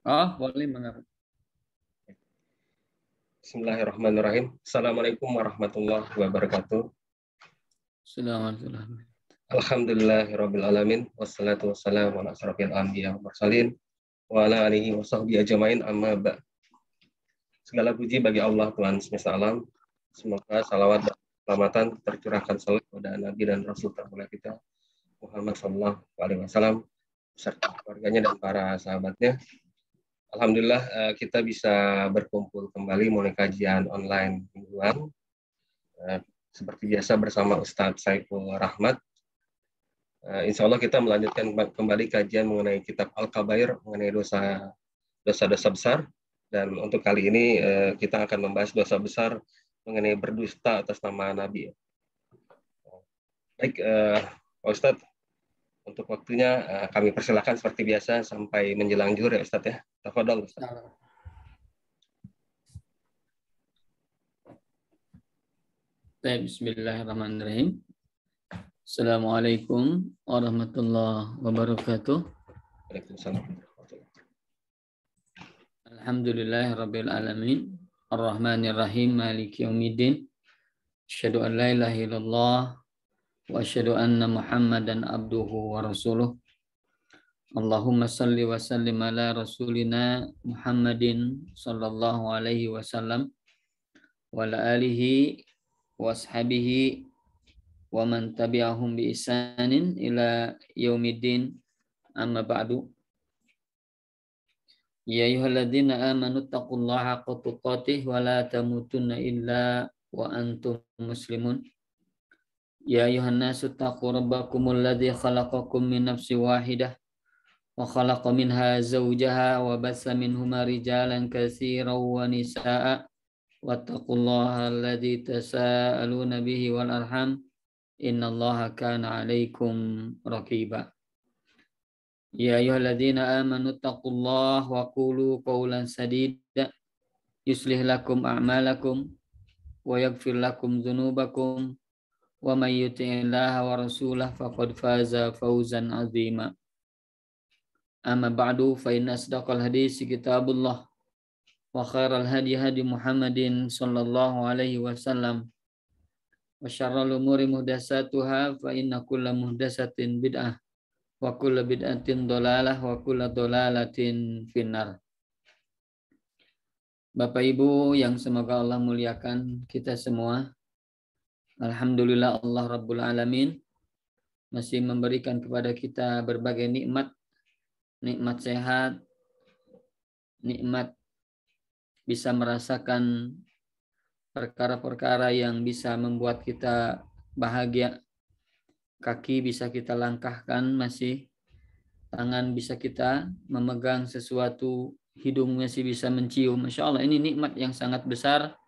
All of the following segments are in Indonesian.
Oh, boleh mengapa. Bismillahirrahmanirrahim. Assalamualaikum warahmatullahi wabarakatuh. Assalamualaikum. Alhamdulillahirrahmanirrahim. Wassalatu wassalamu ala asrafil anbiya wa mursalin. Wa ala alihi wa sahbihi ajamain amma ba. Segala puji bagi Allah Tuhan semesta alam. Semoga salawat dan selamatan tercurahkan salam kepada Nabi dan Rasul termulia kita Muhammad Sallallahu Alaihi Wasallam serta keluarganya dan para sahabatnya Alhamdulillah eh, kita bisa berkumpul kembali mulai kajian online mingguan. Eh, seperti biasa bersama Ustadz Saiful Rahmat. Eh, insya Allah kita melanjutkan kembali kajian mengenai kitab Al-Kabair, mengenai dosa dosa-dosa besar. Dan untuk kali ini kita akan membahas dosa besar mengenai berdusta atas nama Nabi. Baik, Ustaz. Untuk waktunya uh, kami persilahkan seperti biasa sampai menjelang juhur ya Ustaz ya. Tafadhol Ustaz. Nah. Bismillahirrahmanirrahim. Assalamualaikum warahmatullahi wabarakatuh. Waalaikumsalam. Alhamdulillah rabbil alamin. Ar-Rahmanir Rahim Maliki Yaumiddin. Asyhadu an la ilaha illallah وأشهد أن محمدا عبده ورسوله اللهم صل وسلم على رسولنا محمد صلى الله عليه وسلم وعلى آله وأصحابه ومن تبعهم بإحسان إلى يوم الدين أما بعد يا أيها الذين آمنوا اتقوا الله حق تقاته ولا تموتن إلا وأنتم مسلمون Ya Yohanes, taku rabbakum alladhi khalaqakum min nafsi wahidah wa khalaq minha zawjaha wa bassa minhuma rijalan katsira wa nisaa'a wattaqullaha bihi wal arham innallaha kana 'alaykum raqiba Ya ayyuhalladhina amanu wa qulu qawlan sadida yuslih lakum a'malakum wa yaghfir lakum dhunubakum wa may Allah wa rasulahu faqad faza fawzan 'azima amma ba'du fa inna asdaqal hadis kitabullah wa khairal hadi hadi muhammadin sallallahu alaihi wasallam wa syarrul umuri muhdatsatuha fa inna kullal muhdatsatin bid'ah wa kullu bid'atin dolalah wa kullu dolalatin finnar Bapak Ibu yang semoga Allah muliakan kita semua Alhamdulillah Allah Rabbul Alamin masih memberikan kepada kita berbagai nikmat, nikmat sehat, nikmat bisa merasakan perkara-perkara yang bisa membuat kita bahagia. Kaki bisa kita langkahkan masih, tangan bisa kita memegang sesuatu, hidung masih bisa mencium. Masya Allah ini nikmat yang sangat besar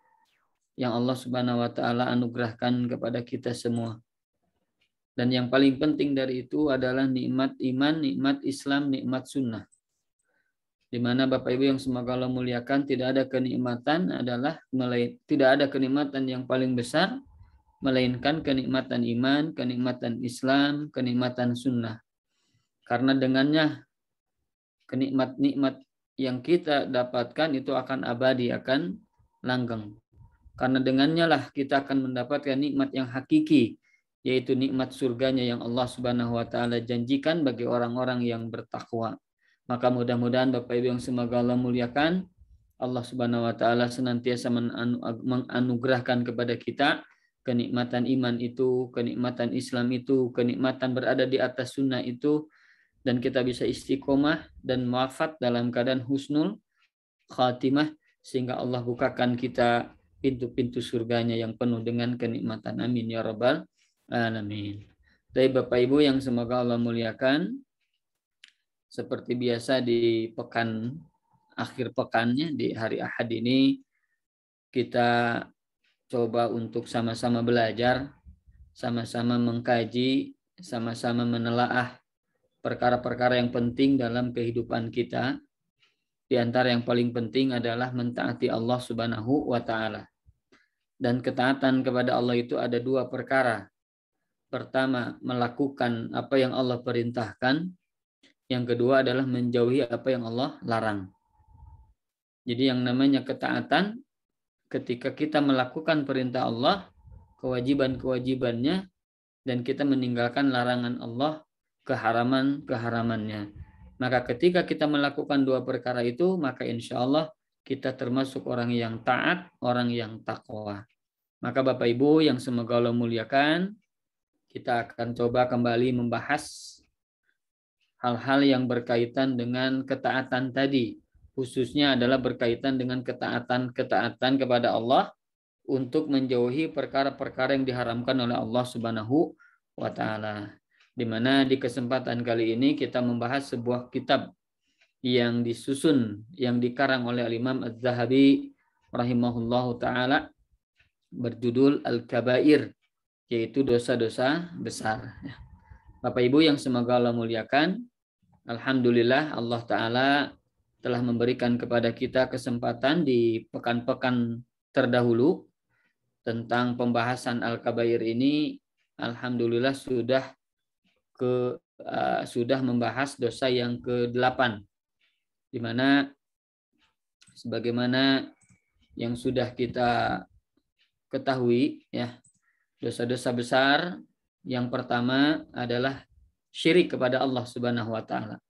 yang Allah Subhanahu wa taala anugerahkan kepada kita semua. Dan yang paling penting dari itu adalah nikmat iman, nikmat Islam, nikmat sunnah. Di mana Bapak Ibu yang semoga Allah muliakan tidak ada kenikmatan adalah tidak ada kenikmatan yang paling besar melainkan kenikmatan iman, kenikmatan Islam, kenikmatan sunnah. Karena dengannya kenikmat-nikmat yang kita dapatkan itu akan abadi, akan langgeng. Karena dengannya lah kita akan mendapatkan nikmat yang hakiki, yaitu nikmat surganya yang Allah Subhanahu wa taala janjikan bagi orang-orang yang bertakwa. Maka mudah-mudahan Bapak Ibu yang semoga Allah muliakan, Allah Subhanahu wa taala senantiasa menganugerahkan kepada kita kenikmatan iman itu, kenikmatan Islam itu, kenikmatan berada di atas sunnah itu dan kita bisa istiqomah dan wafat dalam keadaan husnul khatimah sehingga Allah bukakan kita pintu-pintu surganya yang penuh dengan kenikmatan. Amin ya rabbal alamin. Tapi Bapak Ibu yang semoga Allah muliakan, seperti biasa di pekan akhir pekannya di hari Ahad ini kita coba untuk sama-sama belajar, sama-sama mengkaji, sama-sama menelaah perkara-perkara yang penting dalam kehidupan kita. Di antara yang paling penting adalah mentaati Allah Subhanahu wa taala. Dan ketaatan kepada Allah itu ada dua perkara. Pertama, melakukan apa yang Allah perintahkan. Yang kedua adalah menjauhi apa yang Allah larang. Jadi yang namanya ketaatan ketika kita melakukan perintah Allah, kewajiban-kewajibannya dan kita meninggalkan larangan Allah, keharaman-keharamannya. Maka ketika kita melakukan dua perkara itu, maka insya Allah kita termasuk orang yang taat, orang yang takwa. Maka Bapak Ibu yang semoga Allah muliakan, kita akan coba kembali membahas hal-hal yang berkaitan dengan ketaatan tadi. Khususnya adalah berkaitan dengan ketaatan-ketaatan kepada Allah untuk menjauhi perkara-perkara yang diharamkan oleh Allah Subhanahu wa taala. Di mana di kesempatan kali ini kita membahas sebuah kitab yang disusun yang dikarang oleh Imam Az-Zahabi rahimahullahu taala berjudul Al-Kabair yaitu dosa-dosa besar. Bapak Ibu yang semoga Allah muliakan, alhamdulillah Allah taala telah memberikan kepada kita kesempatan di pekan-pekan terdahulu tentang pembahasan Al-Kabair ini alhamdulillah sudah ke uh, sudah membahas dosa yang ke-8 di mana sebagaimana yang sudah kita ketahui ya dosa-dosa besar yang pertama adalah syirik kepada Allah Subhanahu wa taala.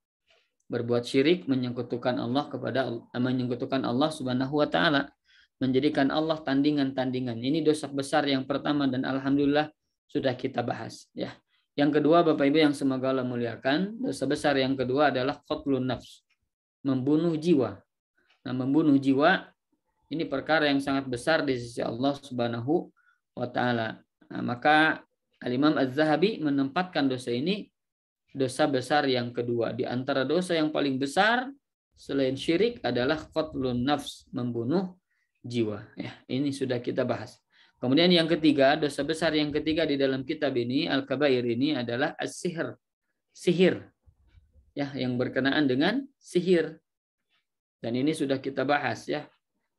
Berbuat syirik menyekutukan Allah kepada menyekutukan Allah Subhanahu wa taala, menjadikan Allah tandingan-tandingan. Ini dosa besar yang pertama dan alhamdulillah sudah kita bahas ya. Yang kedua Bapak Ibu yang semoga Allah muliakan, dosa besar yang kedua adalah qatlun nafs membunuh jiwa. Nah, membunuh jiwa ini perkara yang sangat besar di sisi Allah Subhanahu wa taala. Nah, maka Al-Imam Az-Zahabi menempatkan dosa ini dosa besar yang kedua. Di antara dosa yang paling besar selain syirik adalah qatlun nafs, membunuh jiwa. Ya, ini sudah kita bahas. Kemudian yang ketiga, dosa besar yang ketiga di dalam kitab ini, Al-Kabair ini adalah as-sihr. Sihir ya yang berkenaan dengan sihir. Dan ini sudah kita bahas ya,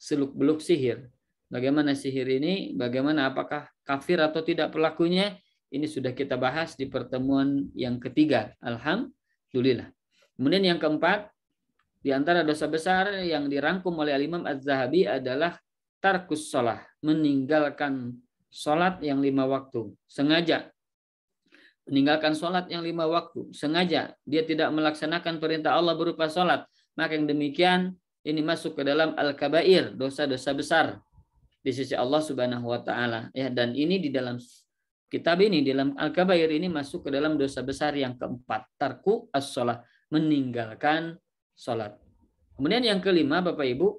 seluk-beluk sihir. Bagaimana sihir ini, bagaimana apakah kafir atau tidak pelakunya, ini sudah kita bahas di pertemuan yang ketiga. Alhamdulillah. Kemudian yang keempat, di antara dosa besar yang dirangkum oleh Imam Az-Zahabi adalah tarkus sholat, meninggalkan sholat yang lima waktu, sengaja meninggalkan sholat yang lima waktu, sengaja dia tidak melaksanakan perintah Allah berupa sholat, maka yang demikian ini masuk ke dalam al-kabair, dosa-dosa besar di sisi Allah Subhanahu wa taala. Ya, dan ini di dalam kitab ini di dalam al-kabair ini masuk ke dalam dosa besar yang keempat, tarku as-shalah, meninggalkan sholat. Kemudian yang kelima Bapak Ibu,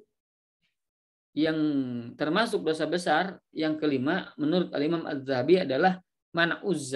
yang termasuk dosa besar yang kelima menurut Al Imam Az-Zahabi adalah man'uz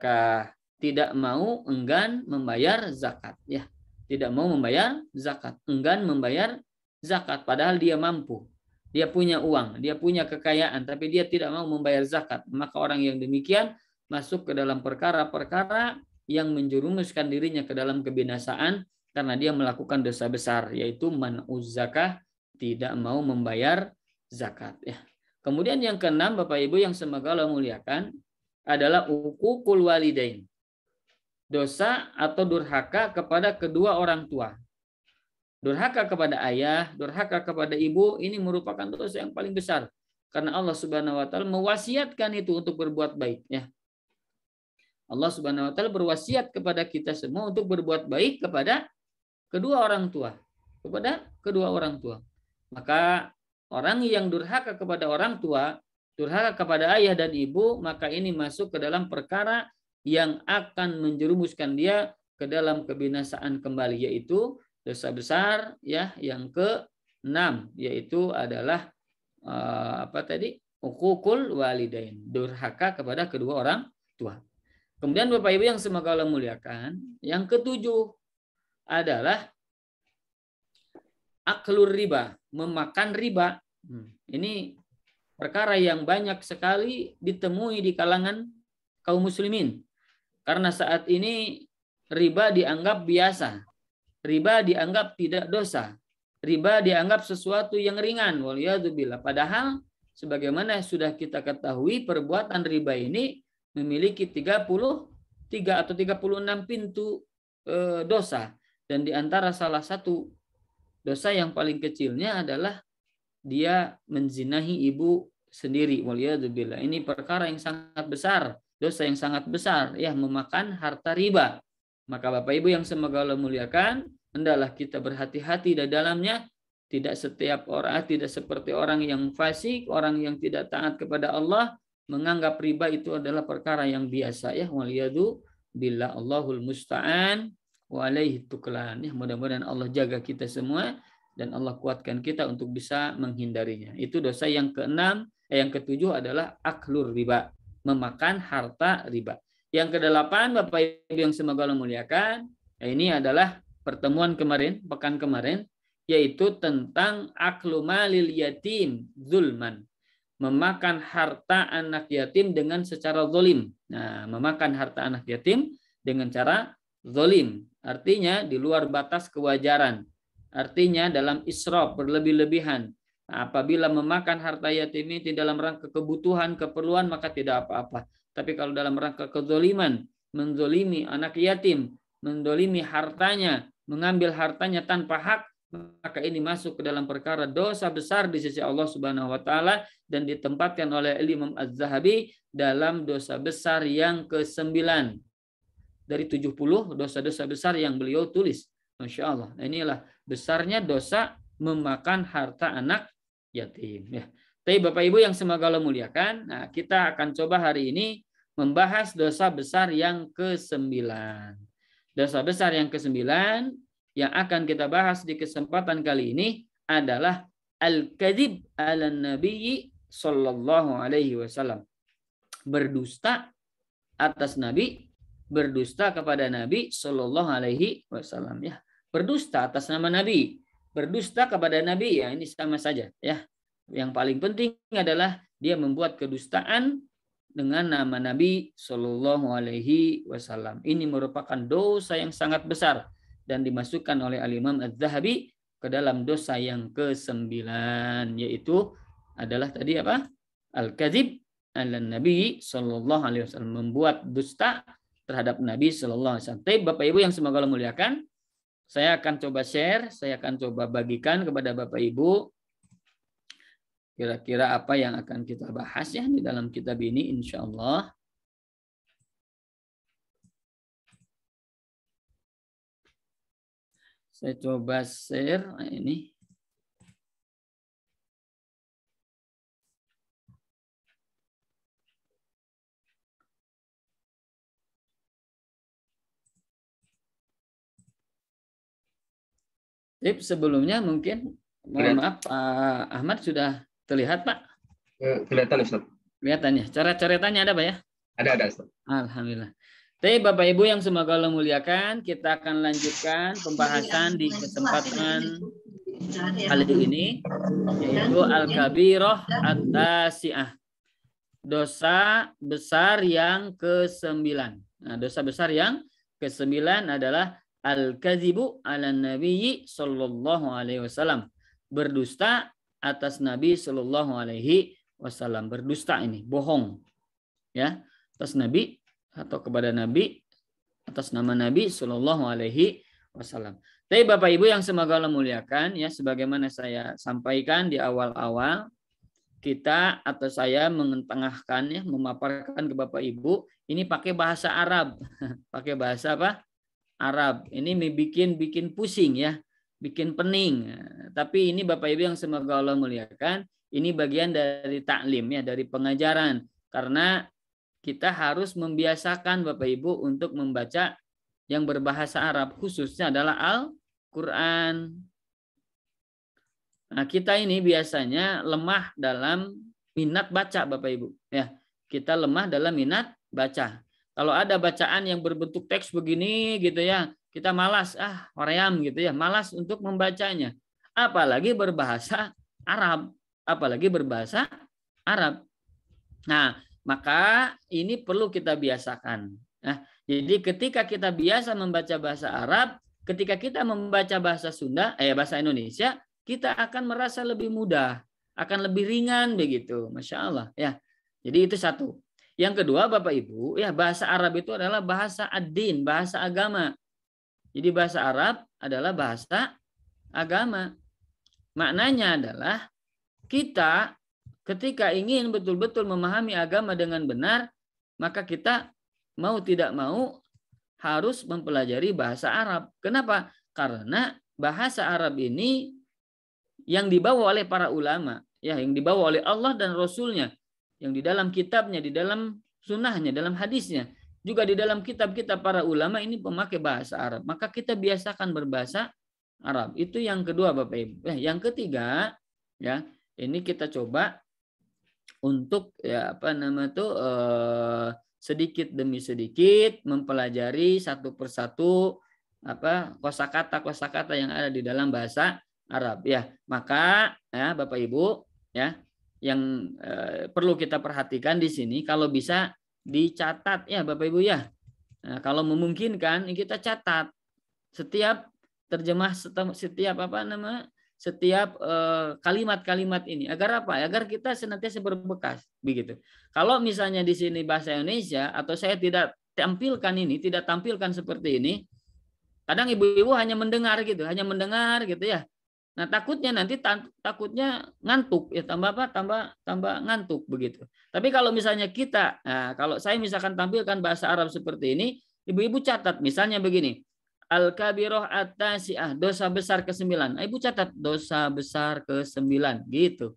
Kah tidak mau enggan membayar zakat ya tidak mau membayar zakat enggan membayar zakat padahal dia mampu dia punya uang dia punya kekayaan tapi dia tidak mau membayar zakat maka orang yang demikian masuk ke dalam perkara-perkara yang menjerumuskan dirinya ke dalam kebinasaan karena dia melakukan dosa besar yaitu man'uz zakah tidak mau membayar zakat ya kemudian yang keenam Bapak Ibu yang semoga Allah muliakan adalah ukukul walidain. Dosa atau durhaka kepada kedua orang tua. Durhaka kepada ayah, durhaka kepada ibu, ini merupakan dosa yang paling besar. Karena Allah Subhanahu wa taala mewasiatkan itu untuk berbuat baik ya. Allah Subhanahu wa taala berwasiat kepada kita semua untuk berbuat baik kepada kedua orang tua, kepada kedua orang tua. Maka orang yang durhaka kepada orang tua durhaka kepada ayah dan ibu, maka ini masuk ke dalam perkara yang akan menjerumuskan dia ke dalam kebinasaan kembali yaitu dosa besar ya yang ke enam yaitu adalah uh, apa tadi ukukul walidain durhaka kepada kedua orang tua kemudian bapak ibu yang semoga Allah muliakan yang ketujuh adalah aklur riba memakan riba hmm, ini perkara yang banyak sekali ditemui di kalangan kaum muslimin. Karena saat ini riba dianggap biasa, riba dianggap tidak dosa, riba dianggap sesuatu yang ringan. Waliyadzubillah. Padahal sebagaimana sudah kita ketahui perbuatan riba ini memiliki 30 3 atau 36 pintu eh, dosa dan di antara salah satu dosa yang paling kecilnya adalah dia menzinahi ibu sendiri waliyadzubillah ini perkara yang sangat besar dosa yang sangat besar ya memakan harta riba maka Bapak Ibu yang semoga Allah muliakan hendaklah kita berhati-hati di dalamnya tidak setiap orang eh, tidak seperti orang yang fasik orang yang tidak taat kepada Allah menganggap riba itu adalah perkara yang biasa ya waliyadu bila Allahul musta'an wa alaihi tuklan ya mudah-mudahan Allah jaga kita semua dan Allah kuatkan kita untuk bisa menghindarinya. Itu dosa yang keenam, eh, yang ketujuh adalah aklur riba, memakan harta riba. Yang kedelapan, Bapak Ibu yang semoga Allah muliakan, ya ini adalah pertemuan kemarin, pekan kemarin, yaitu tentang akluma lil yatim zulman. Memakan harta anak yatim dengan secara zolim. Nah, memakan harta anak yatim dengan cara zolim. Artinya di luar batas kewajaran. Artinya dalam israf berlebih-lebihan. apabila memakan harta yatim ini dalam rangka kebutuhan, keperluan maka tidak apa-apa. Tapi kalau dalam rangka kezoliman, menzolimi anak yatim, mendolimi hartanya, mengambil hartanya tanpa hak, maka ini masuk ke dalam perkara dosa besar di sisi Allah Subhanahu wa taala dan ditempatkan oleh Imam Az-Zahabi dalam dosa besar yang ke-9 dari 70 dosa-dosa besar yang beliau tulis. Masya Allah. Nah, inilah besarnya dosa memakan harta anak yatim. Ya. Tapi Bapak Ibu yang semoga Allah muliakan, nah kita akan coba hari ini membahas dosa besar yang kesembilan. Dosa besar yang kesembilan yang akan kita bahas di kesempatan kali ini adalah al-kadhib ala nabi sallallahu alaihi wasallam. Berdusta atas nabi, berdusta kepada nabi sallallahu alaihi wasallam ya berdusta atas nama Nabi, berdusta kepada Nabi ya ini sama saja ya. Yang paling penting adalah dia membuat kedustaan dengan nama Nabi Shallallahu Alaihi Wasallam. Ini merupakan dosa yang sangat besar dan dimasukkan oleh Al Imam Az-Zahabi ke dalam dosa yang kesembilan yaitu adalah tadi apa al kadzib ala Nabi Shallallahu Alaihi Wasallam membuat dusta terhadap Nabi Shallallahu Alaihi Wasallam. Bapak Ibu yang semoga Allah muliakan, saya akan coba share, saya akan coba bagikan kepada Bapak Ibu kira-kira apa yang akan kita bahas ya di dalam kitab ini insya Allah. Saya coba share nah, ini. Sip, sebelumnya mungkin mohon maaf Pak Ahmad sudah terlihat Pak? Eh, kelihatan Ustaz. Kelihatan ya. Cara ceritanya ada Pak ya? Ada ada Ustaz. Alhamdulillah. Tapi Bapak Ibu yang semoga Allah muliakan, kita akan lanjutkan pembahasan di kesempatan kali ini yaitu al-kabiroh at-tasi'ah. Dosa besar yang kesembilan. Nah, dosa besar yang kesembilan adalah al kadhibu ala nabiyyi sallallahu alaihi wasallam. Berdusta atas Nabi sallallahu alaihi wasallam. Berdusta ini, bohong. Ya, atas Nabi atau kepada Nabi atas nama Nabi sallallahu alaihi wasallam. Tapi Bapak Ibu yang semoga Allah muliakan ya sebagaimana saya sampaikan di awal-awal kita atau saya mengentengahkan ya memaparkan ke Bapak Ibu ini pakai bahasa Arab. pakai bahasa apa? Arab. Ini bikin bikin pusing ya, bikin pening. Tapi ini Bapak Ibu yang semoga Allah muliakan, ini bagian dari taklim ya, dari pengajaran. Karena kita harus membiasakan Bapak Ibu untuk membaca yang berbahasa Arab khususnya adalah Al-Qur'an. Nah, kita ini biasanya lemah dalam minat baca Bapak Ibu ya. Kita lemah dalam minat baca. Kalau ada bacaan yang berbentuk teks begini gitu ya, kita malas ah Koream gitu ya, malas untuk membacanya. Apalagi berbahasa Arab, apalagi berbahasa Arab. Nah, maka ini perlu kita biasakan. Nah, jadi ketika kita biasa membaca bahasa Arab, ketika kita membaca bahasa Sunda, eh bahasa Indonesia, kita akan merasa lebih mudah, akan lebih ringan begitu. Masya Allah ya. Jadi itu satu. Yang kedua, Bapak Ibu, ya bahasa Arab itu adalah bahasa ad bahasa agama. Jadi bahasa Arab adalah bahasa agama. Maknanya adalah kita ketika ingin betul-betul memahami agama dengan benar, maka kita mau tidak mau harus mempelajari bahasa Arab. Kenapa? Karena bahasa Arab ini yang dibawa oleh para ulama, ya yang dibawa oleh Allah dan Rasulnya yang di dalam kitabnya, di dalam sunnahnya, dalam hadisnya, juga di dalam kitab-kitab para ulama ini pemakai bahasa Arab. Maka kita biasakan berbahasa Arab. Itu yang kedua Bapak Ibu. Eh, yang ketiga ya, ini kita coba untuk ya apa nama itu eh, sedikit demi sedikit mempelajari satu persatu apa kosakata kosakata yang ada di dalam bahasa Arab ya maka ya Bapak Ibu ya yang eh, perlu kita perhatikan di sini kalau bisa dicatat ya Bapak Ibu ya. Nah, kalau memungkinkan kita catat setiap terjemah setiap apa nama setiap eh, kalimat-kalimat ini agar apa? Agar kita senantiasa berbekas begitu. Kalau misalnya di sini bahasa Indonesia atau saya tidak tampilkan ini, tidak tampilkan seperti ini, kadang ibu-ibu hanya mendengar gitu, hanya mendengar gitu ya. Nah, takutnya nanti takutnya ngantuk ya tambah apa? Tambah tambah ngantuk begitu. Tapi kalau misalnya kita, nah, kalau saya misalkan tampilkan bahasa Arab seperti ini, ibu-ibu catat misalnya begini. Al kabiroh atasiah dosa besar ke sembilan. Nah, ibu catat dosa besar ke sembilan gitu.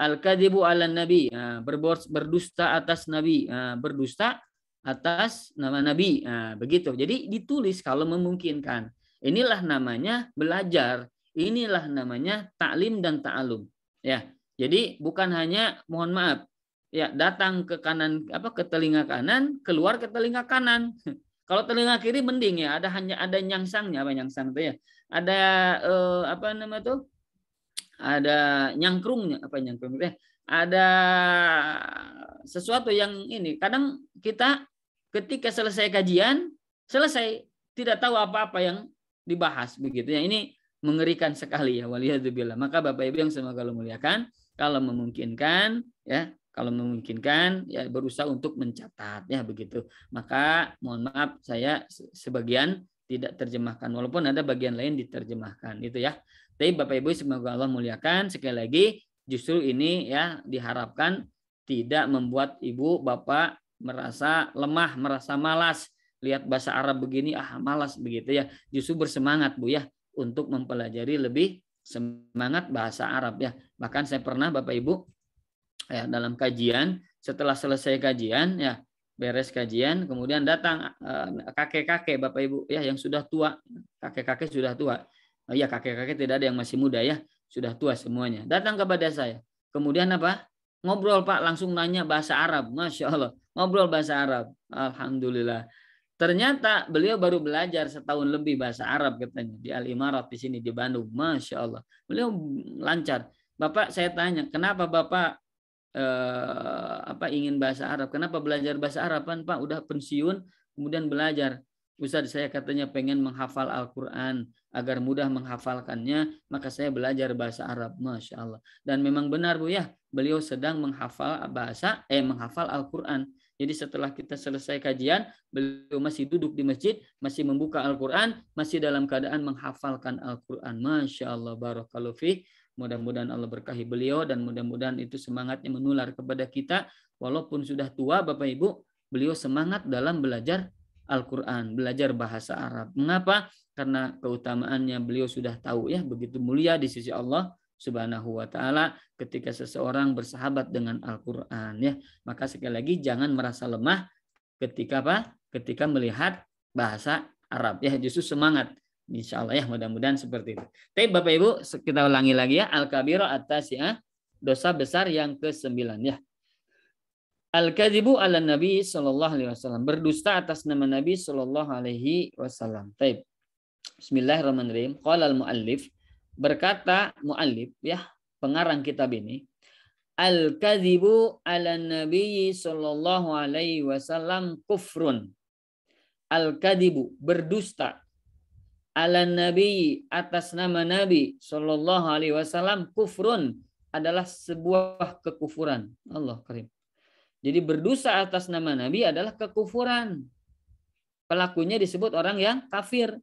Al kadibu ala nabi nah, berdusta atas nabi nah, berdusta atas nama nabi nah, begitu. Jadi ditulis kalau memungkinkan. Inilah namanya belajar Inilah namanya taklim dan ta'alum. Ya. Jadi bukan hanya mohon maaf ya datang ke kanan apa ke telinga kanan, keluar ke telinga kanan. Kalau telinga kiri mending ya, ada hanya ada nyangsangnya apa nyangsang itu ya. Ada eh, apa nama tuh? Ada nyangkrungnya apa nyangkrung ya. Ada sesuatu yang ini. Kadang kita ketika selesai kajian, selesai tidak tahu apa-apa yang dibahas begitu ya. Ini mengerikan sekali ya waliyadzubillah. Maka Bapak Ibu yang semoga Allah muliakan, kalau memungkinkan ya, kalau memungkinkan ya berusaha untuk mencatat ya begitu. Maka mohon maaf saya sebagian tidak terjemahkan walaupun ada bagian lain diterjemahkan itu ya. Tapi Bapak Ibu semoga Allah muliakan sekali lagi justru ini ya diharapkan tidak membuat ibu bapak merasa lemah, merasa malas, lihat bahasa Arab begini ah malas begitu ya justru bersemangat bu ya untuk mempelajari lebih semangat bahasa Arab ya. Bahkan saya pernah Bapak Ibu ya dalam kajian setelah selesai kajian ya beres kajian kemudian datang eh, kakek-kakek uh, Bapak Ibu ya yang sudah tua, kakek-kakek sudah tua. Oh iya kakek-kakek tidak ada yang masih muda ya, sudah tua semuanya. Datang kepada saya. Kemudian apa? Ngobrol Pak langsung nanya bahasa Arab. Masya Allah. Ngobrol bahasa Arab. Alhamdulillah. Ternyata beliau baru belajar setahun lebih bahasa Arab katanya di Al Imarat di sini di Bandung. Masya Allah. Beliau lancar. Bapak saya tanya, kenapa Bapak eh, apa ingin bahasa Arab? Kenapa belajar bahasa Arab kan Pak? Udah pensiun kemudian belajar. Ustaz saya katanya pengen menghafal Al-Quran agar mudah menghafalkannya, maka saya belajar bahasa Arab. Masya Allah. Dan memang benar Bu ya, beliau sedang menghafal bahasa, eh menghafal Al-Quran. Jadi setelah kita selesai kajian, beliau masih duduk di masjid, masih membuka Al-Quran, masih dalam keadaan menghafalkan Al-Quran. Masya Allah, barakallahu fi. Mudah-mudahan Allah berkahi beliau dan mudah-mudahan itu semangatnya menular kepada kita. Walaupun sudah tua, Bapak Ibu, beliau semangat dalam belajar Al-Quran, belajar bahasa Arab. Mengapa? Karena keutamaannya beliau sudah tahu ya, begitu mulia di sisi Allah Subhanahu wa taala ketika seseorang bersahabat dengan Al-Qur'an ya. Maka sekali lagi jangan merasa lemah ketika apa? Ketika melihat bahasa Arab ya, justru semangat. Insya Allah ya mudah-mudahan seperti itu. Tapi Bapak Ibu kita ulangi lagi ya Al-Kabiro atas ya dosa besar yang ke-9 ya. Al-kadhibu ala Nabi sallallahu alaihi wasallam. Berdusta atas nama Nabi sallallahu alaihi wasallam. Taib. Bismillahirrahmanirrahim. Qala al-muallif berkata muallif ya pengarang kitab ini al kadhibu ala nabi sallallahu alaihi wasallam kufrun al kadhibu berdusta ala nabi atas nama nabi sallallahu alaihi wasallam kufrun adalah sebuah kekufuran Allah karim jadi berdusta atas nama nabi adalah kekufuran pelakunya disebut orang yang kafir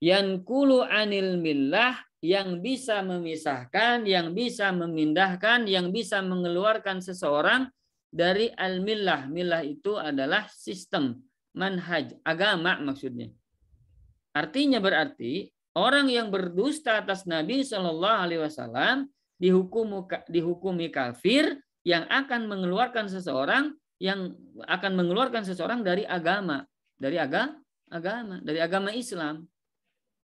yankulu anil millah yang bisa memisahkan, yang bisa memindahkan, yang bisa mengeluarkan seseorang dari al-millah. Millah itu adalah sistem, manhaj, agama maksudnya. Artinya berarti orang yang berdusta atas Nabi Shallallahu alaihi wasallam dihukum dihukumi kafir yang akan mengeluarkan seseorang yang akan mengeluarkan seseorang dari agama, dari aga, agama, dari agama Islam.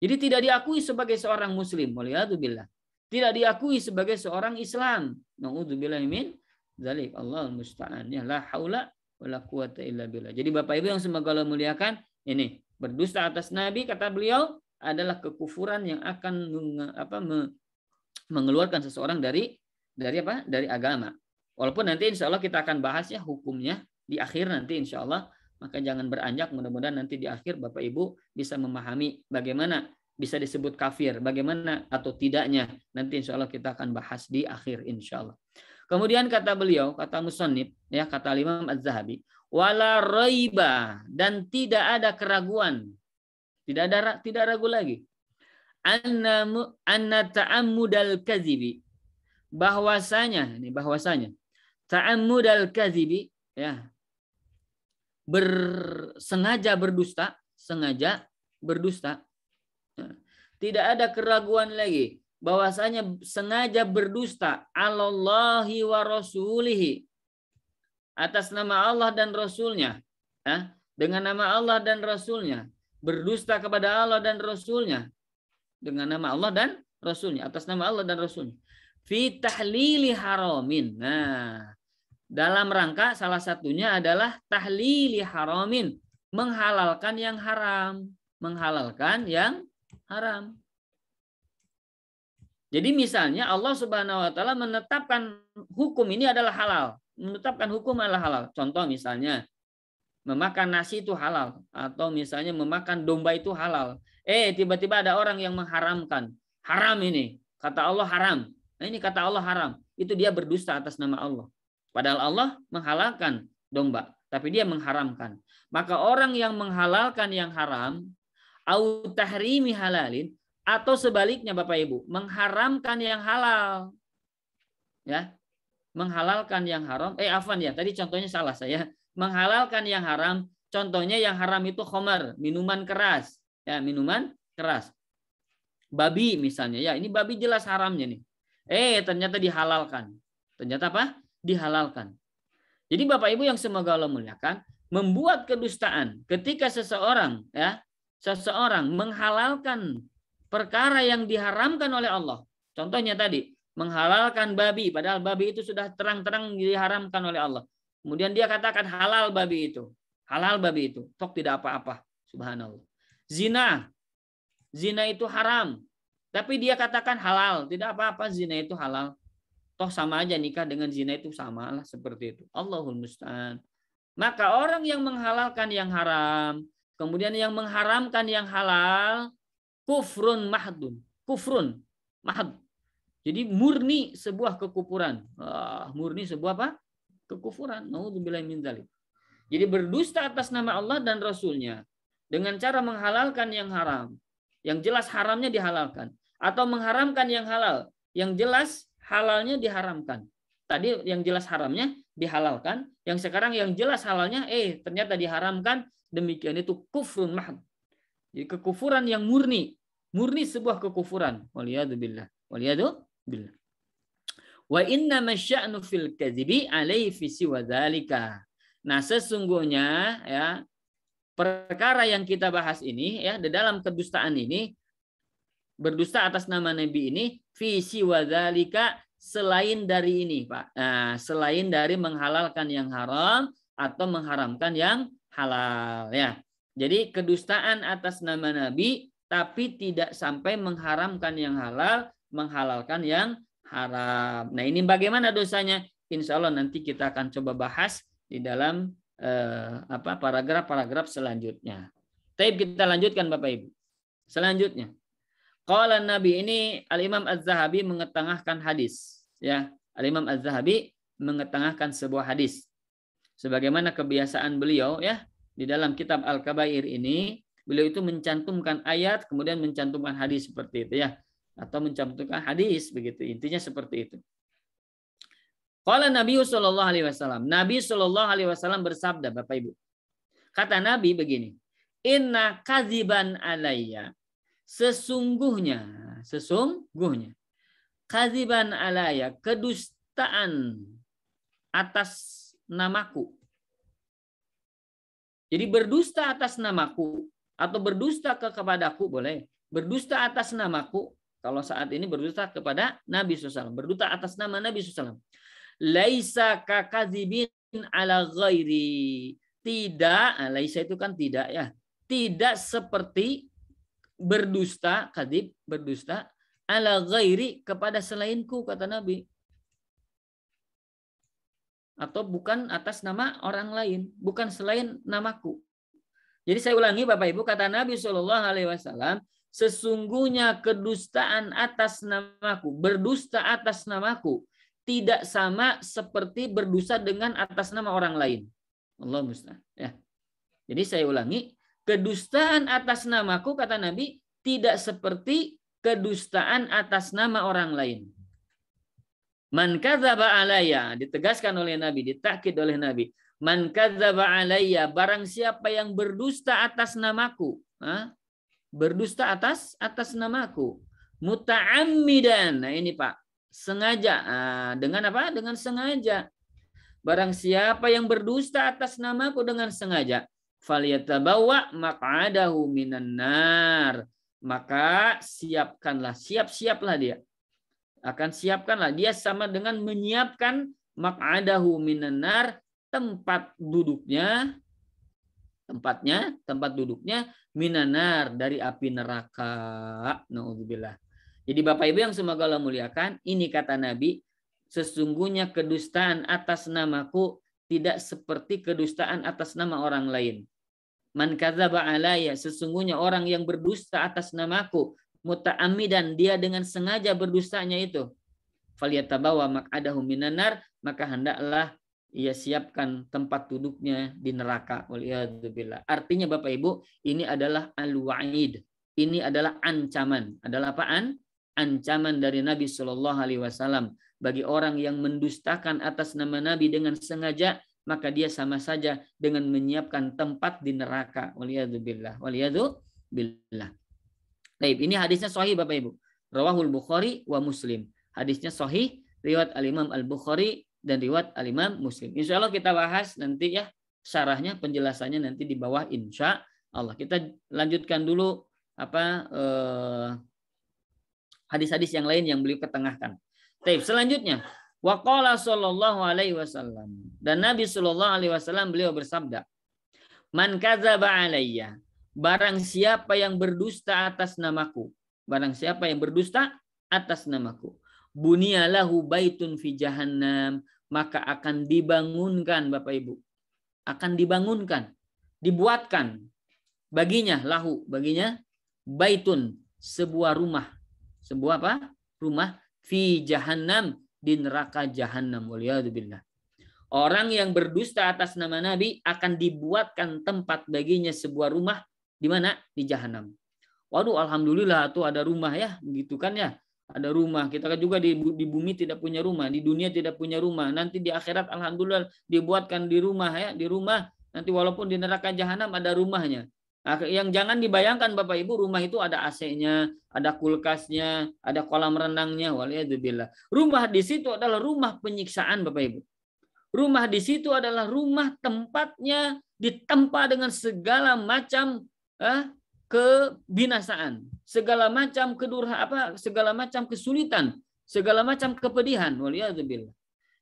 Jadi tidak diakui sebagai seorang muslim. Waliyadzubillah. Tidak diakui sebagai seorang Islam. Nauzubillah min zalik. Allah musta'an. Ya la haula wala quwata illa billah. Jadi Bapak Ibu yang semoga Allah muliakan, ini berdusta atas nabi kata beliau adalah kekufuran yang akan menge, apa, mengeluarkan seseorang dari dari apa? dari agama. Walaupun nanti insya Allah kita akan bahas ya hukumnya di akhir nanti insya Allah maka jangan beranjak mudah-mudahan nanti di akhir Bapak Ibu bisa memahami bagaimana bisa disebut kafir, bagaimana atau tidaknya. Nanti insya Allah kita akan bahas di akhir insya Allah. Kemudian kata beliau, kata Musonib, ya kata Imam Az-Zahabi, wala raiba dan tidak ada keraguan, tidak ada tidak ragu lagi. Anna anna ta'ammudal kadzibi bahwasanya ini bahwasanya ta'ammudal kadzibi ya bersengaja berdusta, sengaja berdusta. Ya. Tidak ada keraguan lagi bahwasanya sengaja berdusta alallahi wa rasulihi atas nama Allah dan Rasulnya ya. dengan nama Allah dan Rasulnya berdusta kepada Allah dan Rasulnya dengan nama Allah dan Rasulnya atas nama Allah dan Rasulnya fi tahlili haramin nah dalam rangka salah satunya adalah tahlili haramin, menghalalkan yang haram, menghalalkan yang haram. Jadi misalnya Allah Subhanahu wa taala menetapkan hukum ini adalah halal, menetapkan hukum adalah halal. Contoh misalnya memakan nasi itu halal atau misalnya memakan domba itu halal. Eh tiba-tiba ada orang yang mengharamkan. Haram ini. Kata Allah haram. Nah, ini kata Allah haram. Itu dia berdusta atas nama Allah. Padahal Allah menghalalkan domba, tapi dia mengharamkan. Maka orang yang menghalalkan yang haram, au tahrimi halalin, atau sebaliknya Bapak Ibu, mengharamkan yang halal. Ya, menghalalkan yang haram. Eh afan ya, tadi contohnya salah saya. Menghalalkan yang haram, contohnya yang haram itu khomer, minuman keras. Ya, minuman keras. Babi misalnya. Ya, ini babi jelas haramnya nih. Eh, ternyata dihalalkan. Ternyata apa? dihalalkan. Jadi Bapak Ibu yang semoga Allah muliakan, membuat kedustaan ketika seseorang ya, seseorang menghalalkan perkara yang diharamkan oleh Allah. Contohnya tadi, menghalalkan babi padahal babi itu sudah terang-terang diharamkan oleh Allah. Kemudian dia katakan halal babi itu. Halal babi itu. Tok tidak apa-apa. Subhanallah. Zina. Zina itu haram. Tapi dia katakan halal. Tidak apa-apa zina itu halal. Toh sama aja nikah dengan zina itu sama lah seperti itu. Allahul musta'an. Maka orang yang menghalalkan yang haram, kemudian yang mengharamkan yang halal, kufrun mahdun. Kufrun mahd. Jadi murni sebuah kekufuran. Ah, murni sebuah apa? Kekufuran. Nauzubillahi min dzalik. Jadi berdusta atas nama Allah dan Rasulnya dengan cara menghalalkan yang haram. Yang jelas haramnya dihalalkan. Atau mengharamkan yang halal. Yang jelas halalnya diharamkan. Tadi yang jelas haramnya dihalalkan, yang sekarang yang jelas halalnya eh ternyata diharamkan, demikian itu kufrun mahd. Jadi kekufuran yang murni, murni sebuah kekufuran. Waliyadu billah. Waliyadu billah. Wa inna masya'nu fil kadzibi alaihi fi siwa Nah, sesungguhnya ya perkara yang kita bahas ini ya di dalam kedustaan ini berdusta atas nama nabi ini Visi wadalika selain dari ini Pak. Nah, selain dari menghalalkan yang haram atau mengharamkan yang halal ya. Jadi kedustaan atas nama nabi tapi tidak sampai mengharamkan yang halal, menghalalkan yang haram. Nah, ini bagaimana dosanya? Insya Allah nanti kita akan coba bahas di dalam eh, apa paragraf-paragraf selanjutnya. Tapi kita lanjutkan Bapak Ibu. Selanjutnya. Qala Nabi ini Al-Imam Az-Zahabi mengetengahkan hadis. Ya, Al-Imam Az-Zahabi mengetengahkan sebuah hadis. Sebagaimana kebiasaan beliau ya di dalam kitab Al-Kabair ini, beliau itu mencantumkan ayat kemudian mencantumkan hadis seperti itu ya atau mencantumkan hadis begitu. Intinya seperti itu. Qala Nabi sallallahu alaihi wasallam. Nabi sallallahu alaihi wasallam bersabda Bapak Ibu. Kata Nabi begini, "Inna kaziban alayya sesungguhnya, sesungguhnya. Kaziban alaya, kedustaan atas namaku. Jadi berdusta atas namaku atau berdusta ke kepadaku boleh. Berdusta atas namaku kalau saat ini berdusta kepada Nabi SAW. Berdusta atas nama Nabi SAW. Laisa kakazibin ala ghairi. Tidak, ah, laisa itu kan tidak ya. Tidak seperti berdusta, kadib, berdusta ala ghairi kepada selainku kata Nabi. Atau bukan atas nama orang lain, bukan selain namaku. Jadi saya ulangi Bapak Ibu kata Nabi Shallallahu sesungguhnya kedustaan atas namaku, berdusta atas namaku tidak sama seperti berdusta dengan atas nama orang lain. Allah mustahil. Ya. Jadi saya ulangi, kedustaan atas namaku kata Nabi tidak seperti kedustaan atas nama orang lain. Man kadzaba alayya ditegaskan oleh Nabi, ditakid oleh Nabi. Man kadzaba alayya barang siapa yang berdusta atas namaku, ha? berdusta atas atas namaku muta'ammidan. Nah ini Pak, sengaja ah, dengan apa? Dengan sengaja. Barang siapa yang berdusta atas namaku dengan sengaja falyatabawa maq'adahu minan nar. Maka siapkanlah, siap-siaplah dia. Akan siapkanlah dia sama dengan menyiapkan maq'adahu minan nar tempat duduknya tempatnya tempat duduknya minanar dari api neraka naudzubillah jadi Bapak Ibu yang semoga Allah muliakan ini kata Nabi sesungguhnya kedustaan atas namaku tidak seperti kedustaan atas nama orang lain Man kadzaba alaya sesungguhnya orang yang berdusta atas namaku muta'ammidan dia dengan sengaja berdustanya itu falyatabawa mak'adahu minanar maka hendaklah ia siapkan tempat duduknya di neraka waliyadzubillah. Artinya Bapak Ibu, ini adalah alwaid, Ini adalah ancaman. Adalah apaan? Ancaman dari Nabi Shallallahu alaihi wasallam bagi orang yang mendustakan atas nama Nabi dengan sengaja maka dia sama saja dengan menyiapkan tempat di neraka. Waliyadu Waliyadzubillah. Waliyadzubillah. Baik, ini hadisnya sahih Bapak Ibu. Rawahul Bukhari wa Muslim. Hadisnya sahih riwayat Al-Imam Al-Bukhari dan riwayat Al-Imam Muslim. Insya Allah kita bahas nanti ya syarahnya penjelasannya nanti di bawah insya Allah. Kita lanjutkan dulu apa eh, hadis-hadis eh, yang lain yang beliau ketengahkan. Taib, selanjutnya Waqala sallallahu alaihi wasallam. Dan Nabi sallallahu alaihi wasallam beliau bersabda, "Man kadzaba alayya, barang siapa yang berdusta atas namaku, barang siapa yang berdusta atas namaku, buniyalahu baitun fi jahannam, maka akan dibangunkan Bapak Ibu. Akan dibangunkan, dibuatkan baginya lahu, baginya baitun, sebuah rumah. Sebuah apa? Rumah fi jahannam di neraka jahanam waliyadzubillah. Orang yang berdusta atas nama Nabi akan dibuatkan tempat baginya sebuah rumah di mana? Di jahanam. Waduh, alhamdulillah tuh ada rumah ya, begitu kan ya? Ada rumah. Kita kan juga di, di bumi tidak punya rumah, di dunia tidak punya rumah. Nanti di akhirat alhamdulillah dibuatkan di rumah ya, di rumah. Nanti walaupun di neraka jahanam ada rumahnya. Nah, yang jangan dibayangkan Bapak Ibu rumah itu ada AC-nya, ada kulkasnya, ada kolam renangnya, waliyadzubillah. Rumah di situ adalah rumah penyiksaan Bapak Ibu. Rumah di situ adalah rumah tempatnya ditempa dengan segala macam eh, kebinasaan, segala macam kedurha apa, segala macam kesulitan, segala macam kepedihan, waliyadzubillah.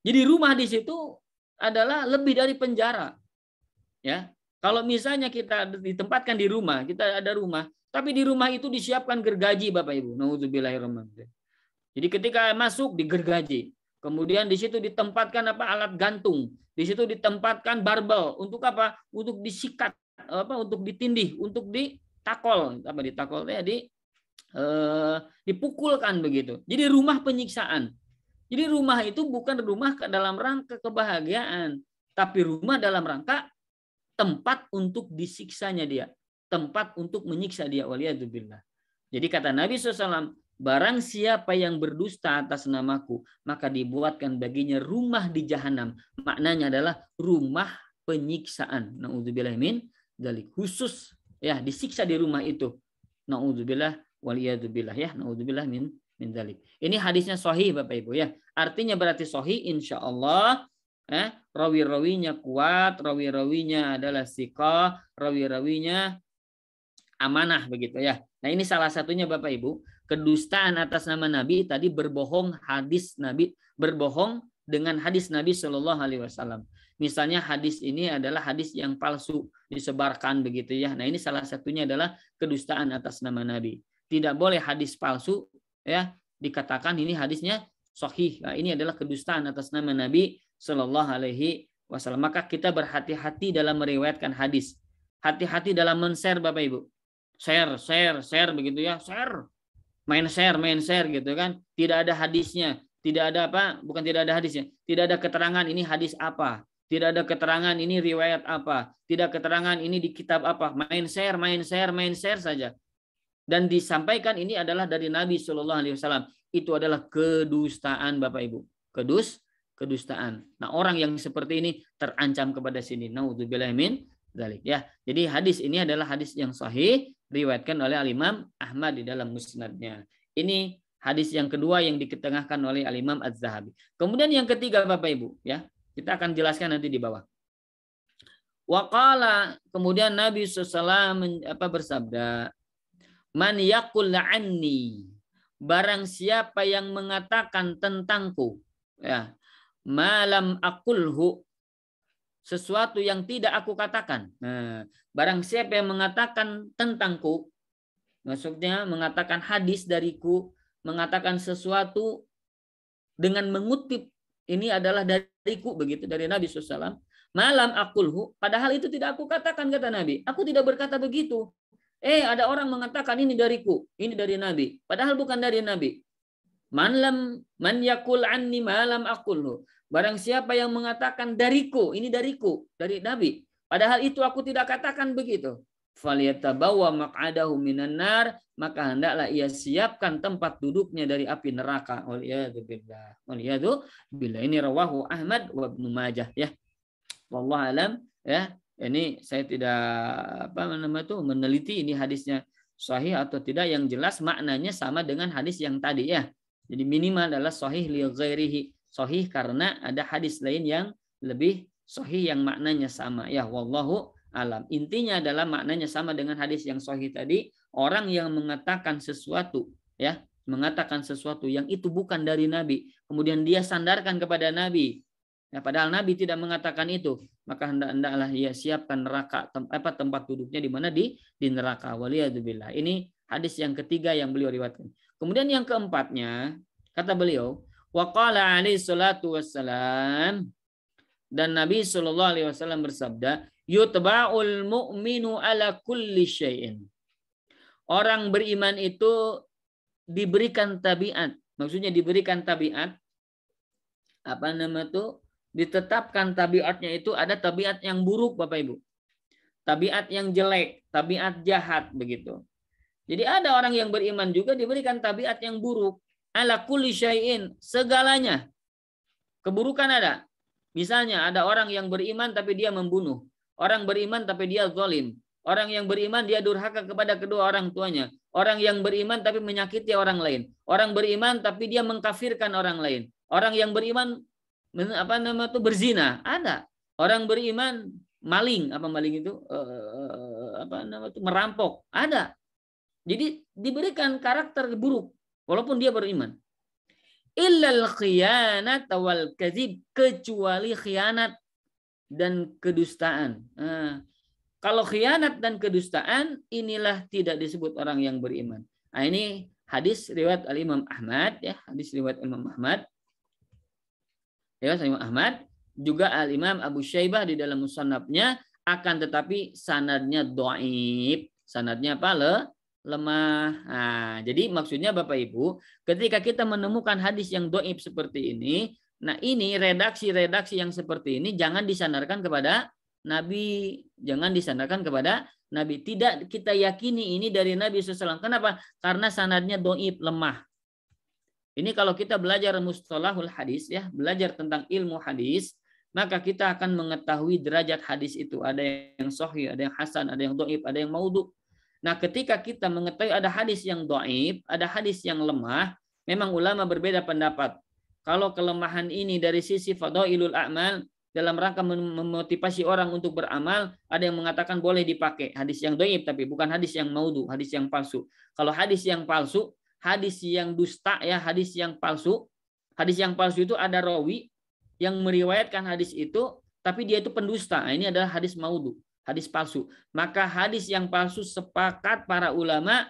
Jadi rumah di situ adalah lebih dari penjara. Ya, kalau misalnya kita ditempatkan di rumah, kita ada rumah, tapi di rumah itu disiapkan gergaji Bapak Ibu. Jadi ketika masuk di gergaji, kemudian di situ ditempatkan apa alat gantung, di situ ditempatkan barbel untuk apa? Untuk disikat, apa? Untuk ditindih, untuk ditakol, apa ditakol ya di eh, dipukulkan begitu. Jadi rumah penyiksaan. Jadi rumah itu bukan rumah dalam rangka kebahagiaan, tapi rumah dalam rangka tempat untuk disiksanya dia, tempat untuk menyiksa dia waliyadzubillah. Jadi kata Nabi SAW, barang siapa yang berdusta atas namaku, maka dibuatkan baginya rumah di jahanam. Maknanya adalah rumah penyiksaan. Nauzubillah min dalik khusus ya disiksa di rumah itu. Nauzubillah waliyadzubillah ya, nauzubillah min min dalik. Ini hadisnya sahih Bapak Ibu ya. Artinya berarti sahih insyaallah Allah eh, rawi-rawinya kuat, rawi-rawinya adalah sikoh, rawi-rawinya amanah begitu ya. Nah ini salah satunya Bapak Ibu, kedustaan atas nama Nabi tadi berbohong hadis Nabi, berbohong dengan hadis Nabi Shallallahu Alaihi Wasallam. Misalnya hadis ini adalah hadis yang palsu disebarkan begitu ya. Nah ini salah satunya adalah kedustaan atas nama Nabi. Tidak boleh hadis palsu ya dikatakan ini hadisnya sahih. Nah, ini adalah kedustaan atas nama Nabi Shallallahu Alaihi Wasallam. Maka kita berhati-hati dalam meriwayatkan hadis, hati-hati dalam men-share Bapak Ibu. Share, share, share begitu ya, share, main share, main share gitu kan. Tidak ada hadisnya, tidak ada apa, bukan tidak ada hadisnya, tidak ada keterangan ini hadis apa, tidak ada keterangan ini riwayat apa, tidak keterangan ini di kitab apa, main share, main share, main share saja. Dan disampaikan ini adalah dari Nabi Shallallahu Alaihi Wasallam. Itu adalah kedustaan Bapak Ibu. Kedus, kedustaan. Nah, orang yang seperti ini terancam kepada sini. Nauzubillah min dzalik ya. Jadi hadis ini adalah hadis yang sahih diriwayatkan oleh Al-Imam Ahmad di dalam musnadnya. Ini hadis yang kedua yang diketengahkan oleh Al-Imam Az-Zahabi. Kemudian yang ketiga Bapak Ibu ya. Kita akan jelaskan nanti di bawah. Waqala kemudian Nabi SAW apa bersabda Man yakul anni barang siapa yang mengatakan tentangku ya malam akulhu sesuatu yang tidak aku katakan. Nah, barang siapa yang mengatakan tentangku, maksudnya mengatakan hadis dariku, mengatakan sesuatu dengan mengutip ini adalah dariku begitu dari Nabi SAW. Malam akulhu, padahal itu tidak aku katakan kata Nabi. Aku tidak berkata begitu. Eh, ada orang mengatakan ini dariku, ini dari Nabi. Padahal bukan dari Nabi. Man lam man yakul anni ma lam aqulhu. Barang siapa yang mengatakan dariku, ini dariku, dari Nabi. Padahal itu aku tidak katakan begitu. faliyatabawa maq'adahu minan nar, maka hendaklah ia siapkan tempat duduknya dari api neraka. Waliyadu billah. Waliyadu bila Ini rawahu Ahmad wa Ibnu Majah ya. Wallahu alam ya. Ini saya tidak apa namanya itu meneliti ini hadisnya sahih atau tidak yang jelas maknanya sama dengan hadis yang tadi ya. Jadi minimal adalah sahih li ghairihi. Sahih karena ada hadis lain yang lebih sahih yang maknanya sama. Ya wallahu alam. Intinya adalah maknanya sama dengan hadis yang sahih tadi, orang yang mengatakan sesuatu ya, mengatakan sesuatu yang itu bukan dari nabi, kemudian dia sandarkan kepada nabi. Ya, padahal nabi tidak mengatakan itu, maka hendak-hendaklah ia siapkan neraka tem apa tempat duduknya di mana di di neraka. Waliyadzubillah. Ini hadis yang ketiga yang beliau riwayatkan. Kemudian yang keempatnya, kata beliau, waqala alaihi salatu wassalam dan Nabi Shallallahu alaihi wasallam bersabda, yutba'ul mu'minu ala kulli syai'in. Orang beriman itu diberikan tabiat. Maksudnya diberikan tabiat apa nama tuh? Ditetapkan tabiatnya itu ada tabiat yang buruk Bapak Ibu. Tabiat yang jelek, tabiat jahat begitu. Jadi ada orang yang beriman juga diberikan tabiat yang buruk. Ala kulli syai'in, segalanya. Keburukan ada. Misalnya ada orang yang beriman tapi dia membunuh. Orang beriman tapi dia zalim. Orang yang beriman dia durhaka kepada kedua orang tuanya. Orang yang beriman tapi menyakiti orang lain. Orang beriman tapi dia mengkafirkan orang lain. Orang yang beriman apa nama itu berzina ada. Orang beriman maling apa maling itu eh, eh, eh, apa nama itu merampok ada. Jadi diberikan karakter buruk walaupun dia beriman. Illal khiyanat wal kadzib kecuali khianat dan kedustaan. Nah, kalau khianat dan kedustaan inilah tidak disebut orang yang beriman. Nah, ini hadis riwayat Al Imam Ahmad ya, hadis riwayat Imam Ahmad. Riwayat Al Imam Ahmad juga Al Imam Abu Syaibah di dalam musannafnya akan tetapi sanadnya doib sanadnya apa le, lemah. Nah, jadi maksudnya Bapak Ibu, ketika kita menemukan hadis yang doib seperti ini, nah ini redaksi-redaksi yang seperti ini jangan disandarkan kepada Nabi, jangan disandarkan kepada Nabi. Tidak kita yakini ini dari Nabi SAW. Kenapa? Karena sanadnya doib, lemah. Ini kalau kita belajar mustalahul hadis ya, belajar tentang ilmu hadis, maka kita akan mengetahui derajat hadis itu. Ada yang sahih, ada yang hasan, ada yang doib, ada yang maudhu. Nah, ketika kita mengetahui ada hadis yang doib, ada hadis yang lemah, memang ulama berbeda pendapat. Kalau kelemahan ini dari sisi fadailul a'mal, dalam rangka memotivasi orang untuk beramal, ada yang mengatakan boleh dipakai. Hadis yang doib, tapi bukan hadis yang maudu, hadis yang palsu. Kalau hadis yang palsu, hadis yang dusta, ya hadis yang palsu, hadis yang palsu itu ada rawi yang meriwayatkan hadis itu, tapi dia itu pendusta. Ini adalah hadis maudu hadis palsu. Maka hadis yang palsu sepakat para ulama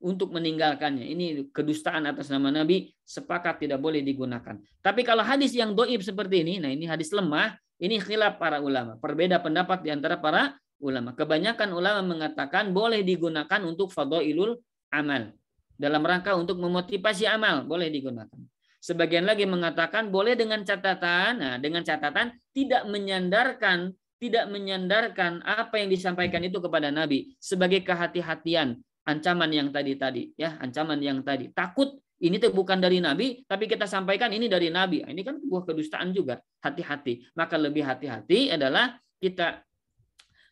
untuk meninggalkannya. Ini kedustaan atas nama Nabi, sepakat tidak boleh digunakan. Tapi kalau hadis yang doib seperti ini, nah ini hadis lemah, ini khilaf para ulama. Perbeda pendapat di antara para ulama. Kebanyakan ulama mengatakan boleh digunakan untuk fadhailul amal. Dalam rangka untuk memotivasi amal, boleh digunakan. Sebagian lagi mengatakan boleh dengan catatan, nah dengan catatan tidak menyandarkan tidak menyandarkan apa yang disampaikan itu kepada Nabi sebagai kehati-hatian ancaman yang tadi tadi ya ancaman yang tadi takut ini tuh bukan dari Nabi tapi kita sampaikan ini dari Nabi ini kan sebuah kedustaan juga hati-hati maka lebih hati-hati adalah kita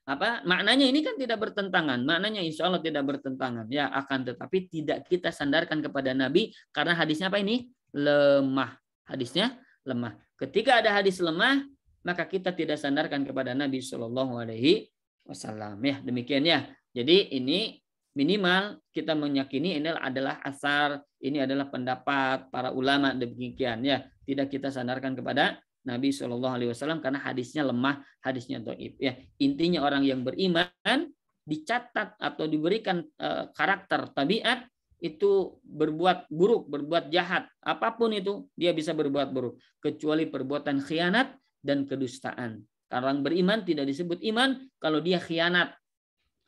apa maknanya ini kan tidak bertentangan maknanya insya Allah tidak bertentangan ya akan tetapi tidak kita sandarkan kepada Nabi karena hadisnya apa ini lemah hadisnya lemah ketika ada hadis lemah maka kita tidak sandarkan kepada Nabi Shallallahu Alaihi Wasallam ya demikian ya jadi ini minimal kita meyakini ini adalah asar ini adalah pendapat para ulama demikian ya tidak kita sandarkan kepada Nabi Shallallahu Alaihi Wasallam karena hadisnya lemah hadisnya doib ya intinya orang yang beriman dicatat atau diberikan eh, karakter tabiat itu berbuat buruk, berbuat jahat, apapun itu dia bisa berbuat buruk kecuali perbuatan khianat dan kedustaan. Orang beriman tidak disebut iman kalau dia khianat.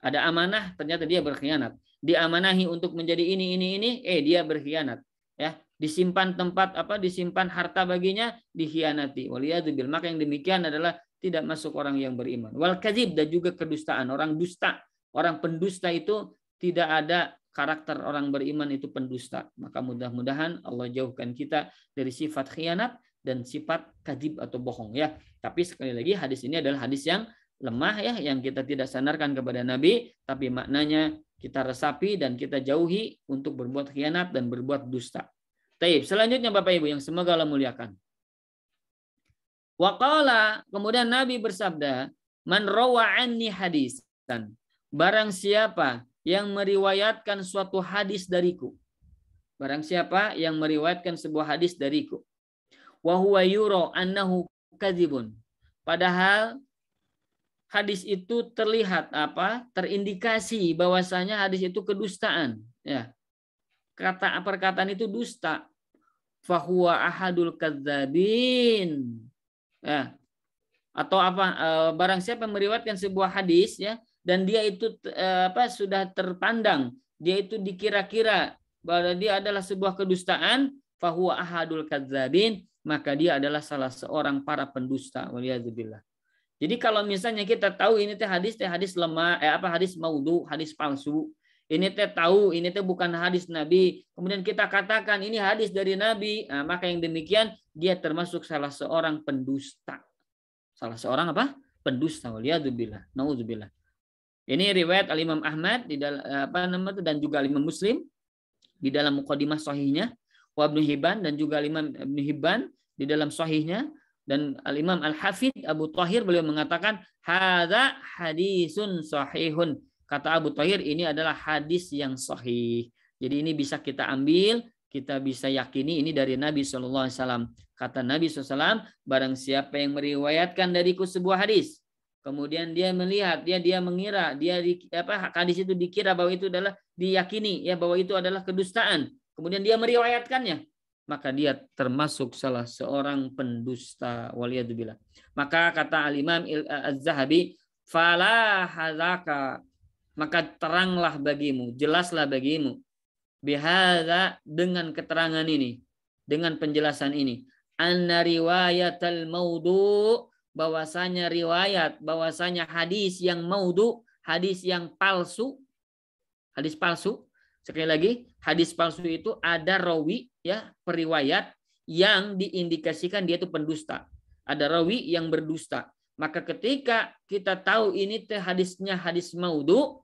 Ada amanah, ternyata dia berkhianat. Diamanahi untuk menjadi ini, ini, ini, eh dia berkhianat. Ya, disimpan tempat apa disimpan harta baginya dikhianati waliyadzubil maka yang demikian adalah tidak masuk orang yang beriman wal kadzib dan juga kedustaan orang dusta orang pendusta itu tidak ada karakter orang beriman itu pendusta maka mudah-mudahan Allah jauhkan kita dari sifat khianat dan sifat kajib atau bohong ya. Tapi sekali lagi hadis ini adalah hadis yang lemah ya yang kita tidak sanarkan kepada Nabi tapi maknanya kita resapi dan kita jauhi untuk berbuat khianat dan berbuat dusta. Taib. Selanjutnya Bapak Ibu yang semoga Allah muliakan. Waqala kemudian Nabi bersabda, "Man rawa anni hadisan." Barang siapa yang meriwayatkan suatu hadis dariku. Barang siapa yang meriwayatkan sebuah hadis dariku wa huwa yura annahu kadzibun. Padahal hadis itu terlihat apa? terindikasi bahwasanya hadis itu kedustaan, ya. Kata perkataan itu dusta. Fahuwa ahadul kadzabin. Ya. Atau apa eh, barang siapa meriwayatkan sebuah hadis ya dan dia itu eh, apa sudah terpandang, dia itu dikira-kira bahwa dia adalah sebuah kedustaan, fahuwa ahadul kadzabin, maka dia adalah salah seorang para pendusta. Waliyadzubillah. Jadi kalau misalnya kita tahu ini teh hadis teh hadis lemah eh apa hadis maudhu, hadis palsu. Ini teh tahu ini teh bukan hadis Nabi. Kemudian kita katakan ini hadis dari Nabi. Nah, maka yang demikian dia termasuk salah seorang pendusta. Salah seorang apa? Pendusta waliyadzubillah. naudzubillah Ini riwayat Al Imam Ahmad di dalam, eh, apa nama dan juga Al Imam Muslim di dalam mukadimah sahihnya wa Ibnu Hibban dan juga Imam Ibnu Hibban di dalam sahihnya dan Al Imam Al Hafid Abu Thahir beliau mengatakan hadza hadisun sahihun. Kata Abu Thahir ini adalah hadis yang sahih. Jadi ini bisa kita ambil, kita bisa yakini ini dari Nabi Shallallahu alaihi wasallam. Kata Nabi SAW, barang siapa yang meriwayatkan dariku sebuah hadis, kemudian dia melihat, dia dia mengira, dia di, apa hadis itu dikira bahwa itu adalah diyakini ya bahwa itu adalah kedustaan, kemudian dia meriwayatkannya, maka dia termasuk salah seorang pendusta waliyadubillah Maka kata al-Imam eh, Az-Zahabi, "Fala hadaka, maka teranglah bagimu, jelaslah bagimu bihadza dengan keterangan ini, dengan penjelasan ini, anna riwayatal maudu bahwasanya riwayat, bahwasanya hadis yang maudu, hadis yang palsu, hadis palsu. Sekali lagi, hadis palsu itu ada rawi ya periwayat yang diindikasikan dia itu pendusta. Ada rawi yang berdusta. Maka ketika kita tahu ini teh hadisnya hadis maudhu,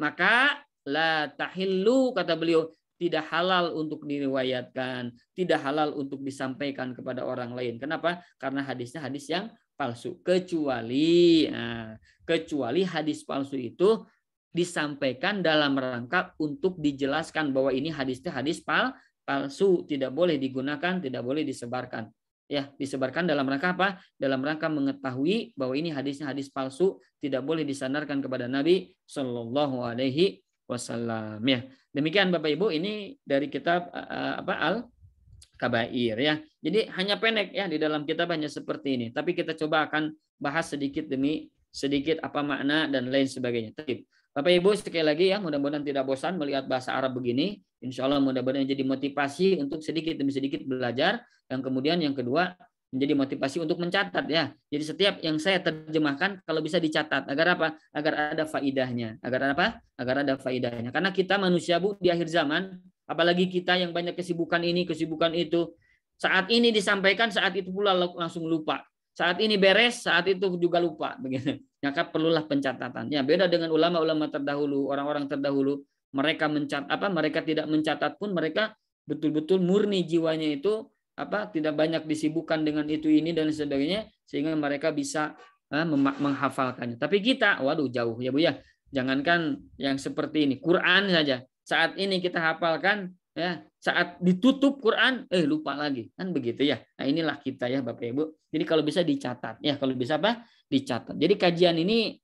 maka la tahillu kata beliau tidak halal untuk diriwayatkan, tidak halal untuk disampaikan kepada orang lain. Kenapa? Karena hadisnya hadis yang palsu. Kecuali nah, kecuali hadis palsu itu disampaikan dalam rangka untuk dijelaskan bahwa ini hadisnya hadis pal palsu, tidak boleh digunakan, tidak boleh disebarkan. Ya, disebarkan dalam rangka apa? Dalam rangka mengetahui bahwa ini hadisnya hadis palsu, tidak boleh disandarkan kepada Nabi Shallallahu alaihi wasallam ya. Demikian Bapak Ibu ini dari kitab eh, eh, apa Al Kabair ya. Jadi hanya pendek ya di dalam kitab hanya seperti ini, tapi kita coba akan bahas sedikit demi sedikit apa makna dan lain sebagainya. Bapak Ibu sekali lagi ya mudah-mudahan tidak bosan melihat bahasa Arab begini. Insya Allah mudah-mudahan jadi motivasi untuk sedikit demi sedikit belajar. Dan kemudian yang kedua menjadi motivasi untuk mencatat ya. Jadi setiap yang saya terjemahkan kalau bisa dicatat agar apa? Agar ada faidahnya. Agar apa? Agar ada faidahnya. Karena kita manusia Bu di akhir zaman, apalagi kita yang banyak kesibukan ini, kesibukan itu, saat ini disampaikan saat itu pula langsung lupa saat ini beres, saat itu juga lupa begitu. Maka perlulah pencatatan. Ya, beda dengan ulama-ulama terdahulu, orang-orang terdahulu, mereka mencat apa mereka tidak mencatat pun mereka betul-betul murni jiwanya itu apa tidak banyak disibukkan dengan itu ini dan sebagainya sehingga mereka bisa ha, eh, menghafalkannya. Tapi kita, waduh jauh ya Bu ya. Jangankan yang seperti ini, Quran saja. Saat ini kita hafalkan ya saat ditutup Quran eh lupa lagi kan begitu ya nah inilah kita ya Bapak Ibu jadi kalau bisa dicatat ya kalau bisa apa dicatat jadi kajian ini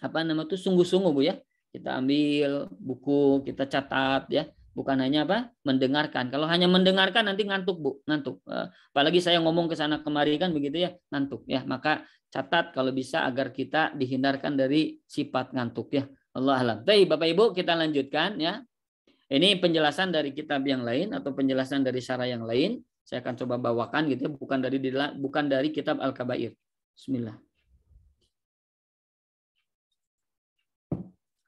apa nama tuh sungguh-sungguh Bu ya kita ambil buku kita catat ya bukan hanya apa mendengarkan kalau hanya mendengarkan nanti ngantuk Bu ngantuk eh, apalagi saya ngomong ke sana kemari kan begitu ya ngantuk ya maka catat kalau bisa agar kita dihindarkan dari sifat ngantuk ya Allah alam. Tapi Bapak Ibu kita lanjutkan ya ini penjelasan dari kitab yang lain atau penjelasan dari syarah yang lain. Saya akan coba bawakan gitu ya, bukan dari bukan dari kitab Al-Kabair. Bismillah.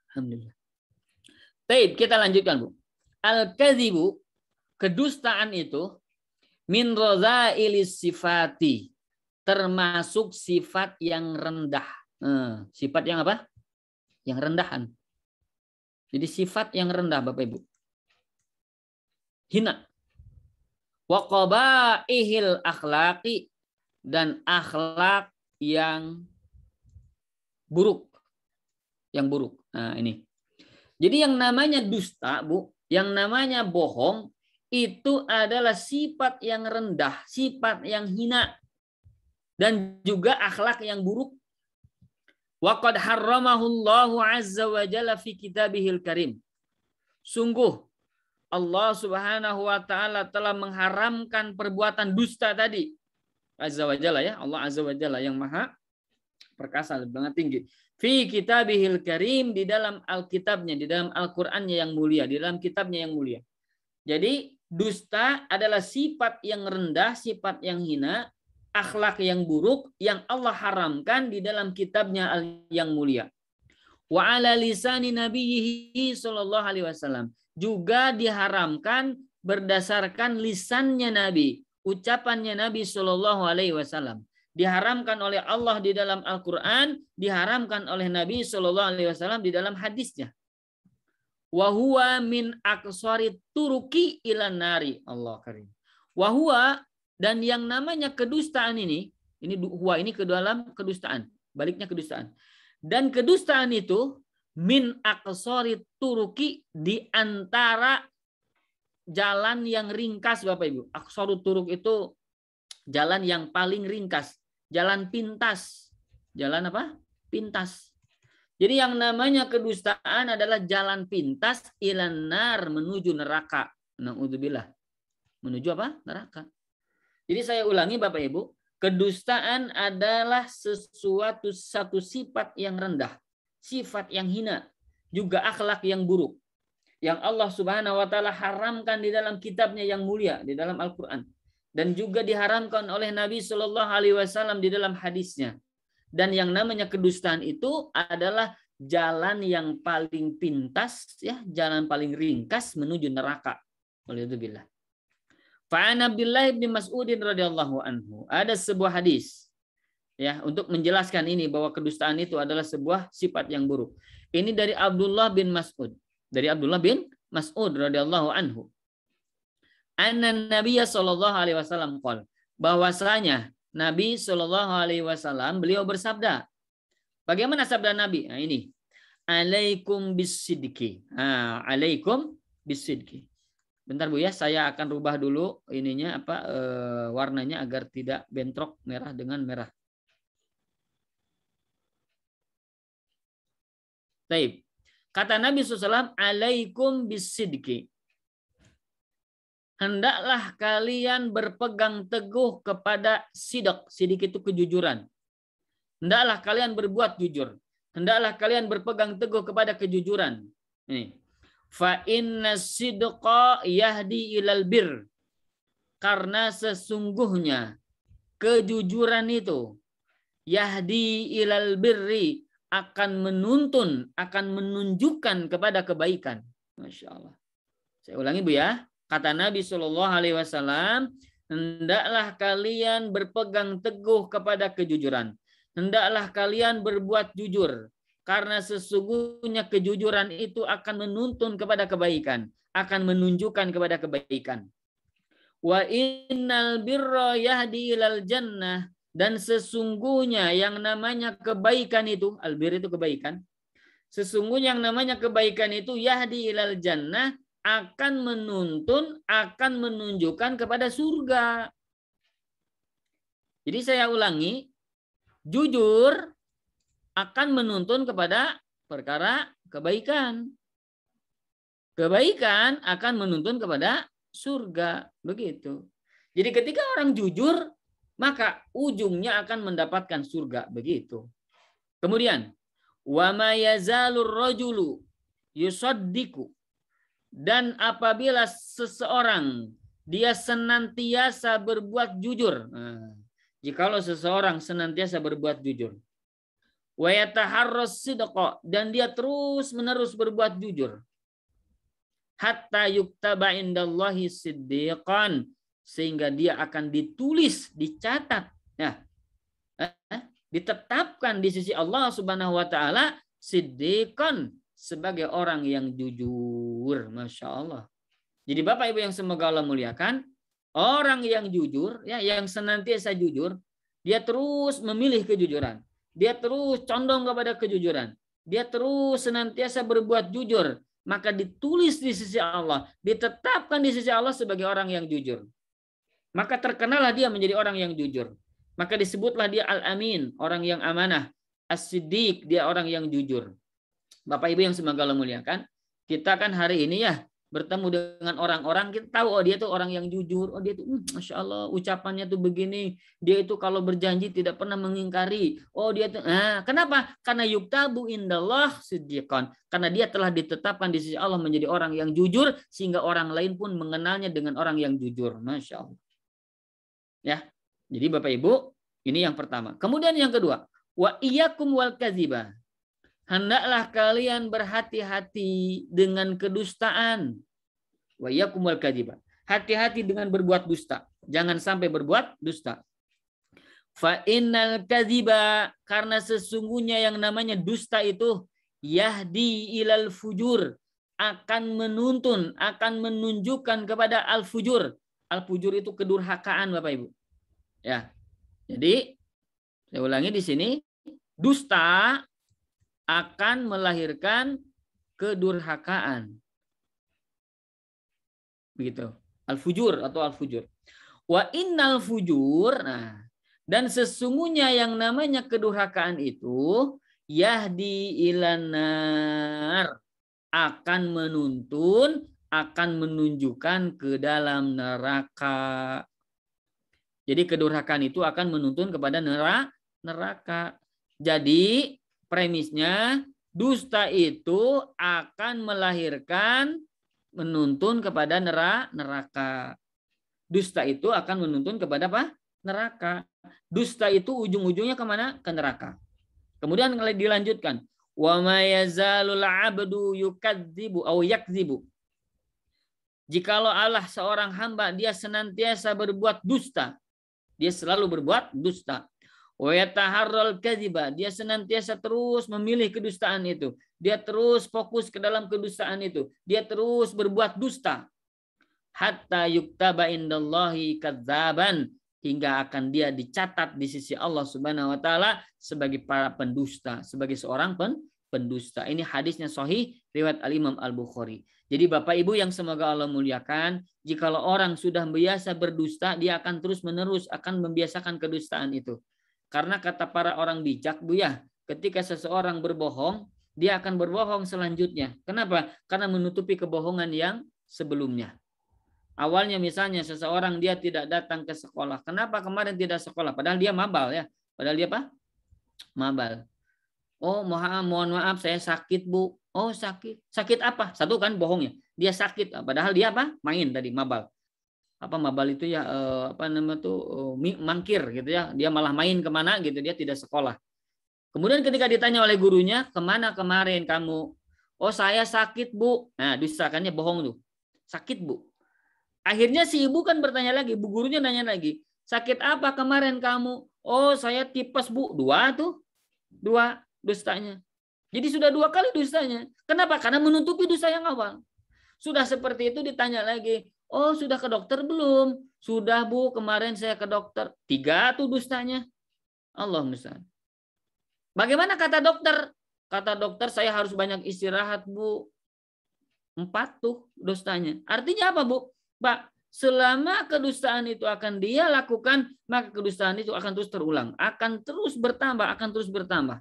Alhamdulillah. Taib, kita lanjutkan, Bu. Al-kadzibu, kedustaan itu min ilis sifati, termasuk sifat yang rendah. Nah, sifat yang apa? Yang rendahan. Jadi sifat yang rendah, Bapak Ibu hina. Wa qabaihil akhlaqi dan akhlak yang buruk. Yang buruk. Nah, ini. Jadi yang namanya dusta, Bu, yang namanya bohong itu adalah sifat yang rendah, sifat yang hina dan juga akhlak yang buruk. qad harramahullahu azza wa jalla fi kitabihil karim. Sungguh Allah Subhanahu wa taala telah mengharamkan perbuatan dusta tadi. Azza wa jalla ya, Allah Azza wa jalla yang Maha perkasa banget tinggi. Fi kitabihil karim di dalam Alkitabnya, di dalam Al-Qur'annya yang mulia, di dalam kitabnya yang mulia. Jadi dusta adalah sifat yang rendah, sifat yang hina, akhlak yang buruk yang Allah haramkan di dalam kitabnya yang mulia. Wa ala lisani nabiyhi sallallahu alaihi wasallam juga diharamkan berdasarkan lisannya Nabi, ucapannya Nabi Shallallahu Alaihi Wasallam. Diharamkan oleh Allah di dalam Al-Quran, diharamkan oleh Nabi Shallallahu Alaihi Wasallam di dalam hadisnya. Wahwa min aksori turuki ilan nari Allah karim. Wahwa dan yang namanya kedustaan ini, ini huwa ini ke dalam kedustaan, baliknya kedustaan. Dan kedustaan itu min aksori turuki di antara jalan yang ringkas Bapak Ibu. Aksori turuk itu jalan yang paling ringkas, jalan pintas. Jalan apa? Pintas. Jadi yang namanya kedustaan adalah jalan pintas ilanar menuju neraka. Nauzubillah. Menuju apa? Neraka. Jadi saya ulangi Bapak Ibu, kedustaan adalah sesuatu satu sifat yang rendah sifat yang hina, juga akhlak yang buruk yang Allah Subhanahu wa taala haramkan di dalam kitabnya yang mulia di dalam Al-Qur'an dan juga diharamkan oleh Nabi Shallallahu alaihi wasallam di dalam hadisnya. Dan yang namanya kedustaan itu adalah jalan yang paling pintas ya, jalan paling ringkas menuju neraka. Oleh itu billah. Fa'an Abdullah bin Mas'udin radhiyallahu anhu. Ada sebuah hadis ya untuk menjelaskan ini bahwa kedustaan itu adalah sebuah sifat yang buruk. Ini dari Abdullah bin Mas'ud. Dari Abdullah bin Mas'ud radhiyallahu anhu. Anna Nabiya sallallahu alaihi wasallam qol. Bahwasanya Nabi sallallahu alaihi wasallam beliau bersabda. Bagaimana sabda Nabi? Nah, ini. Alaikum bisidki. Nah, alaikum bisidki. Bentar Bu ya, saya akan rubah dulu ininya apa e, warnanya agar tidak bentrok merah dengan merah. Taib. Kata Nabi SAW, alaikum bisidki. Hendaklah kalian berpegang teguh kepada sidak. Sidik itu kejujuran. Hendaklah kalian berbuat jujur. Hendaklah kalian berpegang teguh kepada kejujuran. Ini. Fa inna sidqa yahdi ilal bir. Karena sesungguhnya kejujuran itu yahdi ilal birri akan menuntun, akan menunjukkan kepada kebaikan. Masya Allah. Saya ulangi Bu ya. Kata Nabi Shallallahu Alaihi Wasallam, hendaklah kalian berpegang teguh kepada kejujuran. Hendaklah kalian berbuat jujur. Karena sesungguhnya kejujuran itu akan menuntun kepada kebaikan. Akan menunjukkan kepada kebaikan. Wa innal birra yahdi ilal jannah dan sesungguhnya yang namanya kebaikan itu, albir itu kebaikan. Sesungguhnya yang namanya kebaikan itu yahdi ilal jannah akan menuntun, akan menunjukkan kepada surga. Jadi saya ulangi, jujur akan menuntun kepada perkara kebaikan. Kebaikan akan menuntun kepada surga, begitu. Jadi ketika orang jujur, maka ujungnya akan mendapatkan surga begitu. Kemudian, wa mayazalur rajulu yusaddiku dan apabila seseorang dia senantiasa berbuat jujur. Nah, jikalau seseorang senantiasa berbuat jujur. Wa yataharras dan dia terus-menerus berbuat jujur. Hatta yuktaba indallahi siddiqan sehingga dia akan ditulis, dicatat, ya eh, ditetapkan di sisi Allah Subhanahu wa taala siddiqan sebagai orang yang jujur, Masya Allah. Jadi Bapak Ibu yang semoga Allah muliakan, orang yang jujur, ya, yang senantiasa jujur, dia terus memilih kejujuran. Dia terus condong kepada kejujuran. Dia terus senantiasa berbuat jujur. Maka ditulis di sisi Allah. Ditetapkan di sisi Allah sebagai orang yang jujur. Maka terkenalah dia menjadi orang yang jujur. Maka disebutlah dia Al-Amin, orang yang amanah. As-Siddiq, dia orang yang jujur. Bapak Ibu yang semoga Allah muliakan, kita kan hari ini ya bertemu dengan orang-orang kita tahu oh dia tuh orang yang jujur oh dia tuh hmm, masya Allah ucapannya tuh begini dia itu kalau berjanji tidak pernah mengingkari oh dia tuh ah kenapa karena yuktabu indallah siddiqan karena dia telah ditetapkan di sisi Allah menjadi orang yang jujur sehingga orang lain pun mengenalnya dengan orang yang jujur masya Allah Ya. Jadi Bapak Ibu, ini yang pertama. Kemudian yang kedua, wa iyyakum wal kadziba. Hendaklah kalian berhati-hati dengan kedustaan. Wa iyyakum wal kadziba. Hati-hati dengan berbuat dusta. Jangan sampai berbuat dusta. Fa innal kadziba karena sesungguhnya yang namanya dusta itu yahdi ilal fujur akan menuntun, akan menunjukkan kepada al fujur al-fujur itu kedurhakaan Bapak Ibu. Ya. Jadi saya ulangi di sini dusta akan melahirkan kedurhakaan. Begitu. Al-fujur atau al-fujur. Wa innal fujur. Nah, dan sesungguhnya yang namanya kedurhakaan itu yahdi ilanar akan menuntun akan menunjukkan ke dalam neraka. Jadi kedurhakan itu akan menuntun kepada neraka. neraka. Jadi premisnya dusta itu akan melahirkan menuntun kepada neraka. Dusta itu akan menuntun kepada apa? Neraka. Dusta itu ujung-ujungnya kemana? Ke neraka. Kemudian dilanjutkan. Wa mayazalul abdu yukadzibu au yakzibu. Jikalau Allah seorang hamba, dia senantiasa berbuat dusta. Dia selalu berbuat dusta. Dia senantiasa terus memilih kedustaan itu. Dia terus fokus ke dalam kedustaan itu. Dia terus berbuat dusta. Hatta yuktaba indallahi kadzaban. Hingga akan dia dicatat di sisi Allah subhanahu wa ta'ala sebagai para pendusta. Sebagai seorang pendusta. Ini hadisnya sahih riwayat Al-Imam Al-Bukhari. Jadi Bapak Ibu yang semoga Allah muliakan, jikalau orang sudah biasa berdusta, dia akan terus-menerus akan membiasakan kedustaan itu. Karena kata para orang bijak, Bu ya, ketika seseorang berbohong, dia akan berbohong selanjutnya. Kenapa? Karena menutupi kebohongan yang sebelumnya. Awalnya misalnya seseorang dia tidak datang ke sekolah. Kenapa kemarin tidak sekolah? Padahal dia mabal ya. Padahal dia apa? Mabal. Oh, mohon maaf, saya sakit, Bu. Oh, sakit. Sakit apa? Satu kan bohongnya. Dia sakit. Ah, padahal dia apa? Main tadi, mabal. Apa mabal itu ya, eh, apa namanya tuh, eh, mangkir gitu ya. Dia malah main kemana gitu, dia tidak sekolah. Kemudian ketika ditanya oleh gurunya, kemana kemarin kamu? Oh, saya sakit, Bu. Nah, disakannya bohong tuh. Sakit, Bu. Akhirnya si ibu kan bertanya lagi, bu gurunya nanya lagi, sakit apa kemarin kamu? Oh, saya tipes, Bu. Dua tuh. Dua dustanya. Jadi sudah dua kali dustanya. Kenapa? Karena menutupi dosa yang awal. Sudah seperti itu ditanya lagi, oh sudah ke dokter belum? Sudah bu, kemarin saya ke dokter. Tiga tuh dustanya. Allah misal. Bagaimana kata dokter? Kata dokter saya harus banyak istirahat bu. Empat tuh dustanya. Artinya apa bu? Pak, selama kedustaan itu akan dia lakukan, maka kedustaan itu akan terus terulang. Akan terus bertambah, akan terus bertambah.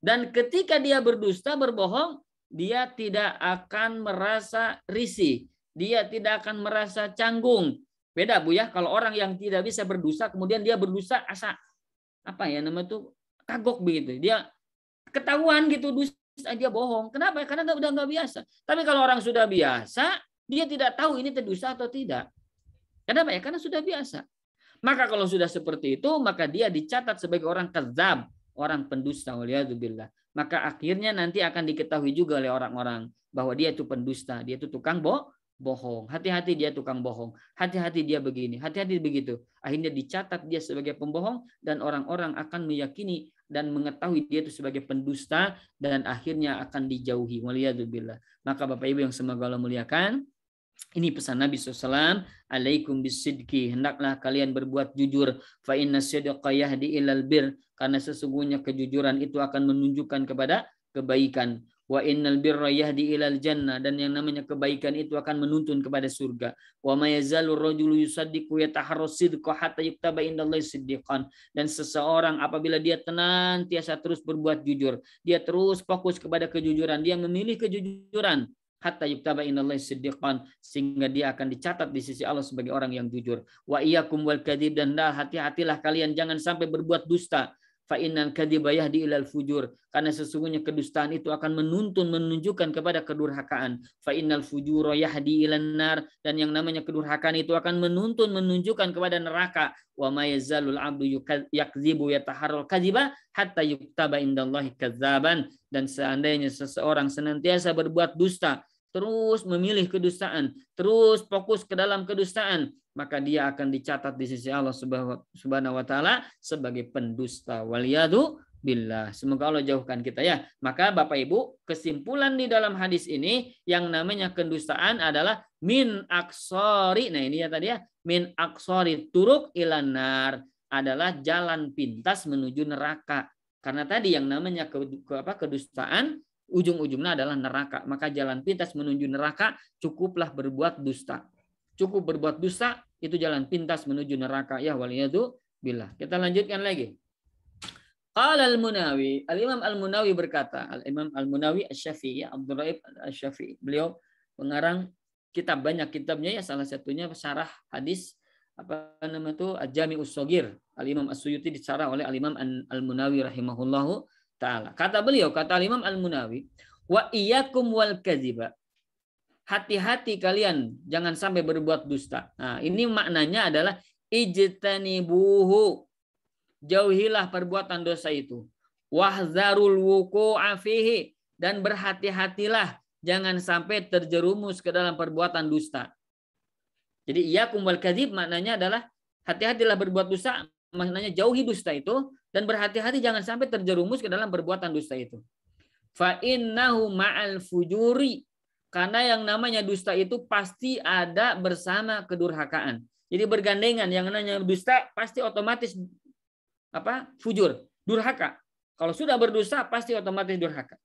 Dan ketika dia berdusta, berbohong, dia tidak akan merasa risih. Dia tidak akan merasa canggung. Beda Bu ya, kalau orang yang tidak bisa berdusta, kemudian dia berdusta asa apa ya nama itu kagok begitu. Dia ketahuan gitu dusta dia bohong. Kenapa? Karena nggak udah nggak biasa. Tapi kalau orang sudah biasa, dia tidak tahu ini terdusta atau tidak. Kenapa ya? Karena sudah biasa. Maka kalau sudah seperti itu, maka dia dicatat sebagai orang kezab, orang pendusta waliyadzubillah. Maka akhirnya nanti akan diketahui juga oleh orang-orang bahwa dia itu pendusta, dia itu tukang bo bohong. Hati-hati dia tukang bohong. Hati-hati dia begini, hati-hati begitu. Akhirnya dicatat dia sebagai pembohong dan orang-orang akan meyakini dan mengetahui dia itu sebagai pendusta dan akhirnya akan dijauhi. Waliyadzubillah. Maka Bapak Ibu yang semoga Allah muliakan, ini pesan Nabi SAW, alaikum bisidki, hendaklah kalian berbuat jujur, fa inna sidqa yahdi ilal bir, karena sesungguhnya kejujuran itu akan menunjukkan kepada kebaikan. Wa innal birra yahdi ilal jannah dan yang namanya kebaikan itu akan menuntun kepada surga. Wa mayazalur yazalu rajulu yusaddiqu yataharras sidqa hatta yuktaba indallahi siddiqan. Dan seseorang apabila dia tenang tiada terus berbuat jujur, dia terus fokus kepada kejujuran, dia memilih kejujuran, hatta yuktaba innallahi siddiqan sehingga dia akan dicatat di sisi Allah sebagai orang yang jujur. Wa iyyakum wal kadhib dan nah hati-hatilah kalian jangan sampai berbuat dusta fa innal kadhiba yahdi ilal fujur karena sesungguhnya kedustaan itu akan menuntun menunjukkan kepada kedurhakaan fa innal fujura yahdi ilan nar dan yang namanya kedurhakaan itu akan menuntun menunjukkan kepada neraka wa may zalul abdu yakdzibu yataharral kadhiba hatta yuktaba indallahi kadzaban dan seandainya seseorang senantiasa berbuat dusta terus memilih kedustaan, terus fokus ke dalam kedustaan, maka dia akan dicatat di sisi Allah Subhanahu wa taala sebagai pendusta. Waliyadu billah. Semoga Allah jauhkan kita ya. Maka Bapak Ibu, kesimpulan di dalam hadis ini yang namanya kedustaan adalah min aksori. Nah, ini ya tadi ya, min aksori turuk ilanar adalah jalan pintas menuju neraka. Karena tadi yang namanya ke, ke apa kedustaan ujung-ujungnya adalah neraka. Maka jalan pintas menuju neraka, cukuplah berbuat dusta. Cukup berbuat dusta, itu jalan pintas menuju neraka. Ya itu bila Kita lanjutkan lagi. Qala al-Munawi, Al-Imam Al-Munawi berkata, Al-Imam Al-Munawi Asy-Syafi'i, ya, Abdul Raib Asy-Syafi'i. Beliau pengarang kitab banyak kitabnya ya salah satunya syarah hadis apa nama itu Jami ussogir Al Imam Asyuyuti dicara oleh Al Imam Al Munawi rahimahullahu taala. Kata beliau, kata Imam Al-Munawi, wa iyyakum wal kadziba. Hati-hati kalian jangan sampai berbuat dusta. Nah, ini maknanya adalah ijtanibuhu. Jauhilah perbuatan dosa itu. Wahzarul wuku'a fihi dan berhati-hatilah jangan sampai terjerumus ke dalam perbuatan dusta. Jadi iya kumbal kadib maknanya adalah hati-hatilah berbuat dusta maknanya jauhi dusta itu dan berhati-hati jangan sampai terjerumus ke dalam perbuatan dusta itu. Fa innahu ma'al fujuri karena yang namanya dusta itu pasti ada bersama kedurhakaan. Jadi bergandengan yang namanya dusta pasti otomatis apa? fujur, durhaka. Kalau sudah berdusta pasti otomatis durhaka.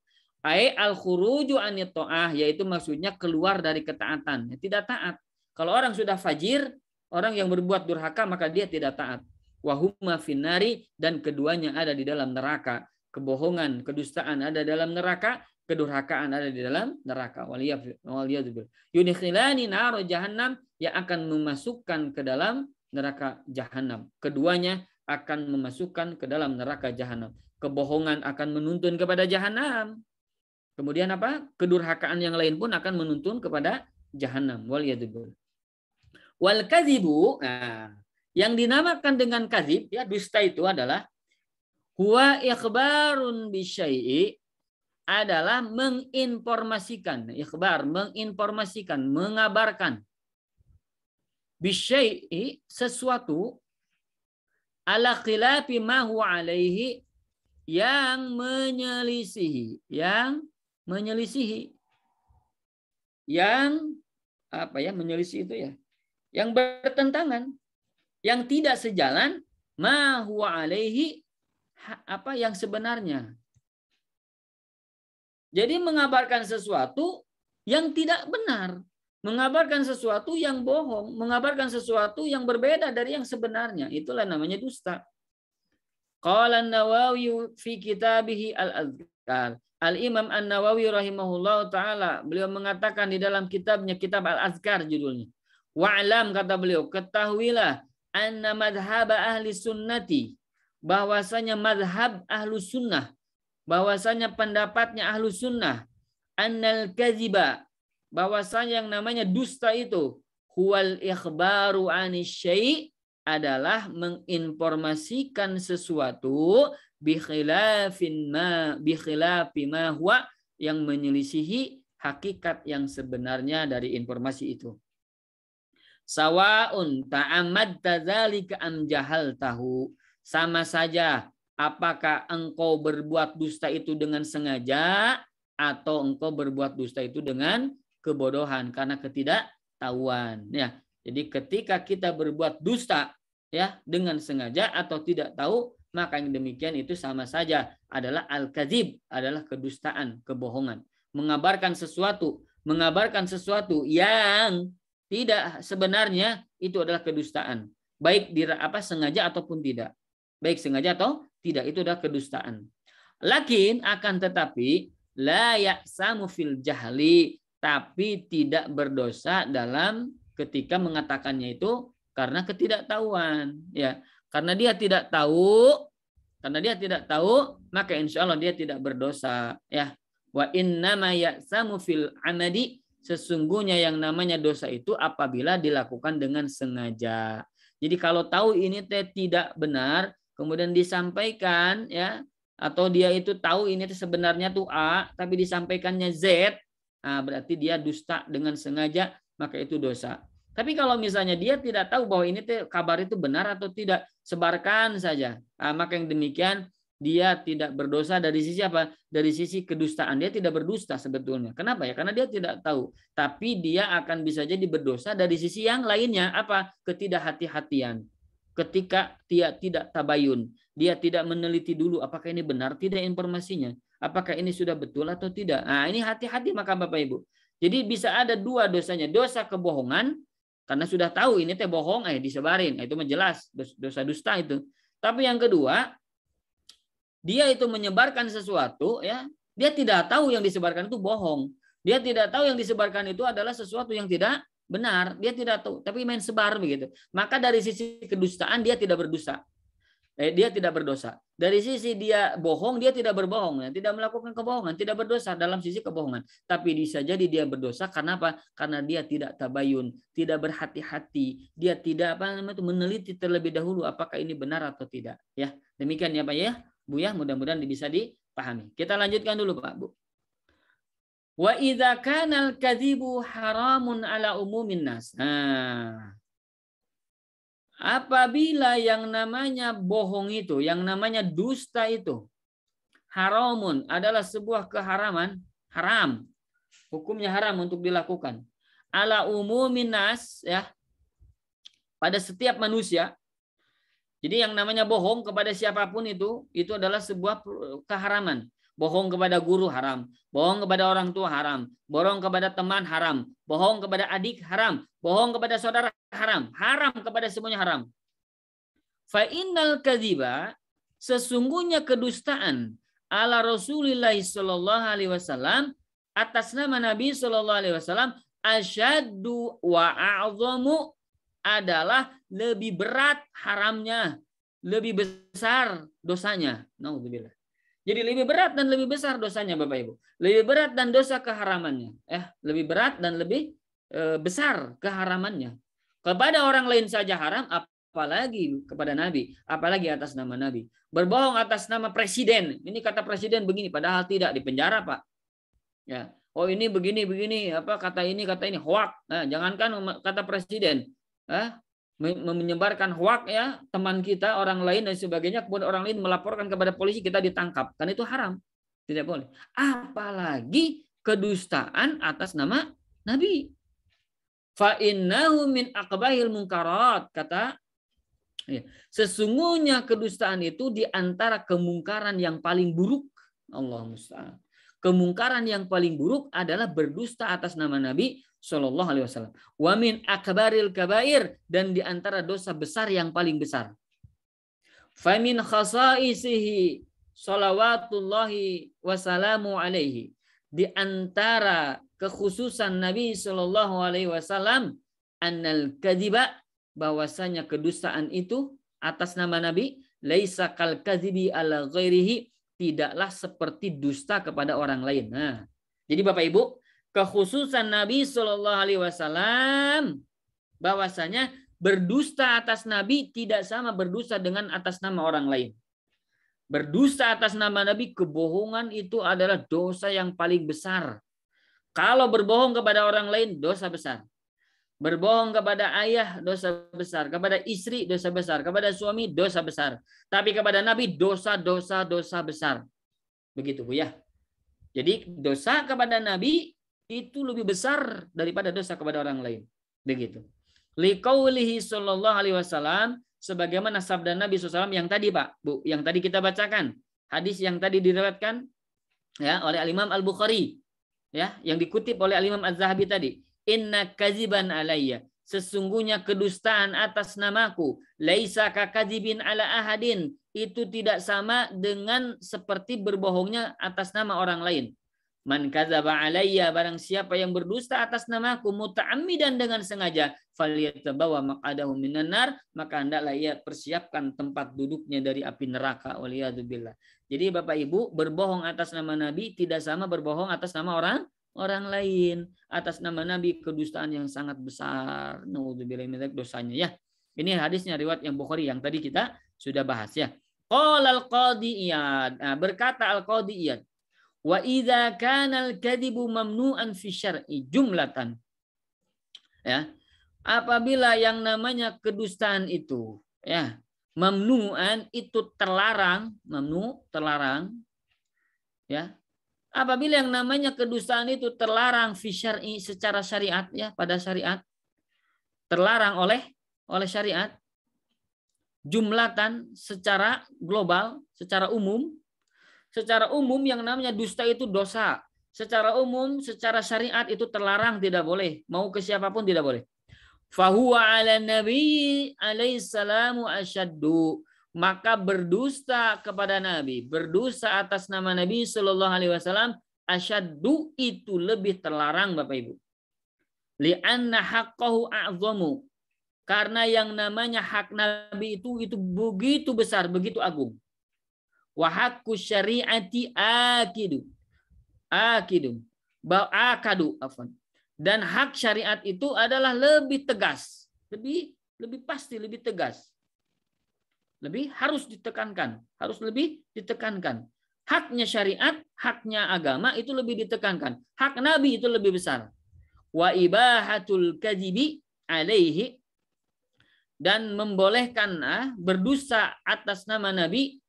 Ai al khuruju anit yaitu maksudnya keluar dari ketaatan, tidak taat. Kalau orang sudah fajir, orang yang berbuat durhaka maka dia tidak taat wahuma finari dan keduanya ada di dalam neraka. Kebohongan, kedustaan ada dalam neraka, kedurhakaan ada di dalam neraka. Waliyadzubil. Yudkhilani naro jahannam yang akan memasukkan ke dalam neraka jahanam. Keduanya akan memasukkan ke dalam neraka jahanam. Kebohongan akan menuntun kepada jahanam. Kemudian apa? Kedurhakaan yang lain pun akan menuntun kepada jahanam. Waliyadzubil. Wal kadzibu, nah, yang dinamakan dengan kazib ya dusta itu adalah huwa ikhbarun bisyai'i adalah menginformasikan, ikhbar menginformasikan, mengabarkan bisyai'i sesuatu ala khilafi ma huwa alaihi yang menyelisihi, yang menyelisihi yang apa ya menyelisih itu ya yang bertentangan yang tidak sejalan ma huwa alaihi apa yang sebenarnya. Jadi mengabarkan sesuatu yang tidak benar, mengabarkan sesuatu yang bohong, mengabarkan sesuatu yang berbeda dari yang sebenarnya, itulah namanya dusta. Qala nawawi fi kitabih Al-Azkar. Al-Imam An-Nawawi rahimahullah taala beliau mengatakan di dalam kitabnya kitab Al-Azkar judulnya. Wa'lam kata beliau, ketahuilah anna ahli sunnati bahwasanya madhab ahlu sunnah bahwasanya pendapatnya ahlu sunnah annal kaziba bahwasanya yang namanya dusta itu huwal ikhbaru anisyai adalah menginformasikan sesuatu bikhilafin ma bikhilafi ma huwa yang menyelisihi hakikat yang sebenarnya dari informasi itu. Sawaun ta'amad tadzalika am jahal tahu. Sama saja apakah engkau berbuat dusta itu dengan sengaja atau engkau berbuat dusta itu dengan kebodohan karena ketidaktahuan ya. Jadi ketika kita berbuat dusta ya dengan sengaja atau tidak tahu maka yang demikian itu sama saja adalah al-kadzib, adalah kedustaan, kebohongan. Mengabarkan sesuatu, mengabarkan sesuatu yang tidak, sebenarnya itu adalah kedustaan. Baik di apa sengaja ataupun tidak. Baik sengaja atau tidak itu adalah kedustaan. Lakin akan tetapi la ya'samu fil jahli tapi tidak berdosa dalam ketika mengatakannya itu karena ketidaktahuan ya karena dia tidak tahu karena dia tidak tahu maka insya Allah dia tidak berdosa ya wa inna ma ya'samu fil amadi sesungguhnya yang namanya dosa itu apabila dilakukan dengan sengaja. Jadi kalau tahu ini teh tidak benar, kemudian disampaikan ya atau dia itu tahu ini teh sebenarnya tuh A tapi disampaikannya Z, nah berarti dia dusta dengan sengaja maka itu dosa. Tapi kalau misalnya dia tidak tahu bahwa ini teh kabar itu benar atau tidak, sebarkan saja. Nah, maka yang demikian dia tidak berdosa dari sisi apa? Dari sisi kedustaan. Dia tidak berdusta sebetulnya. Kenapa ya? Karena dia tidak tahu. Tapi dia akan bisa jadi berdosa dari sisi yang lainnya. Apa? Ketidakhati-hatian. Ketika dia tidak tabayun. Dia tidak meneliti dulu apakah ini benar tidak informasinya. Apakah ini sudah betul atau tidak. Nah ini hati-hati maka Bapak Ibu. Jadi bisa ada dua dosanya. Dosa kebohongan. Karena sudah tahu ini teh bohong eh disebarin. Nah, itu menjelas dosa dusta itu. Tapi yang kedua, dia itu menyebarkan sesuatu ya dia tidak tahu yang disebarkan itu bohong dia tidak tahu yang disebarkan itu adalah sesuatu yang tidak benar dia tidak tahu tapi main sebar begitu maka dari sisi kedustaan dia tidak berdosa eh, dia tidak berdosa dari sisi dia bohong dia tidak berbohong ya. tidak melakukan kebohongan tidak berdosa dalam sisi kebohongan tapi bisa jadi dia berdosa karena apa karena dia tidak tabayun tidak berhati-hati dia tidak apa namanya itu meneliti terlebih dahulu apakah ini benar atau tidak ya demikian ya pak ya Bu ya, mudah-mudahan bisa dipahami. Kita lanjutkan dulu Pak Bu. Wa idza kana al-kadhibu haramun ala umumin nas. Nah, apabila yang namanya bohong itu, yang namanya dusta itu haramun adalah sebuah keharaman, haram. Hukumnya haram untuk dilakukan. Ala umumin nas ya. Pada setiap manusia jadi yang namanya bohong kepada siapapun itu, itu adalah sebuah keharaman. Bohong kepada guru haram, bohong kepada orang tua haram, bohong kepada teman haram, bohong kepada adik haram, bohong kepada saudara haram, haram kepada semuanya haram. Fa'innal kadhiba sesungguhnya kedustaan ala Rasulillah sallallahu alaihi wasallam atas nama Nabi sallallahu alaihi wasallam asyaddu wa adalah lebih berat haramnya, lebih besar dosanya. Nauzubillah. Jadi lebih berat dan lebih besar dosanya Bapak Ibu. Lebih berat dan dosa keharamannya. Eh, lebih berat dan lebih eh, besar keharamannya. Kepada orang lain saja haram, apalagi kepada Nabi, apalagi atas nama Nabi. Berbohong atas nama presiden. Ini kata presiden begini, padahal tidak di penjara, Pak. Ya. Oh ini begini begini apa kata ini kata ini hoak. Nah, jangankan kata presiden, eh, menyebarkan hoak ya teman kita orang lain dan sebagainya kemudian orang lain melaporkan kepada polisi kita ditangkap kan itu haram tidak boleh apalagi kedustaan atas nama nabi fa innahu min akbahil munkarat kata ya. sesungguhnya kedustaan itu di antara kemungkaran yang paling buruk Allah musta'an kemungkaran yang paling buruk adalah berdusta atas nama nabi Shallallahu Alaihi Wasallam. Wamin akbaril kabair dan diantara dosa besar yang paling besar. Famin khasaisihi salawatullahi wasalamu alaihi. Di antara kekhususan Nabi Shallallahu Alaihi Wasallam annal kadiba bahwasanya kedustaan itu atas nama Nabi laisa kal kadibi ala ghairihi tidaklah seperti dusta kepada orang lain. Nah, jadi Bapak Ibu, kekhususan Nabi Shallallahu Alaihi Wasallam bahwasanya berdusta atas Nabi tidak sama berdusta dengan atas nama orang lain. Berdusta atas nama Nabi kebohongan itu adalah dosa yang paling besar. Kalau berbohong kepada orang lain dosa besar. Berbohong kepada ayah dosa besar, kepada istri dosa besar, kepada suami dosa besar, tapi kepada nabi dosa-dosa dosa besar. Begitu Bu ya. Jadi dosa kepada nabi itu lebih besar daripada dosa kepada orang lain. Begitu. Liqaulihi sallallahu alaihi wasallam sebagaimana sabda Nabi SAW yang tadi Pak, Bu, yang tadi kita bacakan. Hadis yang tadi diriwayatkan ya oleh Al Imam Al-Bukhari ya yang dikutip oleh Al Imam Az-Zahabi tadi. Inna kaziban alayya sesungguhnya kedustaan atas namaku laisa kakadzibin ala ahadin itu tidak sama dengan seperti berbohongnya atas nama orang lain Man kadzaba alayya barang siapa yang berdusta atas namaku muta'ammidan dengan sengaja falyatabawa maq'adahu minan nar maka hendaklah ia persiapkan tempat duduknya dari api neraka waliyadzubillah. Jadi Bapak Ibu berbohong atas nama nabi tidak sama berbohong atas nama orang orang lain atas nama nabi kedustaan yang sangat besar. Nauzubillahi min dosanya ya. Ini hadisnya riwayat yang Bukhari yang tadi kita sudah bahas ya. Qala al-Qadi nah, berkata al-Qadi Wa idza kana al-kadhibu mamnu'an fi syar'i jumlatan. Ya. Apabila yang namanya kedustaan itu ya, mamnu'an itu terlarang, mamnu terlarang ya. Apabila yang namanya kedustaan itu terlarang fi syar'i secara syariat ya, pada syariat terlarang oleh oleh syariat jumlatan secara global, secara umum secara umum yang namanya dusta itu dosa. Secara umum, secara syariat itu terlarang, tidak boleh. Mau ke siapapun tidak boleh. Fahuwa ala nabi alaihissalamu asyaddu. Maka berdusta kepada Nabi, berdusta atas nama Nabi sallallahu Alaihi Wasallam, asyaddu itu lebih terlarang, Bapak Ibu. Lianna haqqahu a'zamu. Karena yang namanya hak Nabi itu itu begitu besar, begitu agung. Wahakku syariati akidu. Akidu. Akadu. Afan. Dan hak syariat itu adalah lebih tegas. Lebih lebih pasti, lebih tegas. Lebih harus ditekankan. Harus lebih ditekankan. Haknya syariat, haknya agama itu lebih ditekankan. Hak Nabi itu lebih besar. Wa ibahatul kajibi alaihi dan membolehkan ah, berdosa atas nama Nabi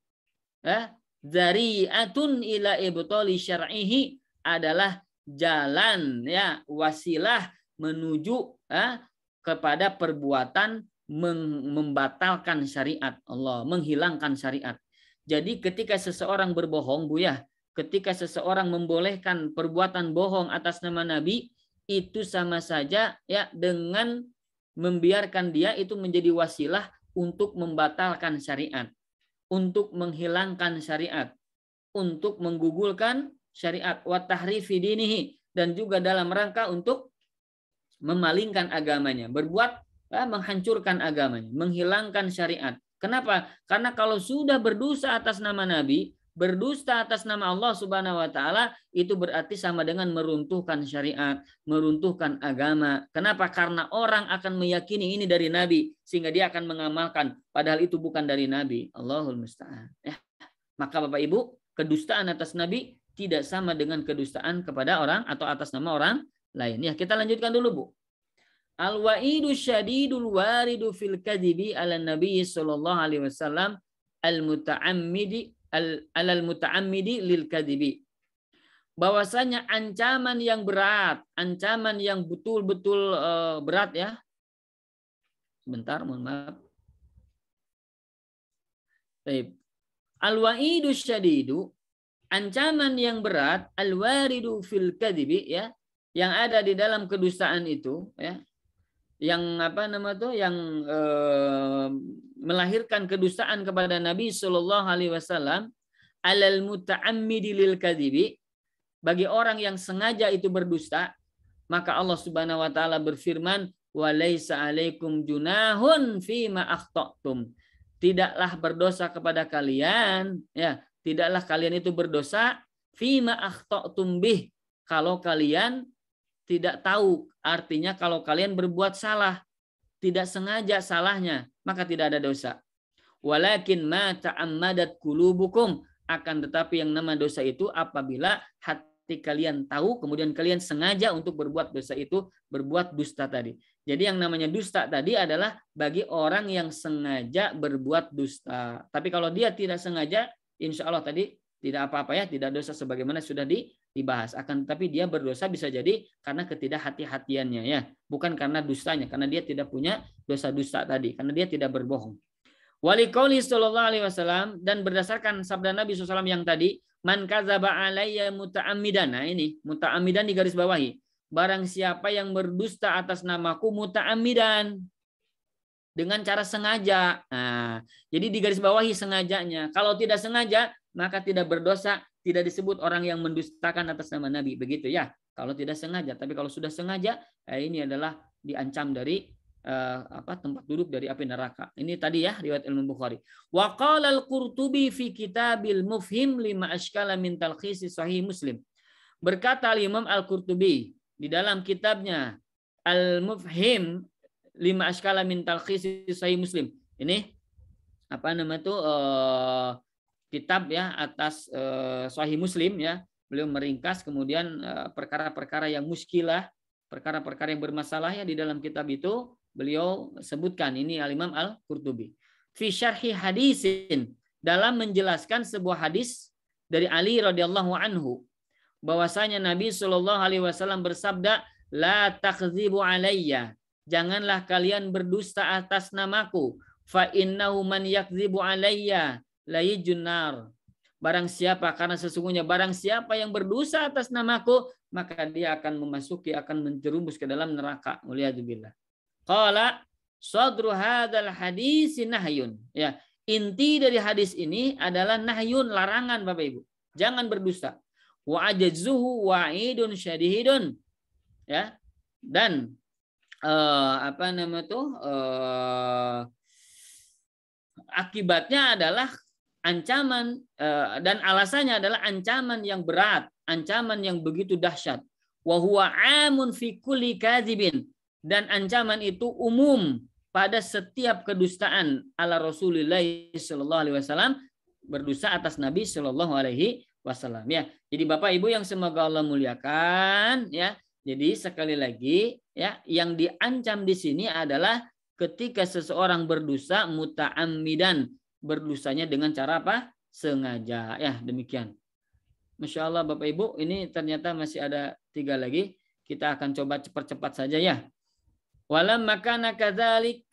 Eh, zari'atun ila ibtali syar'ihi adalah jalan ya wasilah menuju ya, kepada perbuatan membatalkan syariat Allah, menghilangkan syariat. Jadi ketika seseorang berbohong, Bu ya, ketika seseorang membolehkan perbuatan bohong atas nama nabi, itu sama saja ya dengan membiarkan dia itu menjadi wasilah untuk membatalkan syariat untuk menghilangkan syariat, untuk menggugulkan syariat wa tahrifi dinihi dan juga dalam rangka untuk memalingkan agamanya, berbuat eh, menghancurkan agamanya, menghilangkan syariat. Kenapa? Karena kalau sudah berdosa atas nama Nabi, Berdusta atas nama Allah Subhanahu wa taala itu berarti sama dengan meruntuhkan syariat, meruntuhkan agama. Kenapa? Karena orang akan meyakini ini dari nabi sehingga dia akan mengamalkan padahal itu bukan dari nabi. Allahul musta'an. Ya. Maka Bapak Ibu, kedustaan atas nabi tidak sama dengan kedustaan kepada orang atau atas nama orang lain. Ya, kita lanjutkan dulu, Bu. Al-wa'idu syadidul waridu fil kadhibi ala nabi sallallahu alaihi wasallam al-muta'ammidi al al muta'ammidi lil kadibi bahwasanya ancaman yang berat, ancaman yang betul-betul eh, berat ya. Sebentar, mohon maaf. Baik. Al-wa'idu syadidu, ancaman yang berat, al-waridu fil kadibi ya, yang ada di dalam kedustaan itu ya. Yang apa nama tuh? Yang eh, melahirkan kedustaan kepada Nabi Shallallahu Alaihi Wasallam alal muta'ammidi lil bagi orang yang sengaja itu berdusta maka Allah Subhanahu wa taala berfirman walaisa alaikum junahun fima akhtatum tidaklah berdosa kepada kalian ya tidaklah kalian itu berdosa fima akhtatum bih kalau kalian tidak tahu artinya kalau kalian berbuat salah tidak sengaja salahnya maka tidak ada dosa. Walakin ma ta'ammadat kulubukum akan tetapi yang nama dosa itu apabila hati kalian tahu kemudian kalian sengaja untuk berbuat dosa itu berbuat dusta tadi. Jadi yang namanya dusta tadi adalah bagi orang yang sengaja berbuat dusta. Tapi kalau dia tidak sengaja, insya Allah tadi tidak apa-apa ya, tidak dosa sebagaimana sudah di, dibahas. Akan tetapi dia berdosa bisa jadi karena ketidakhati-hatiannya ya, bukan karena dustanya, karena dia tidak punya dosa dusta tadi, karena dia tidak berbohong. Walikauli sallallahu alaihi wasallam dan berdasarkan sabda Nabi SAW yang tadi, man kadzaba alayya muta'ammidan. Nah ini muta'ammidan di garis bawahi. Barang siapa yang berdusta atas namaku muta'ammidan dengan cara sengaja. Nah, jadi di garis bawahi sengajanya. Kalau tidak sengaja maka tidak berdosa, tidak disebut orang yang mendustakan atas nama Nabi. Begitu ya. Kalau tidak sengaja, tapi kalau sudah sengaja, eh, ini adalah diancam dari eh, apa tempat duduk dari api neraka. Ini tadi ya riwayat ilmu Bukhari. Wa qala al-Qurtubi fi Kitabil Mufhim lima ashkala min talkhis sahih Muslim. Berkata Imam Al-Qurtubi di dalam kitabnya Al-Mufhim lima ashkala min talkhis sahih Muslim. Ini apa nama tuh eh, kitab ya atas uh, Sahih Muslim ya. Beliau meringkas kemudian eh, perkara-perkara uh, yang muskilah, perkara-perkara yang bermasalah ya di dalam kitab itu beliau sebutkan ini Al Imam Al Qurtubi. Fi syarhi hadisin dalam menjelaskan sebuah hadis dari Ali radhiyallahu anhu bahwasanya Nabi Shallallahu alaihi wasallam bersabda la takzibu alayya janganlah kalian berdusta atas namaku fa innahu man yakzibu alayya layi junar. Barang siapa, karena sesungguhnya barang siapa yang berdosa atas namaku, maka dia akan memasuki, akan menjerumus ke dalam neraka. Mulia Muliadubillah. Qala sadru hadal hadis nahyun. Ya, inti dari hadis ini adalah nahyun, larangan Bapak Ibu. Jangan berdosa. Wa wa'idun syadihidun Ya. Dan uh, apa nama tuh? Eh, uh, akibatnya adalah ancaman eh, dan alasannya adalah ancaman yang berat, ancaman yang begitu dahsyat. Wahwa amun fi kulli dan ancaman itu umum pada setiap kedustaan ala Rasulullah sallallahu alaihi wasallam berdosa atas Nabi Sallallahu alaihi wasallam ya. Jadi Bapak Ibu yang semoga Allah muliakan ya. Jadi sekali lagi ya yang diancam di sini adalah ketika seseorang berdosa muta'ammidan Berdusanya dengan cara apa? Sengaja. Ya, demikian. Masya Allah Bapak Ibu, ini ternyata masih ada tiga lagi. Kita akan coba cepat-cepat saja ya. Walam makana kadzalik.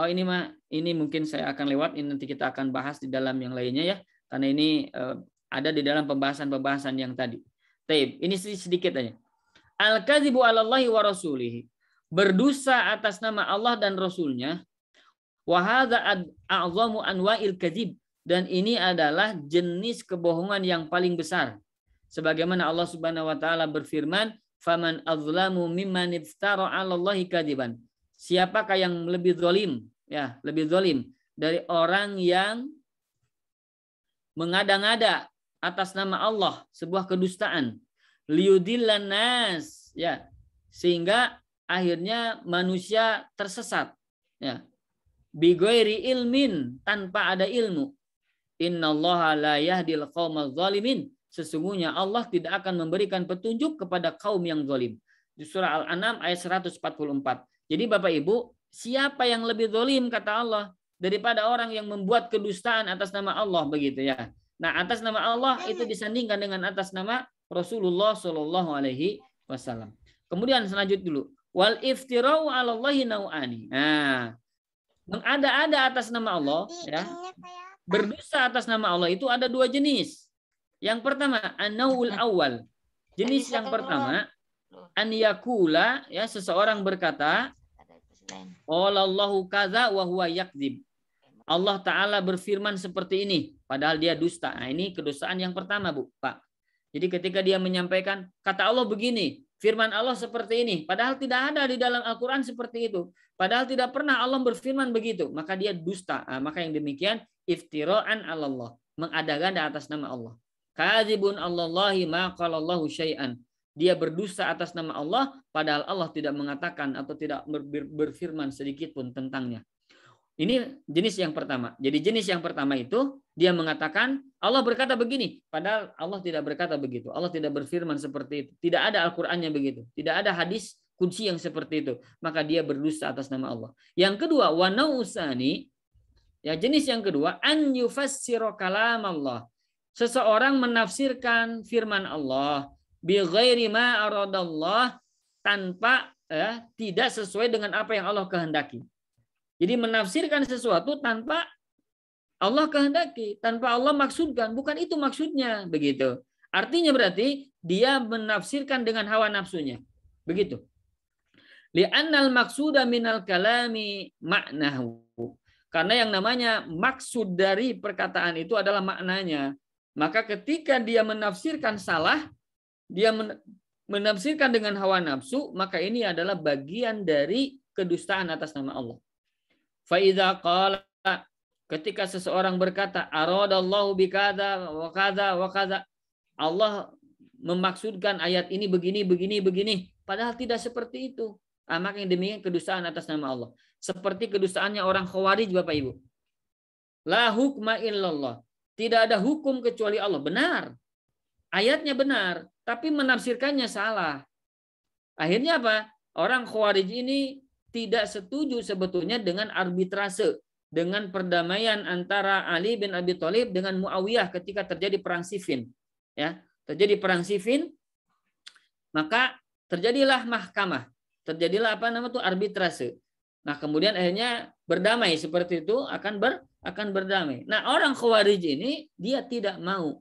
Oh ini mah ini mungkin saya akan lewat ini nanti kita akan bahas di dalam yang lainnya ya karena ini uh, ada di dalam pembahasan-pembahasan yang tadi. Taib, ini sedikit aja. Al-kadzibu 'alallahi wa rasulihi. Berdusta atas nama Allah dan Rasulnya Wahada a'zamu anwa'il kadhib dan ini adalah jenis kebohongan yang paling besar. Sebagaimana Allah Subhanahu wa taala berfirman, "Faman azlamu mimman iftara 'ala Allahi kadiban." Siapakah yang lebih zalim? Ya, lebih zalim dari orang yang mengada-ngada atas nama Allah sebuah kedustaan. Liudillan nas, ya. Sehingga akhirnya manusia tersesat, ya bigoiri ilmin tanpa ada ilmu. Innallaha la yahdil qaumal zalimin. Sesungguhnya Allah tidak akan memberikan petunjuk kepada kaum yang zalim. Di surah Al-An'am ayat 144. Jadi Bapak Ibu, siapa yang lebih zalim kata Allah daripada orang yang membuat kedustaan atas nama Allah begitu ya. Nah, atas nama Allah itu disandingkan dengan atas nama Rasulullah Shallallahu alaihi wasallam. Kemudian selanjut dulu. Wal iftirau Allahi nau'ani. Nah, mengada-ada atas nama Allah, ya, iya, berdosa atas nama Allah itu ada dua jenis. Yang pertama, anaul hmm. awal. Jenis yang pertama, an yakula, ya, seseorang berkata, Allahu kaza wa Allah Ta'ala berfirman seperti ini, padahal dia dusta. Nah, ini kedosaan yang pertama, Bu, Pak. Jadi ketika dia menyampaikan, kata Allah begini, firman Allah seperti ini. Padahal tidak ada di dalam Al-Quran seperti itu. Padahal tidak pernah Allah berfirman begitu. Maka dia dusta. Nah, maka yang demikian iftiraan Allah. Mengadakan di atas nama Allah. Kazibun Allahi maqalallahu syai'an. Dia berdusta atas nama Allah padahal Allah tidak mengatakan atau tidak berfirman sedikit pun tentangnya. Ini jenis yang pertama. Jadi jenis yang pertama itu dia mengatakan Allah berkata begini, padahal Allah tidak berkata begitu. Allah tidak berfirman seperti itu. Tidak ada Al-Qur'an yang begitu. Tidak ada hadis kunci yang seperti itu. Maka dia berdusta atas nama Allah. Yang kedua, wa nausani ya jenis yang kedua an yufassiru kalam Allah. Seseorang menafsirkan firman Allah bi ghairi ma aradallah tanpa eh, tidak sesuai dengan apa yang Allah kehendaki. Jadi menafsirkan sesuatu tanpa Allah kehendaki, tanpa Allah maksudkan, bukan itu maksudnya, begitu. Artinya berarti dia menafsirkan dengan hawa nafsunya. Begitu. Li'annal maksuda minal kalami maknahu. Karena yang namanya maksud dari perkataan itu adalah maknanya. Maka ketika dia menafsirkan salah, dia menafsirkan dengan hawa nafsu, maka ini adalah bagian dari kedustaan atas nama Allah. Faida qala ketika seseorang berkata aradallahu bikada wa kada wa kada Allah memaksudkan ayat ini begini begini begini padahal tidak seperti itu amak ah, yang demikian kedustaan atas nama Allah seperti kedustaannya orang khawarij Bapak Ibu la hukma illallah tidak ada hukum kecuali Allah benar ayatnya benar tapi menafsirkannya salah akhirnya apa orang khawarij ini tidak setuju sebetulnya dengan arbitrase, dengan perdamaian antara Ali bin Abi Thalib dengan Muawiyah ketika terjadi perang Siffin. Ya, terjadi perang Siffin, maka terjadilah mahkamah, terjadilah apa nama tuh arbitrase. Nah, kemudian akhirnya berdamai seperti itu akan ber akan berdamai. Nah, orang Khawarij ini dia tidak mau.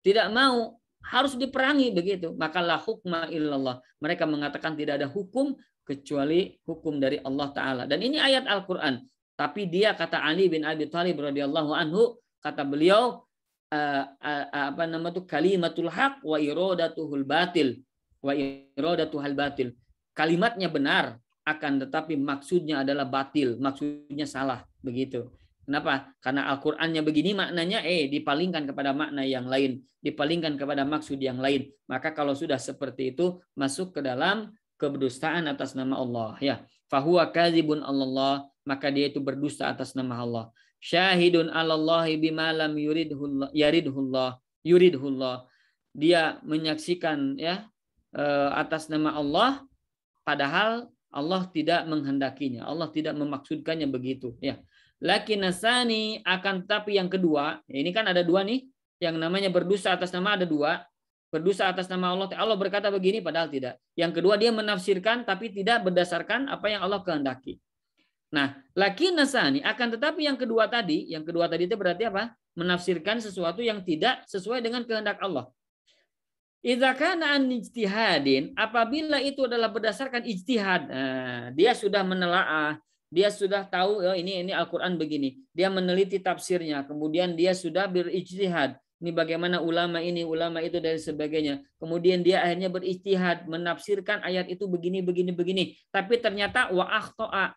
Tidak mau harus diperangi begitu. Maka la hukma illallah. Mereka mengatakan tidak ada hukum kecuali hukum dari Allah taala. Dan ini ayat Al-Qur'an. Tapi dia kata Ali bin Abi Thalib radhiyallahu anhu, kata beliau eh, eh, eh, apa nama tuh kalimatul hak wa iradatuhul batil wa iradatuhal batil. Kalimatnya benar akan tetapi maksudnya adalah batil, maksudnya salah begitu. Kenapa? Karena Al-Qur'annya begini maknanya eh dipalingkan kepada makna yang lain, dipalingkan kepada maksud yang lain. Maka kalau sudah seperti itu masuk ke dalam kebedustaan atas nama Allah ya fahuwa kadzibun Allah maka dia itu berdusta atas nama Allah syahidun alallahi bima lam yuridhullah yuridhullah dia menyaksikan ya eh, atas nama Allah padahal Allah tidak menghendakinya Allah tidak memaksudkannya begitu ya lakinasani akan tapi yang kedua ini kan ada dua nih yang namanya berdusta atas nama ada dua berdosa atas nama Allah. Allah berkata begini padahal tidak. Yang kedua dia menafsirkan tapi tidak berdasarkan apa yang Allah kehendaki. Nah, laki nasani akan tetapi yang kedua tadi, yang kedua tadi itu berarti apa? Menafsirkan sesuatu yang tidak sesuai dengan kehendak Allah. Idza an ijtihadin, apabila itu adalah berdasarkan ijtihad, nah, dia sudah menelaah, dia sudah tahu oh, ini ini Al-Qur'an begini, dia meneliti tafsirnya, kemudian dia sudah berijtihad, ini bagaimana ulama ini, ulama itu dan sebagainya. Kemudian dia akhirnya beristihad menafsirkan ayat itu begini begini begini. Tapi ternyata wa'aktuah. to'a.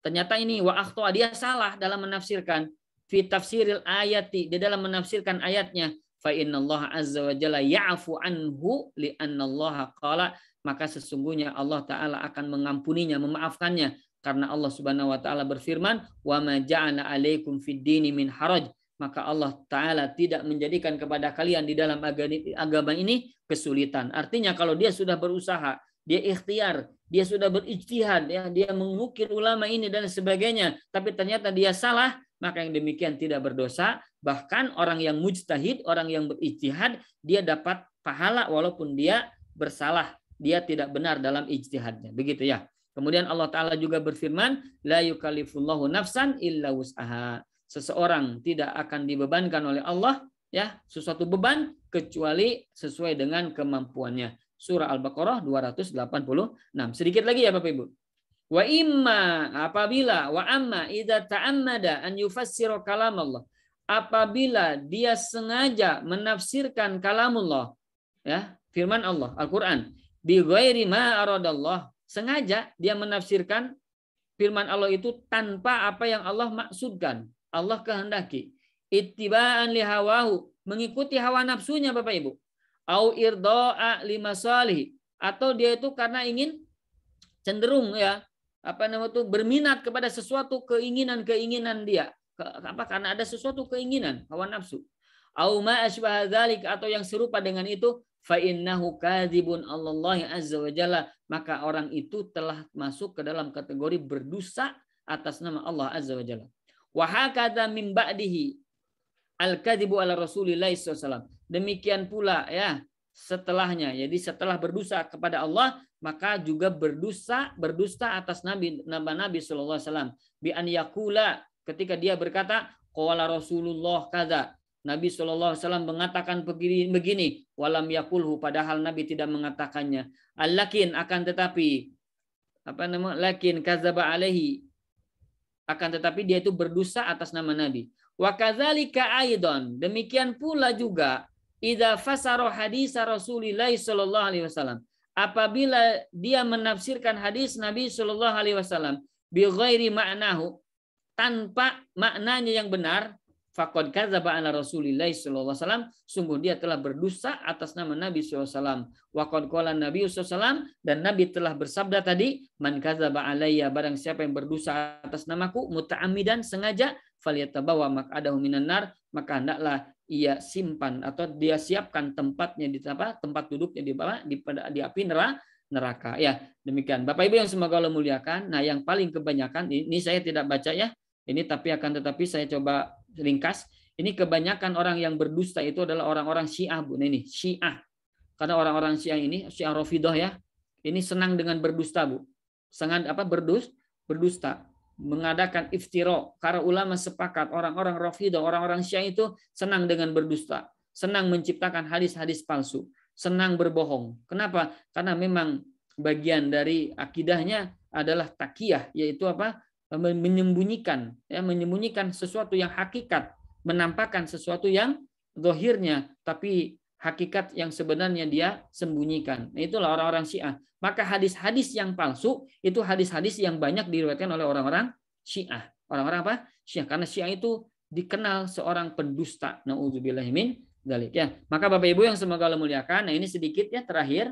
Ternyata ini wa'aktuah. to'a. dia salah dalam menafsirkan fi tafsiril ayati Dia dalam menafsirkan ayatnya fa Allah azza wa jalla ya'fu anhu li Allah qala maka sesungguhnya Allah taala akan mengampuninya memaafkannya karena Allah Subhanahu wa taala berfirman wa ma ja'ala alaikum fid dini min haraj maka Allah Ta'ala tidak menjadikan kepada kalian di dalam agama ini kesulitan. Artinya kalau dia sudah berusaha, dia ikhtiar, dia sudah berijtihad, ya, dia mengukir ulama ini dan sebagainya, tapi ternyata dia salah, maka yang demikian tidak berdosa. Bahkan orang yang mujtahid, orang yang berijtihad, dia dapat pahala walaupun dia bersalah, dia tidak benar dalam ijtihadnya. Begitu ya. Kemudian Allah Ta'ala juga berfirman, La yukalifullahu nafsan illa wus'aha seseorang tidak akan dibebankan oleh Allah ya sesuatu beban kecuali sesuai dengan kemampuannya. Surah Al-Baqarah 286. Sedikit lagi ya Bapak Ibu. Wa imma apabila wa amma idza ta'ammada an yufassira kalam Allah. Apabila dia sengaja menafsirkan kalamullah ya, firman Allah Al-Qur'an bi ghairi ma aradallah. Sengaja dia menafsirkan firman Allah itu tanpa apa yang Allah maksudkan. Allah kehendaki ittiba'an li hawahu mengikuti hawa nafsunya Bapak Ibu au irda'a li masalih atau dia itu karena ingin cenderung ya apa namanya itu berminat kepada sesuatu keinginan-keinginan dia Ke, apa karena ada sesuatu keinginan hawa nafsu au ma asbaha atau yang serupa dengan itu fa innahu kadzibun Allah azza wa jalla maka orang itu telah masuk ke dalam kategori berdosa atas nama Allah azza wa jalla Wa hakadha min ba'dihi al-kadzibu ala rasulillahi sallallahu Demikian pula ya setelahnya. Jadi setelah berdosa kepada Allah maka juga berdosa berdusta atas Nabi nama Nabi sallallahu Alaihi Wasallam bi an yakula ketika dia berkata qala Rasulullah kada Nabi Shallallahu Alaihi Wasallam mengatakan begini, begini walam yakulhu padahal Nabi tidak mengatakannya alakin akan tetapi apa nama lakin kazaba alaihi akan tetapi dia itu berdosa atas nama nabi wa kadzalika aidon demikian pula juga idza fasara hadis Rasulillah sallallahu alaihi wasallam apabila dia menafsirkan hadis Nabi sallallahu alaihi wasallam bi ghairi ma'nahu tanpa maknanya yang benar Fakod kadzaba ala Rasulillah sallallahu alaihi wasallam, sungguh dia telah berdosa atas nama Nabi sallallahu alaihi wasallam. Nabi sallallahu dan Nabi telah bersabda tadi, man kadzaba alayya barang siapa yang berdosa atas namaku muta'amidan sengaja falyatabawa maq'adahu minan nar, maka hendaklah ia simpan atau dia siapkan tempatnya di apa? tempat duduknya di apa? di, di api neraka neraka ya demikian Bapak Ibu yang semoga Allah muliakan nah yang paling kebanyakan ini saya tidak baca ya ini tapi akan tetapi saya coba ringkas, ini kebanyakan orang yang berdusta itu adalah orang-orang Syiah, Bu. Nah, ini Syiah. Karena orang-orang Syiah ini Syiah Rafidah ya. Ini senang dengan berdusta, Bu. Senang apa berdus berdusta mengadakan iftiro karena ulama sepakat orang-orang Rafidah, orang-orang Syiah itu senang dengan berdusta, senang menciptakan hadis-hadis palsu, senang berbohong. Kenapa? Karena memang bagian dari akidahnya adalah takiyah, yaitu apa? menyembunyikan ya menyembunyikan sesuatu yang hakikat menampakkan sesuatu yang zahirnya tapi hakikat yang sebenarnya dia sembunyikan. Nah, itulah orang-orang Syiah. Maka hadis-hadis yang palsu itu hadis-hadis yang banyak diriwayatkan oleh orang-orang Syiah. Orang-orang apa? Syiah. Karena Syiah itu dikenal seorang pendusta. Nauzubillah dalik ya. Maka Bapak Ibu yang semoga Allah muliakan, nah ini sedikit ya terakhir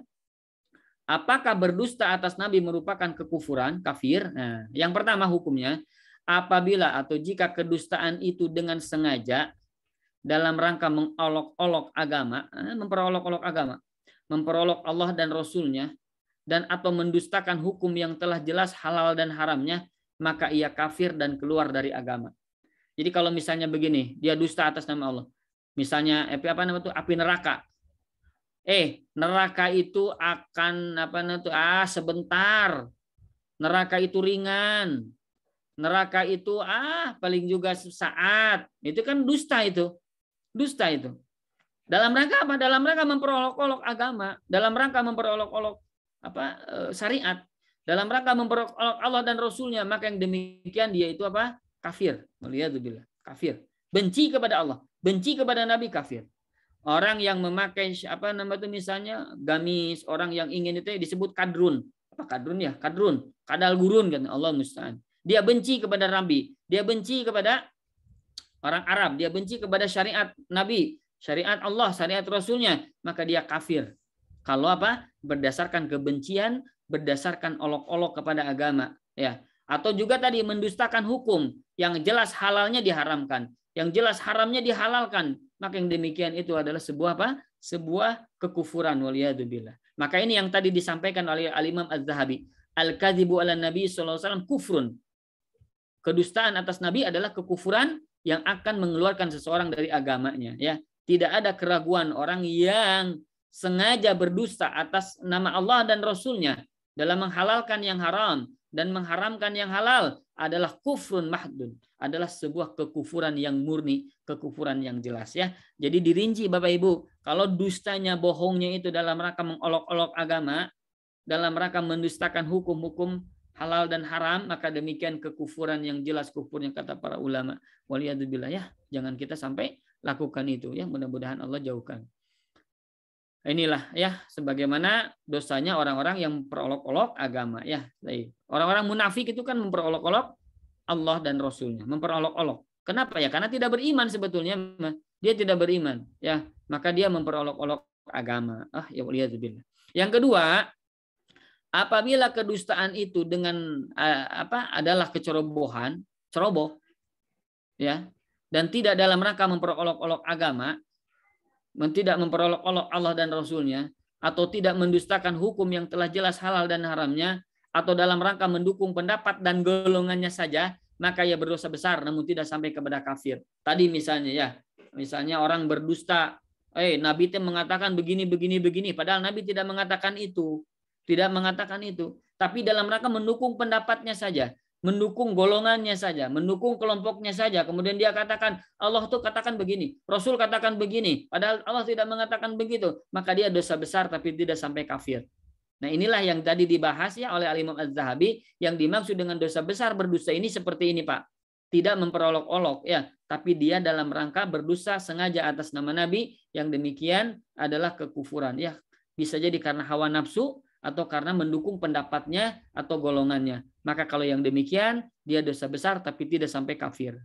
Apakah berdusta atas Nabi merupakan kekufuran, kafir? Nah, yang pertama hukumnya, apabila atau jika kedustaan itu dengan sengaja dalam rangka mengolok-olok agama, eh, memperolok-olok agama, memperolok Allah dan Rasulnya, dan atau mendustakan hukum yang telah jelas halal dan haramnya, maka ia kafir dan keluar dari agama. Jadi kalau misalnya begini, dia dusta atas nama Allah. Misalnya eh, apa nama itu api neraka eh neraka itu akan apa itu ah sebentar. Neraka itu ringan. Neraka itu ah paling juga sesaat. Itu kan dusta itu. Dusta itu. Dalam rangka apa? Dalam rangka memperolok-olok agama, dalam rangka memperolok-olok apa eh, syariat, dalam rangka memperolok Allah dan Rasulnya, maka yang demikian dia itu apa? Kafir. Melihat kafir. Benci kepada Allah, benci kepada Nabi kafir. Orang yang memakai apa nama itu misalnya gamis, orang yang ingin itu disebut kadrun. Apa kadrun ya? Kadrun, kadal gurun kan Allah musta'an. Dia benci kepada Nabi, dia benci kepada orang Arab, dia benci kepada syariat Nabi, syariat Allah, syariat Rasulnya, maka dia kafir. Kalau apa? Berdasarkan kebencian, berdasarkan olok-olok kepada agama, ya. Atau juga tadi mendustakan hukum yang jelas halalnya diharamkan, yang jelas haramnya dihalalkan, maka yang demikian itu adalah sebuah apa? Sebuah kekufuran waliyadzubillah. Maka ini yang tadi disampaikan oleh Al-Imam Az-Zahabi. al kadzibu ala Nabi SAW kufrun. Kedustaan atas Nabi adalah kekufuran yang akan mengeluarkan seseorang dari agamanya. ya Tidak ada keraguan orang yang sengaja berdusta atas nama Allah dan Rasulnya dalam menghalalkan yang haram, dan mengharamkan yang halal adalah kufrun mahdun, adalah sebuah kekufuran yang murni, kekufuran yang jelas ya. Jadi dirinci Bapak Ibu, kalau dustanya bohongnya itu dalam rangka mengolok-olok agama, dalam rangka mendustakan hukum-hukum halal dan haram, maka demikian kekufuran yang jelas kufurnya kata para ulama. Waliyadzubillah ya, jangan kita sampai lakukan itu ya, mudah-mudahan Allah jauhkan inilah ya sebagaimana dosanya orang-orang yang memperolok-olok agama ya orang-orang munafik itu kan memperolok-olok Allah dan Rasulnya memperolok-olok kenapa ya karena tidak beriman sebetulnya dia tidak beriman ya maka dia memperolok-olok agama ah ya waliyadzubillah yang kedua apabila kedustaan itu dengan apa adalah kecerobohan ceroboh ya dan tidak dalam rangka memperolok-olok agama tidak memperolok-olok Allah dan Rasulnya, atau tidak mendustakan hukum yang telah jelas halal dan haramnya, atau dalam rangka mendukung pendapat dan golongannya saja, maka ia berdosa besar namun tidak sampai kepada kafir. Tadi misalnya ya, misalnya orang berdusta, eh Nabi itu mengatakan begini, begini, begini, padahal Nabi tidak mengatakan itu. Tidak mengatakan itu. Tapi dalam rangka mendukung pendapatnya saja mendukung golongannya saja, mendukung kelompoknya saja. Kemudian dia katakan, Allah tuh katakan begini, Rasul katakan begini, padahal Allah tidak mengatakan begitu. Maka dia dosa besar tapi tidak sampai kafir. Nah inilah yang tadi dibahas ya oleh al Az-Zahabi yang dimaksud dengan dosa besar berdosa ini seperti ini Pak. Tidak memperolok-olok ya, tapi dia dalam rangka berdosa sengaja atas nama Nabi yang demikian adalah kekufuran ya. Bisa jadi karena hawa nafsu, atau karena mendukung pendapatnya atau golongannya. Maka kalau yang demikian dia dosa besar tapi tidak sampai kafir.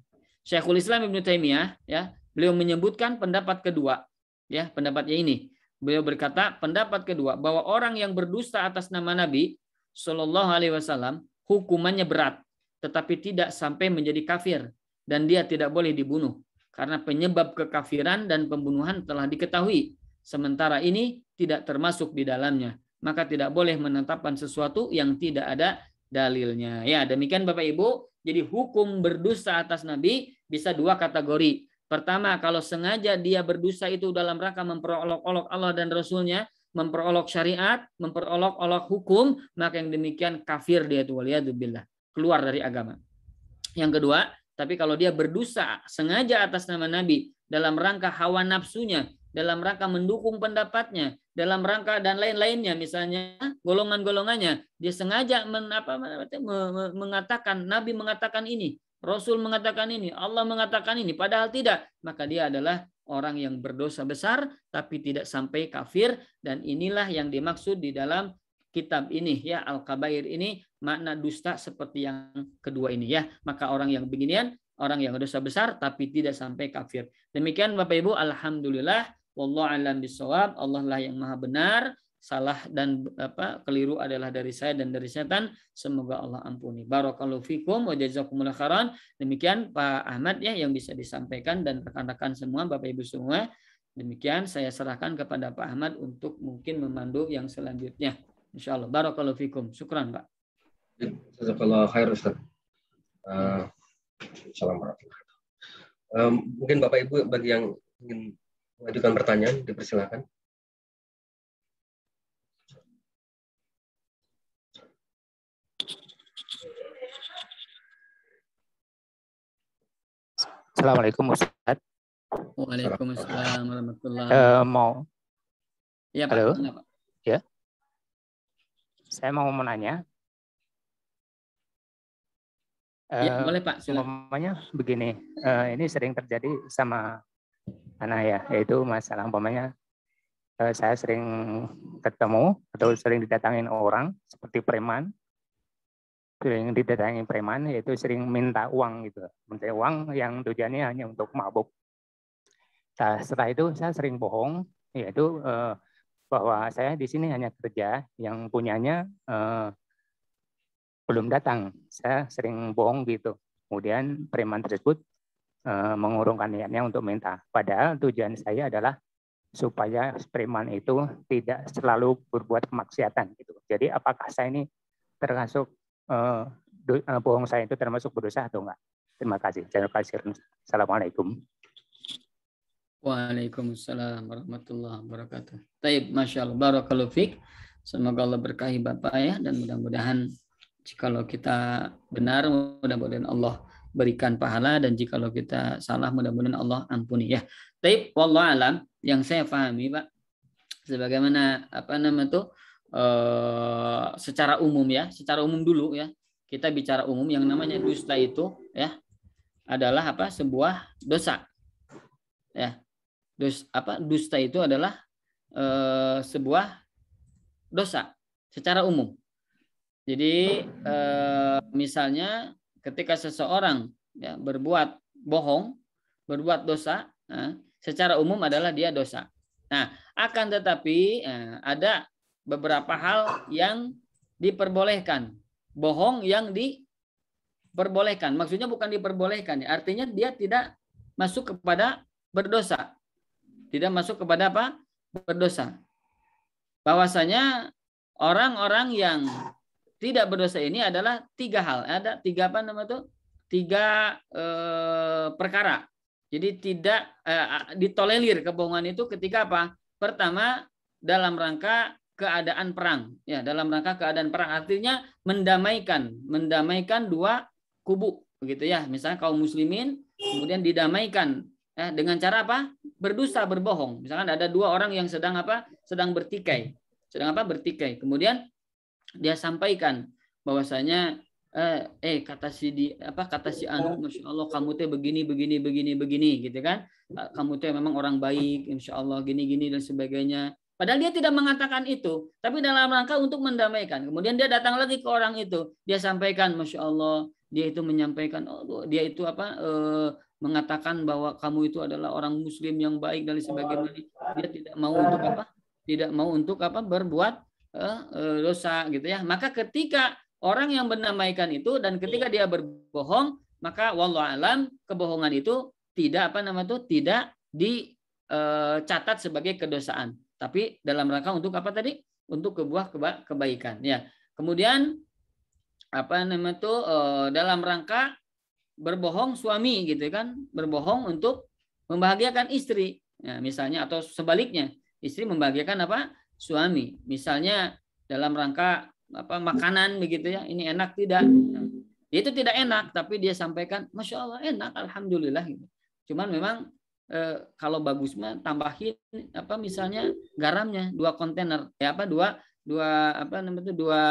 Syekhul Islam Ibnu Taimiyah ya, beliau menyebutkan pendapat kedua ya, pendapatnya ini. Beliau berkata pendapat kedua bahwa orang yang berdusta atas nama Nabi Shallallahu alaihi wasallam hukumannya berat tetapi tidak sampai menjadi kafir dan dia tidak boleh dibunuh karena penyebab kekafiran dan pembunuhan telah diketahui sementara ini tidak termasuk di dalamnya maka tidak boleh menetapkan sesuatu yang tidak ada dalilnya. Ya, demikian Bapak Ibu. Jadi hukum berdosa atas Nabi bisa dua kategori. Pertama, kalau sengaja dia berdosa itu dalam rangka memperolok-olok Allah dan Rasulnya, memperolok syariat, memperolok-olok hukum, maka yang demikian kafir dia itu waliyadzubillah. Keluar dari agama. Yang kedua, tapi kalau dia berdosa sengaja atas nama Nabi dalam rangka hawa nafsunya, dalam rangka mendukung pendapatnya, dalam rangka dan lain-lainnya misalnya golongan-golongannya dia sengaja men, apa, mengatakan nabi mengatakan ini, rasul mengatakan ini, Allah mengatakan ini padahal tidak, maka dia adalah orang yang berdosa besar tapi tidak sampai kafir dan inilah yang dimaksud di dalam kitab ini ya al-kabair ini makna dusta seperti yang kedua ini ya maka orang yang beginian orang yang dosa besar tapi tidak sampai kafir demikian Bapak Ibu alhamdulillah Wallahu alam bisawab. Allah lah yang maha benar. Salah dan apa keliru adalah dari saya dan dari setan. Semoga Allah ampuni. Barakallahu fikum wa jazakumullah khairan. Demikian Pak Ahmad ya yang bisa disampaikan dan rekan-rekan semua, Bapak Ibu semua. Demikian saya serahkan kepada Pak Ahmad untuk mungkin memandu yang selanjutnya. Insya Allah. Barakallahu fikum. Syukran Pak. Ya, Jazakallah khair Ustaz. Uh, Assalamualaikum Uh, mungkin Bapak Ibu bagi yang ingin mengajukan pertanyaan, dipersilakan. Assalamualaikum Ustaz. Waalaikumsalam warahmatullahi uh, mau. Ya, Pak. Halo. Pak. Ya. Saya mau menanya. Ya, uh, boleh Pak. Silakan. begini, uh, ini sering terjadi sama anak ya, yaitu masalah umpamanya eh, saya sering ketemu atau sering didatangin orang seperti preman, sering didatangi preman yaitu sering minta uang gitu, minta uang yang tujuannya hanya untuk mabuk. Nah, setelah itu saya sering bohong yaitu eh, bahwa saya di sini hanya kerja yang punyanya eh, belum datang. Saya sering bohong gitu. Kemudian preman tersebut Eh, mengurungkan niatnya untuk minta. Padahal tujuan saya adalah supaya preman itu tidak selalu berbuat kemaksiatan gitu. Jadi apakah saya ini termasuk uh, uh, bohong saya itu termasuk berdosa atau enggak? Terima kasih. Terima kasih. Assalamualaikum. Waalaikumsalam warahmatullahi wabarakatuh. Taib, Masya Allah. Barakallahu fiqh. Semoga Allah berkahi Bapak ya. Dan mudah-mudahan jika kita benar, mudah-mudahan Allah berikan pahala dan jika lo kita salah mudah-mudahan Allah ampuni ya. Tapi wallah alam yang saya pahami Pak sebagaimana apa nama tuh eh, secara umum ya, secara umum dulu ya. Kita bicara umum yang namanya dusta itu ya adalah apa? sebuah dosa. Ya. Dus apa dusta itu adalah e, sebuah dosa secara umum. Jadi e, misalnya ketika seseorang ya, berbuat bohong, berbuat dosa, nah, secara umum adalah dia dosa. Nah, akan tetapi nah, ada beberapa hal yang diperbolehkan, bohong yang diperbolehkan. Maksudnya bukan diperbolehkan, ya, artinya dia tidak masuk kepada berdosa, tidak masuk kepada apa berdosa. Bahwasanya orang-orang yang tidak berdosa ini adalah tiga hal. Ada tiga apa nama tuh? Tiga eh, perkara. Jadi tidak eh, ditolerir kebohongan itu ketika apa? Pertama dalam rangka keadaan perang. Ya, dalam rangka keadaan perang artinya mendamaikan, mendamaikan dua kubu begitu ya. Misalnya kaum muslimin kemudian didamaikan ya, dengan cara apa? Berdusta, berbohong. Misalkan ada dua orang yang sedang apa? Sedang bertikai. Sedang apa? Bertikai. Kemudian dia sampaikan bahwasanya eh, eh kata si di apa kata si anu masya Allah kamu teh begini begini begini begini gitu kan eh, kamu teh memang orang baik insya Allah gini gini dan sebagainya Padahal dia tidak mengatakan itu, tapi dalam rangka untuk mendamaikan. Kemudian dia datang lagi ke orang itu, dia sampaikan, masya Allah, dia itu menyampaikan, oh, dia itu apa eh, mengatakan bahwa kamu itu adalah orang Muslim yang baik dan sebagainya. Dia tidak mau untuk apa? Tidak mau untuk apa berbuat Eh, eh, dosa gitu ya. Maka ketika orang yang menamaikan itu dan ketika dia berbohong, maka wallahu alam kebohongan itu tidak apa nama itu tidak dicatat eh, sebagai kedosaan, tapi dalam rangka untuk apa tadi? Untuk kebuah kebaikan ya. Kemudian apa nama tuh dalam rangka berbohong suami gitu ya kan, berbohong untuk membahagiakan istri. ya, misalnya atau sebaliknya, istri membahagiakan apa? suami. Misalnya dalam rangka apa makanan begitu ya, ini enak tidak? Ya itu tidak enak, tapi dia sampaikan, masya Allah enak, alhamdulillah. Cuman memang e, kalau bagus mah tambahin apa misalnya garamnya dua kontainer ya apa dua dua apa namanya itu dua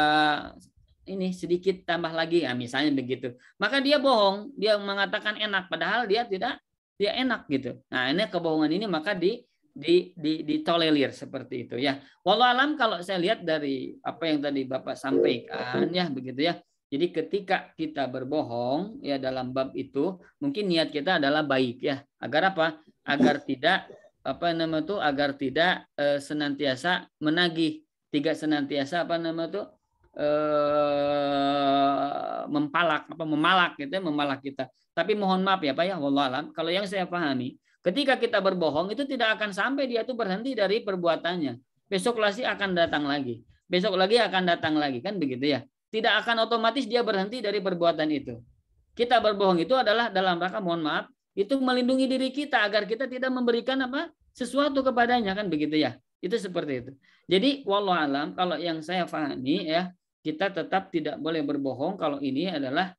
ini sedikit tambah lagi ya misalnya begitu maka dia bohong dia mengatakan enak padahal dia tidak dia enak gitu nah ini kebohongan ini maka di di di ditolerir seperti itu ya. Walau alam kalau saya lihat dari apa yang tadi Bapak sampaikan ya begitu ya. Jadi ketika kita berbohong ya dalam bab itu mungkin niat kita adalah baik ya. Agar apa? Agar tidak apa nama itu agar tidak e, senantiasa menagih, tidak senantiasa apa nama itu e, mempalak apa memalak gitu ya, memalak kita. Tapi mohon maaf ya Pak ya, wallahualam kalau yang saya pahami Ketika kita berbohong itu tidak akan sampai dia tuh berhenti dari perbuatannya. Besok lagi akan datang lagi. Besok lagi akan datang lagi kan begitu ya. Tidak akan otomatis dia berhenti dari perbuatan itu. Kita berbohong itu adalah dalam rangka mohon maaf itu melindungi diri kita agar kita tidak memberikan apa sesuatu kepadanya kan begitu ya. Itu seperti itu. Jadi wallahualam kalau yang saya pahami ya kita tetap tidak boleh berbohong kalau ini adalah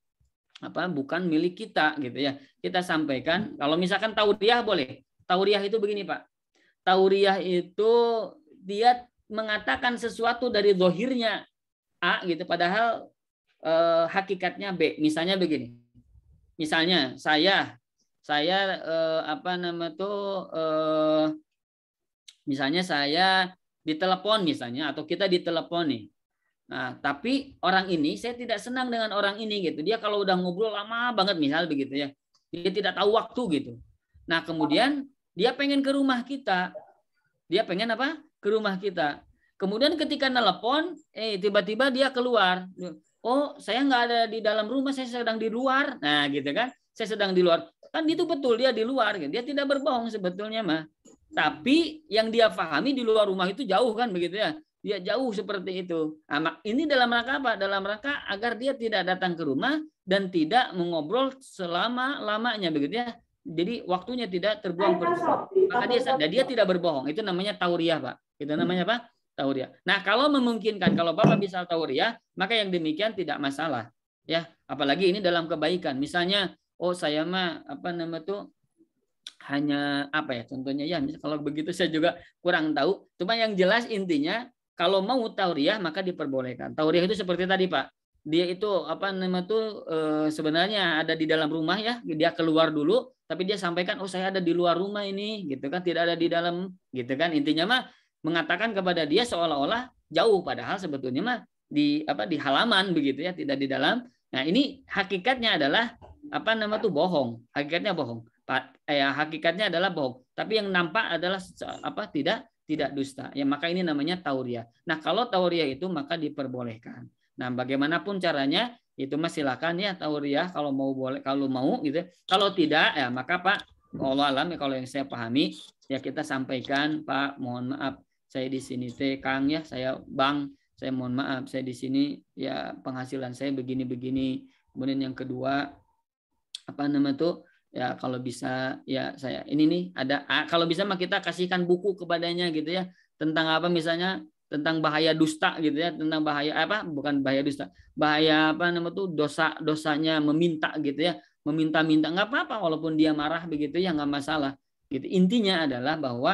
apa bukan milik kita gitu ya. Kita sampaikan hmm. kalau misalkan tauriah boleh. Tauriah itu begini, Pak. Tauriah itu dia mengatakan sesuatu dari zohirnya A gitu padahal e, hakikatnya B. Misalnya begini. Misalnya saya saya e, apa nama tuh e, misalnya saya ditelepon misalnya atau kita ditelepon nih Nah, tapi orang ini saya tidak senang dengan orang ini gitu. Dia kalau udah ngobrol lama banget misal begitu ya. Dia tidak tahu waktu gitu. Nah, kemudian dia pengen ke rumah kita. Dia pengen apa? Ke rumah kita. Kemudian ketika nelpon, eh tiba-tiba dia keluar. Oh, saya nggak ada di dalam rumah, saya sedang di luar. Nah, gitu kan. Saya sedang di luar. Kan itu betul dia di luar gitu. Dia tidak berbohong sebetulnya mah. Tapi yang dia pahami di luar rumah itu jauh kan begitu ya dia jauh seperti itu. Nah, ini dalam rangka apa? Dalam rangka agar dia tidak datang ke rumah dan tidak mengobrol selama lamanya begitu ya. Jadi waktunya tidak terbuang berbohong. Maka dia sadar dia tidak berbohong. Itu namanya tauriah, Pak. Itu namanya apa? Tauriah. Nah, kalau memungkinkan kalau Bapak bisa tauriah, maka yang demikian tidak masalah. Ya, apalagi ini dalam kebaikan. Misalnya, oh saya mah apa nama tuh hanya apa ya contohnya ya kalau begitu saya juga kurang tahu cuma yang jelas intinya kalau mau tauriah maka diperbolehkan. Tauriah itu seperti tadi Pak, dia itu apa nama tuh e, sebenarnya ada di dalam rumah ya dia keluar dulu tapi dia sampaikan oh saya ada di luar rumah ini gitu kan tidak ada di dalam gitu kan intinya mah mengatakan kepada dia seolah-olah jauh padahal sebetulnya mah di apa di halaman begitu ya tidak di dalam nah ini hakikatnya adalah apa nama tuh bohong hakikatnya bohong Pak, eh, hakikatnya adalah bohong tapi yang nampak adalah apa tidak tidak dusta. Ya maka ini namanya tauriah. Nah, kalau tauriah itu maka diperbolehkan. Nah, bagaimanapun caranya itu mah silakan ya tauriah kalau mau boleh kalau mau gitu. Kalau tidak ya maka Pak Allah alam ya, kalau yang saya pahami ya kita sampaikan Pak mohon maaf saya di sini teh Kang ya saya Bang saya mohon maaf saya di sini ya penghasilan saya begini-begini. Kemudian yang kedua apa nama tuh ya kalau bisa ya saya ini nih ada kalau bisa mah kita kasihkan buku kepadanya gitu ya tentang apa misalnya tentang bahaya dusta gitu ya tentang bahaya eh, apa bukan bahaya dusta bahaya apa namanya tuh dosa dosanya meminta gitu ya meminta-minta nggak apa-apa walaupun dia marah begitu ya nggak masalah gitu intinya adalah bahwa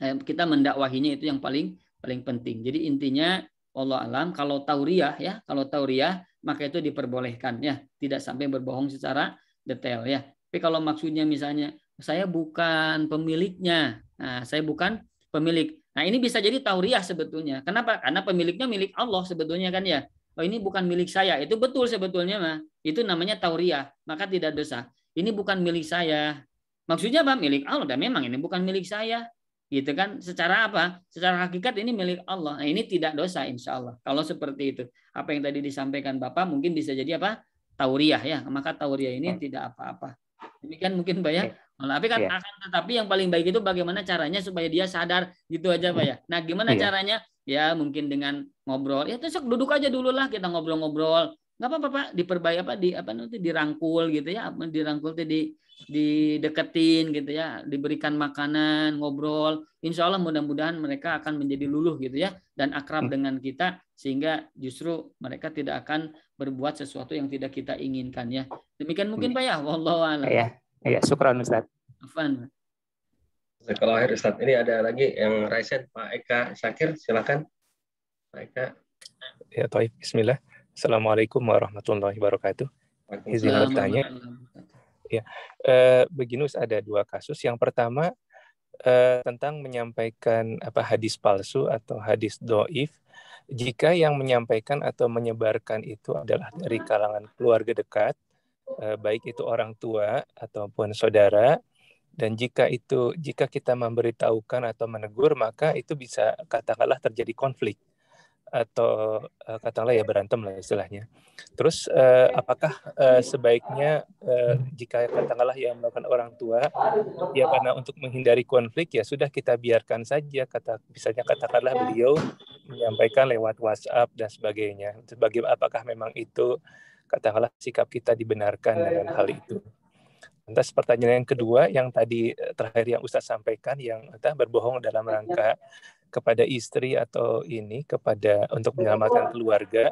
eh, kita mendakwahinya itu yang paling paling penting jadi intinya Allah alam kalau tauriah ya kalau tauriah maka itu diperbolehkan ya tidak sampai berbohong secara detail ya. Tapi kalau maksudnya misalnya saya bukan pemiliknya, nah, saya bukan pemilik. Nah ini bisa jadi tauriah sebetulnya. Kenapa? Karena pemiliknya milik Allah sebetulnya kan ya. Oh ini bukan milik saya. Itu betul sebetulnya mah. Itu namanya tauriah. Maka tidak dosa. Ini bukan milik saya. Maksudnya apa? Milik Allah. Dan memang ini bukan milik saya. Gitu kan? Secara apa? Secara hakikat ini milik Allah. Nah, ini tidak dosa insya Allah. Kalau seperti itu. Apa yang tadi disampaikan Bapak mungkin bisa jadi apa? tauriah ya maka tauriah ini hmm. tidak apa-apa demikian mungkin pak ya tapi kan yeah. akan tetapi yang paling baik itu bagaimana caranya supaya dia sadar gitu aja pak ya nah gimana yeah. caranya ya mungkin dengan ngobrol ya terus duduk aja dulu lah kita ngobrol-ngobrol nggak apa-apa pak diperbaiki apa di apa nanti dirangkul gitu ya dirangkul tadi dideketin gitu ya, diberikan makanan, ngobrol. Insya Allah mudah-mudahan mereka akan menjadi luluh gitu ya dan akrab hmm. dengan kita sehingga justru mereka tidak akan berbuat sesuatu yang tidak kita inginkan ya. Demikian mungkin Pak ya, wallahu a'lam. Iya, iya, syukran Ustaz. Afan. Kalau akhir Ustaz, ini ada lagi yang Raisen Pak Eka Syakir, silakan. Pak Eka. Ya, Taib. Bismillah. Assalamualaikum warahmatullahi wabarakatuh. Izin bertanya ya. Eh, beginus ada dua kasus. Yang pertama eh, tentang menyampaikan apa hadis palsu atau hadis doif jika yang menyampaikan atau menyebarkan itu adalah dari kalangan keluarga dekat, eh, baik itu orang tua ataupun saudara, dan jika itu jika kita memberitahukan atau menegur maka itu bisa katakanlah terjadi konflik atau uh, katakanlah ya berantem lah istilahnya. Terus uh, apakah uh, sebaiknya uh, jika katakanlah yang melakukan orang tua ya karena untuk menghindari konflik ya sudah kita biarkan saja kata misalnya katakanlah iya. beliau menyampaikan lewat WhatsApp dan sebagainya. Sebagai apakah memang itu katakanlah sikap kita dibenarkan dengan hal itu? Lantas pertanyaan yang kedua yang tadi terakhir yang Ustadz sampaikan yang entah berbohong dalam rangka kepada istri atau ini kepada untuk iya, menyelamatkan keluarga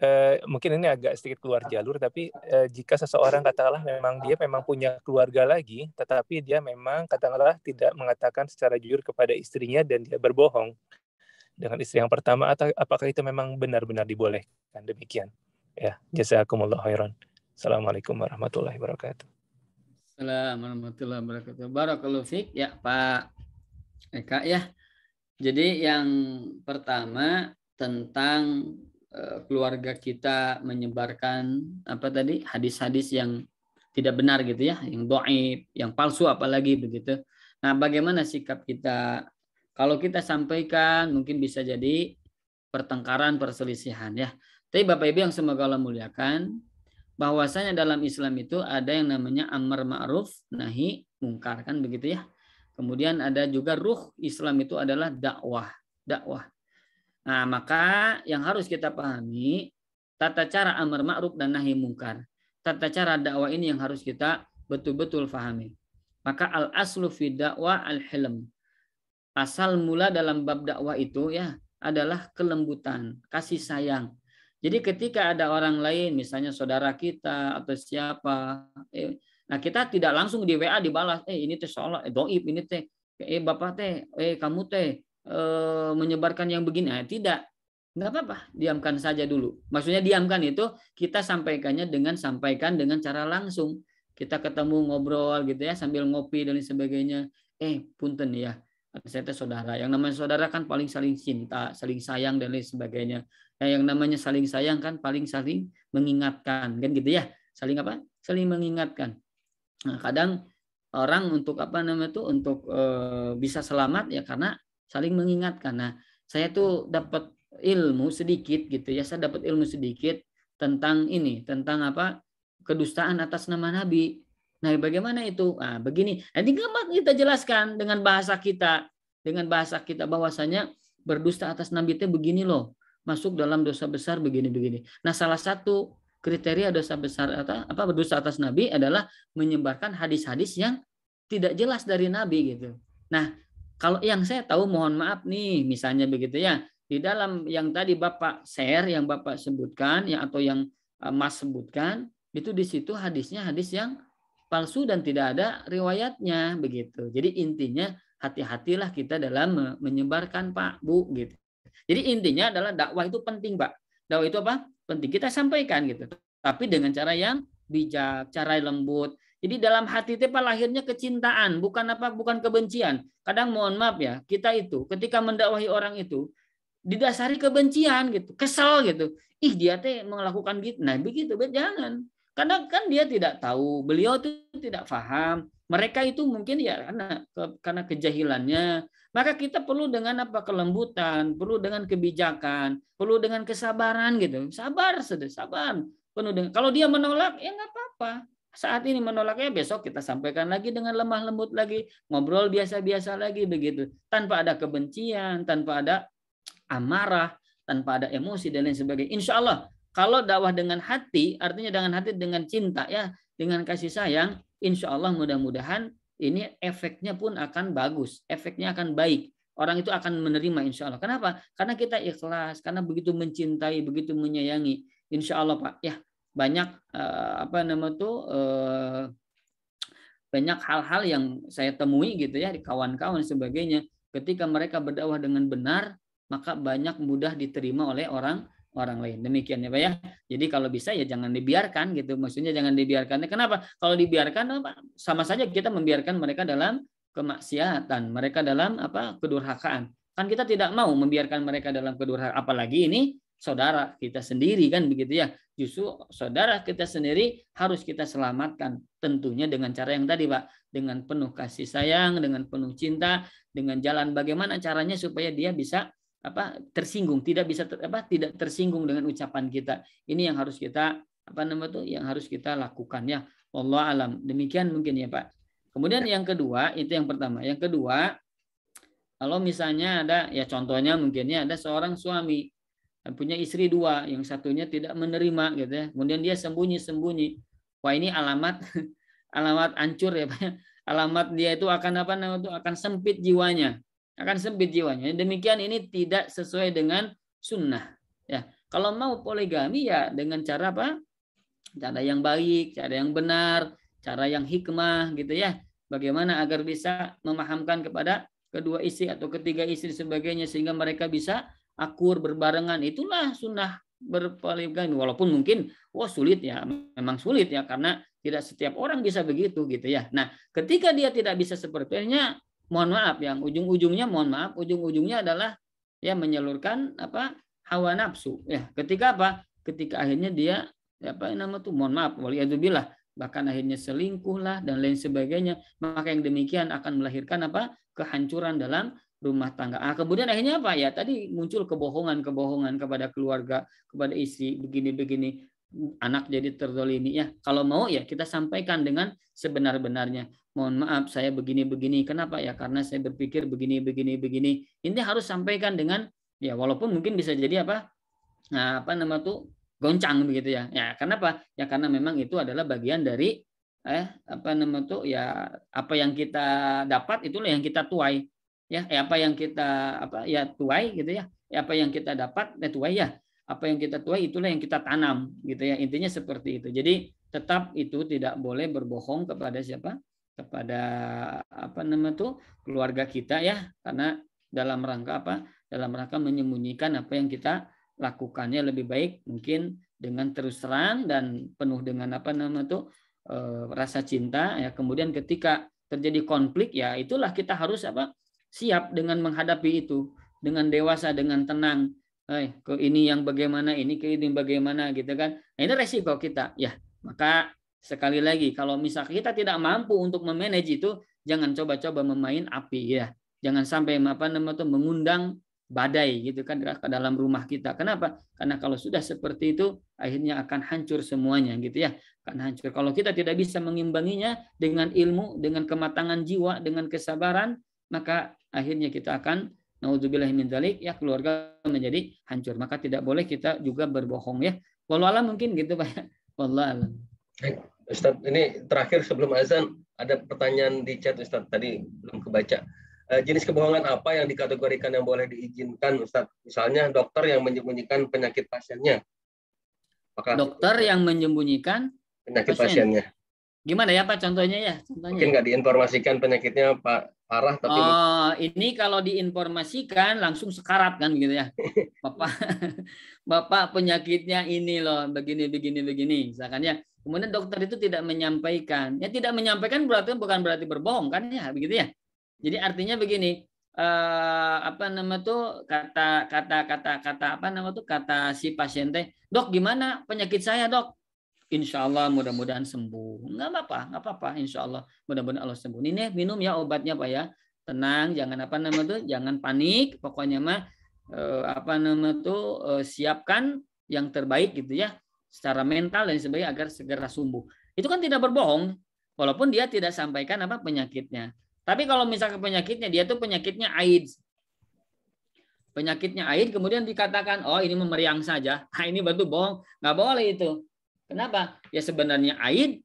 eh, mungkin ini agak sedikit keluar jalur tapi eh, jika seseorang katakanlah memang dia memang punya keluarga lagi tetapi dia memang katakanlah tidak mengatakan secara jujur kepada istrinya dan dia berbohong dengan istri yang pertama atau apakah itu memang benar-benar dibolehkan demikian ya jazakumullah khairan assalamualaikum warahmatullahi wabarakatuh Assalamualaikum warahmatullahi wabarakatuh. Barakallahu ya Pak Eka ya. Jadi yang pertama tentang eh, keluarga kita menyebarkan apa tadi hadis-hadis yang tidak benar gitu ya, yang doib, yang palsu apalagi begitu. Nah, bagaimana sikap kita? Kalau kita sampaikan mungkin bisa jadi pertengkaran, perselisihan ya. Tapi Bapak Ibu yang semoga Allah muliakan, bahwasanya dalam Islam itu ada yang namanya amar ma'ruf nahi mungkar kan begitu ya. Kemudian ada juga ruh Islam itu adalah dakwah, dakwah. Nah, maka yang harus kita pahami tata cara amar ma'ruf dan nahi mungkar. Tata cara dakwah ini yang harus kita betul-betul pahami. Maka al aslu fi dakwah al hilm. Asal mula dalam bab dakwah itu ya adalah kelembutan, kasih sayang. Jadi ketika ada orang lain, misalnya saudara kita atau siapa, eh, Nah kita tidak langsung di WA dibalas, eh ini teh salah, eh, doib ini teh, eh bapak teh, eh kamu teh eh, menyebarkan yang begini. Nah, tidak, Enggak apa-apa, diamkan saja dulu. Maksudnya diamkan itu kita sampaikannya dengan sampaikan dengan cara langsung. Kita ketemu ngobrol gitu ya sambil ngopi dan lain sebagainya. Eh punten ya, saya teh saudara. Yang namanya saudara kan paling saling cinta, saling sayang dan lain sebagainya. Nah, yang namanya saling sayang kan paling saling mengingatkan, kan gitu ya. Saling apa? Saling mengingatkan. Nah, kadang orang untuk apa namanya itu untuk e, bisa selamat ya karena saling mengingatkan. Nah, saya tuh dapat ilmu sedikit gitu ya, saya dapat ilmu sedikit tentang ini, tentang apa kedustaan atas nama nabi. Nah, bagaimana itu? Ah, begini. Nanti gampang kita jelaskan dengan bahasa kita, dengan bahasa kita bahwasanya berdusta atas nabi itu begini loh, masuk dalam dosa besar begini-begini. Nah, salah satu kriteria dosa besar atau apa dosa atas Nabi adalah menyebarkan hadis-hadis yang tidak jelas dari Nabi gitu. Nah, kalau yang saya tahu mohon maaf nih misalnya begitu ya. Di dalam yang tadi Bapak share yang Bapak sebutkan ya atau yang eh, Mas sebutkan itu di situ hadisnya hadis yang palsu dan tidak ada riwayatnya begitu. Jadi intinya hati-hatilah kita dalam menyebarkan Pak Bu gitu. Jadi intinya adalah dakwah itu penting Pak. Dakwah itu apa? penting kita sampaikan gitu. Tapi dengan cara yang bijak, cara yang lembut. Jadi dalam hati itu lahirnya kecintaan, bukan apa bukan kebencian. Kadang mohon maaf ya, kita itu ketika mendakwahi orang itu didasari kebencian gitu, kesel gitu. Ih dia teh melakukan gitu. Nah begitu, jangan. Karena kan dia tidak tahu, beliau itu tidak paham. Mereka itu mungkin ya karena karena kejahilannya. Maka kita perlu dengan apa kelembutan, perlu dengan kebijakan, perlu dengan kesabaran gitu. Sabar, sedih sabar. Penuh dengan kalau dia menolak ya nggak apa-apa. Saat ini menolaknya besok kita sampaikan lagi dengan lemah lembut lagi, ngobrol biasa-biasa lagi begitu, tanpa ada kebencian, tanpa ada amarah, tanpa ada emosi dan lain sebagainya. Insya Allah kalau dakwah dengan hati, artinya dengan hati dengan cinta ya, dengan kasih sayang, insya Allah mudah-mudahan ini efeknya pun akan bagus, efeknya akan baik. Orang itu akan menerima insya Allah. Kenapa? Karena kita ikhlas, karena begitu mencintai, begitu menyayangi. Insya Allah Pak, ya banyak eh, apa nama tuh eh, banyak hal-hal yang saya temui gitu ya di kawan-kawan sebagainya. Ketika mereka berdakwah dengan benar, maka banyak mudah diterima oleh orang orang lain. Demikian ya Pak ya. Jadi kalau bisa ya jangan dibiarkan gitu. Maksudnya jangan dibiarkan. Kenapa? Kalau dibiarkan sama saja kita membiarkan mereka dalam kemaksiatan, mereka dalam apa? kedurhakaan. Kan kita tidak mau membiarkan mereka dalam kedurhakaan apalagi ini saudara kita sendiri kan begitu ya. Justru saudara kita sendiri harus kita selamatkan tentunya dengan cara yang tadi Pak, dengan penuh kasih sayang, dengan penuh cinta, dengan jalan bagaimana caranya supaya dia bisa apa tersinggung tidak bisa ter, apa tidak tersinggung dengan ucapan kita ini yang harus kita apa nama tuh yang harus kita lakukan ya Allah alam demikian mungkin ya Pak kemudian ya. yang kedua itu yang pertama yang kedua kalau misalnya ada ya contohnya mungkinnya ada seorang suami eh, punya istri dua yang satunya tidak menerima gitu ya kemudian dia sembunyi sembunyi wah ini alamat alamat ancur ya Pak ya. alamat dia itu akan apa namanya itu akan sempit jiwanya akan sempit jiwanya. Demikian ini tidak sesuai dengan sunnah. Ya, kalau mau poligami ya dengan cara apa? Cara yang baik, cara yang benar, cara yang hikmah gitu ya. Bagaimana agar bisa memahamkan kepada kedua istri atau ketiga istri sebagainya sehingga mereka bisa akur berbarengan. Itulah sunnah berpoligami walaupun mungkin wah sulit ya memang sulit ya karena tidak setiap orang bisa begitu gitu ya. Nah, ketika dia tidak bisa sepertinya mohon maaf yang ujung-ujungnya mohon maaf ujung-ujungnya adalah ya menyalurkan apa hawa nafsu ya ketika apa ketika akhirnya dia ya apa nama tuh mohon maaf waliyadzubillah bahkan akhirnya selingkuh lah dan lain sebagainya maka yang demikian akan melahirkan apa kehancuran dalam rumah tangga ah kemudian akhirnya apa ya tadi muncul kebohongan kebohongan kepada keluarga kepada istri begini begini anak jadi terdolimi ya kalau mau ya kita sampaikan dengan sebenar-benarnya mohon maaf saya begini-begini kenapa ya karena saya berpikir begini-begini begini ini harus sampaikan dengan ya walaupun mungkin bisa jadi apa nah, apa nama tuh goncang begitu ya ya kenapa ya karena memang itu adalah bagian dari eh apa nama tuh ya apa yang kita dapat itulah yang kita tuai ya eh, apa yang kita apa ya tuai gitu ya eh, apa yang kita dapat eh, tuai ya apa yang kita tuai itulah yang kita tanam gitu ya intinya seperti itu jadi tetap itu tidak boleh berbohong kepada siapa kepada apa nama tuh keluarga kita ya karena dalam rangka apa dalam rangka menyembunyikan apa yang kita lakukannya lebih baik mungkin dengan terus terang dan penuh dengan apa nama tuh e, rasa cinta ya kemudian ketika terjadi konflik ya itulah kita harus apa siap dengan menghadapi itu dengan dewasa dengan tenang eh, ke ini yang bagaimana, ini ke ini bagaimana gitu kan. Nah, ini resiko kita. Ya, maka sekali lagi kalau misal kita tidak mampu untuk memanage itu, jangan coba-coba memain api ya. Jangan sampai apa namanya itu mengundang badai gitu kan ke dalam rumah kita. Kenapa? Karena kalau sudah seperti itu akhirnya akan hancur semuanya gitu ya. Karena hancur. Kalau kita tidak bisa mengimbanginya dengan ilmu, dengan kematangan jiwa, dengan kesabaran, maka akhirnya kita akan Nauzubillah min dzalik ya keluarga menjadi hancur maka tidak boleh kita juga berbohong ya Wallah alam mungkin gitu pak wallah alam Ustaz ini terakhir sebelum azan ada pertanyaan di chat Ustaz tadi belum kebaca eh, jenis kebohongan apa yang dikategorikan yang boleh diizinkan Ustaz misalnya dokter yang menyembunyikan penyakit pasiennya Apakah dokter yang menyembunyikan penyakit pasien. pasiennya gimana ya Pak contohnya ya? Contohnya. Mungkin ya. nggak diinformasikan penyakitnya Pak parah tapi oh, ini kalau diinformasikan langsung sekarat kan gitu ya. Bapak Bapak penyakitnya ini loh begini begini begini misalkan ya. Kemudian dokter itu tidak menyampaikan. Ya tidak menyampaikan berarti bukan berarti berbohong kan ya begitu ya. Jadi artinya begini, eh, apa nama tuh kata kata kata kata apa nama tuh kata si pasien teh, "Dok, gimana penyakit saya, Dok?" insya Allah mudah-mudahan sembuh. Nggak apa-apa, nggak apa-apa, insya Allah mudah-mudahan Allah sembuh. Ini minum ya obatnya Pak ya. Tenang, jangan apa nama tuh, jangan panik. Pokoknya mah eh, apa nama tuh eh, siapkan yang terbaik gitu ya, secara mental dan sebagainya agar segera sembuh. Itu kan tidak berbohong, walaupun dia tidak sampaikan apa penyakitnya. Tapi kalau misalnya penyakitnya dia tuh penyakitnya AIDS, penyakitnya AIDS kemudian dikatakan oh ini memeriang saja, nah, ini batu bohong, nggak boleh itu Kenapa? Ya sebenarnya aid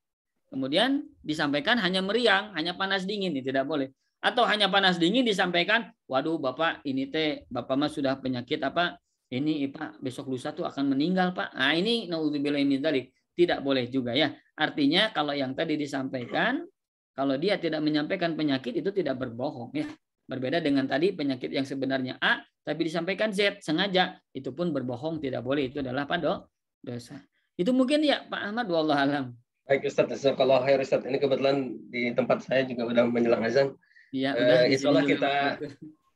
kemudian disampaikan hanya meriang, hanya panas dingin, ini tidak boleh. Atau hanya panas dingin disampaikan, waduh bapak ini teh bapak mah sudah penyakit apa? Ini pak besok lusa tuh akan meninggal pak. Nah ini naudzubillah ini tadi tidak boleh juga ya. Artinya kalau yang tadi disampaikan, kalau dia tidak menyampaikan penyakit itu tidak berbohong ya. Berbeda dengan tadi penyakit yang sebenarnya A tapi disampaikan Z sengaja itu pun berbohong tidak boleh itu adalah apa dok? dosa. Itu mungkin ya Pak Ahmad wallah alam. Baik Ustaz, kalau khair Ustaz. Ini kebetulan di tempat saya juga udah menjelang azan. Iya, eh, udah. insya Allah kita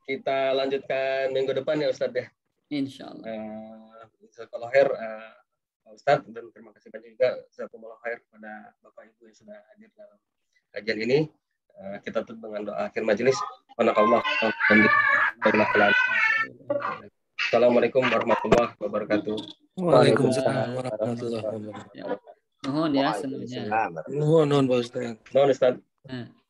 kita lanjutkan minggu depan ya Ustaz ya. Insya Allah. Uh, eh, kalau khair uh, Ustaz dan terima kasih banyak juga jazakumullah khair pada Bapak Ibu yang sudah hadir dalam kajian ini. kita tutup dengan doa akhir majelis. Wanakallah. Alhamdulillah. Assalamualaikum warahmatullahi wabarakatuh. Waalaikumsalam warahmatullahi wabarakatuh. Nuhun ya semuanya. Nuhun nuhun Pak Ustaz. Nuhun Ustaz. Eh.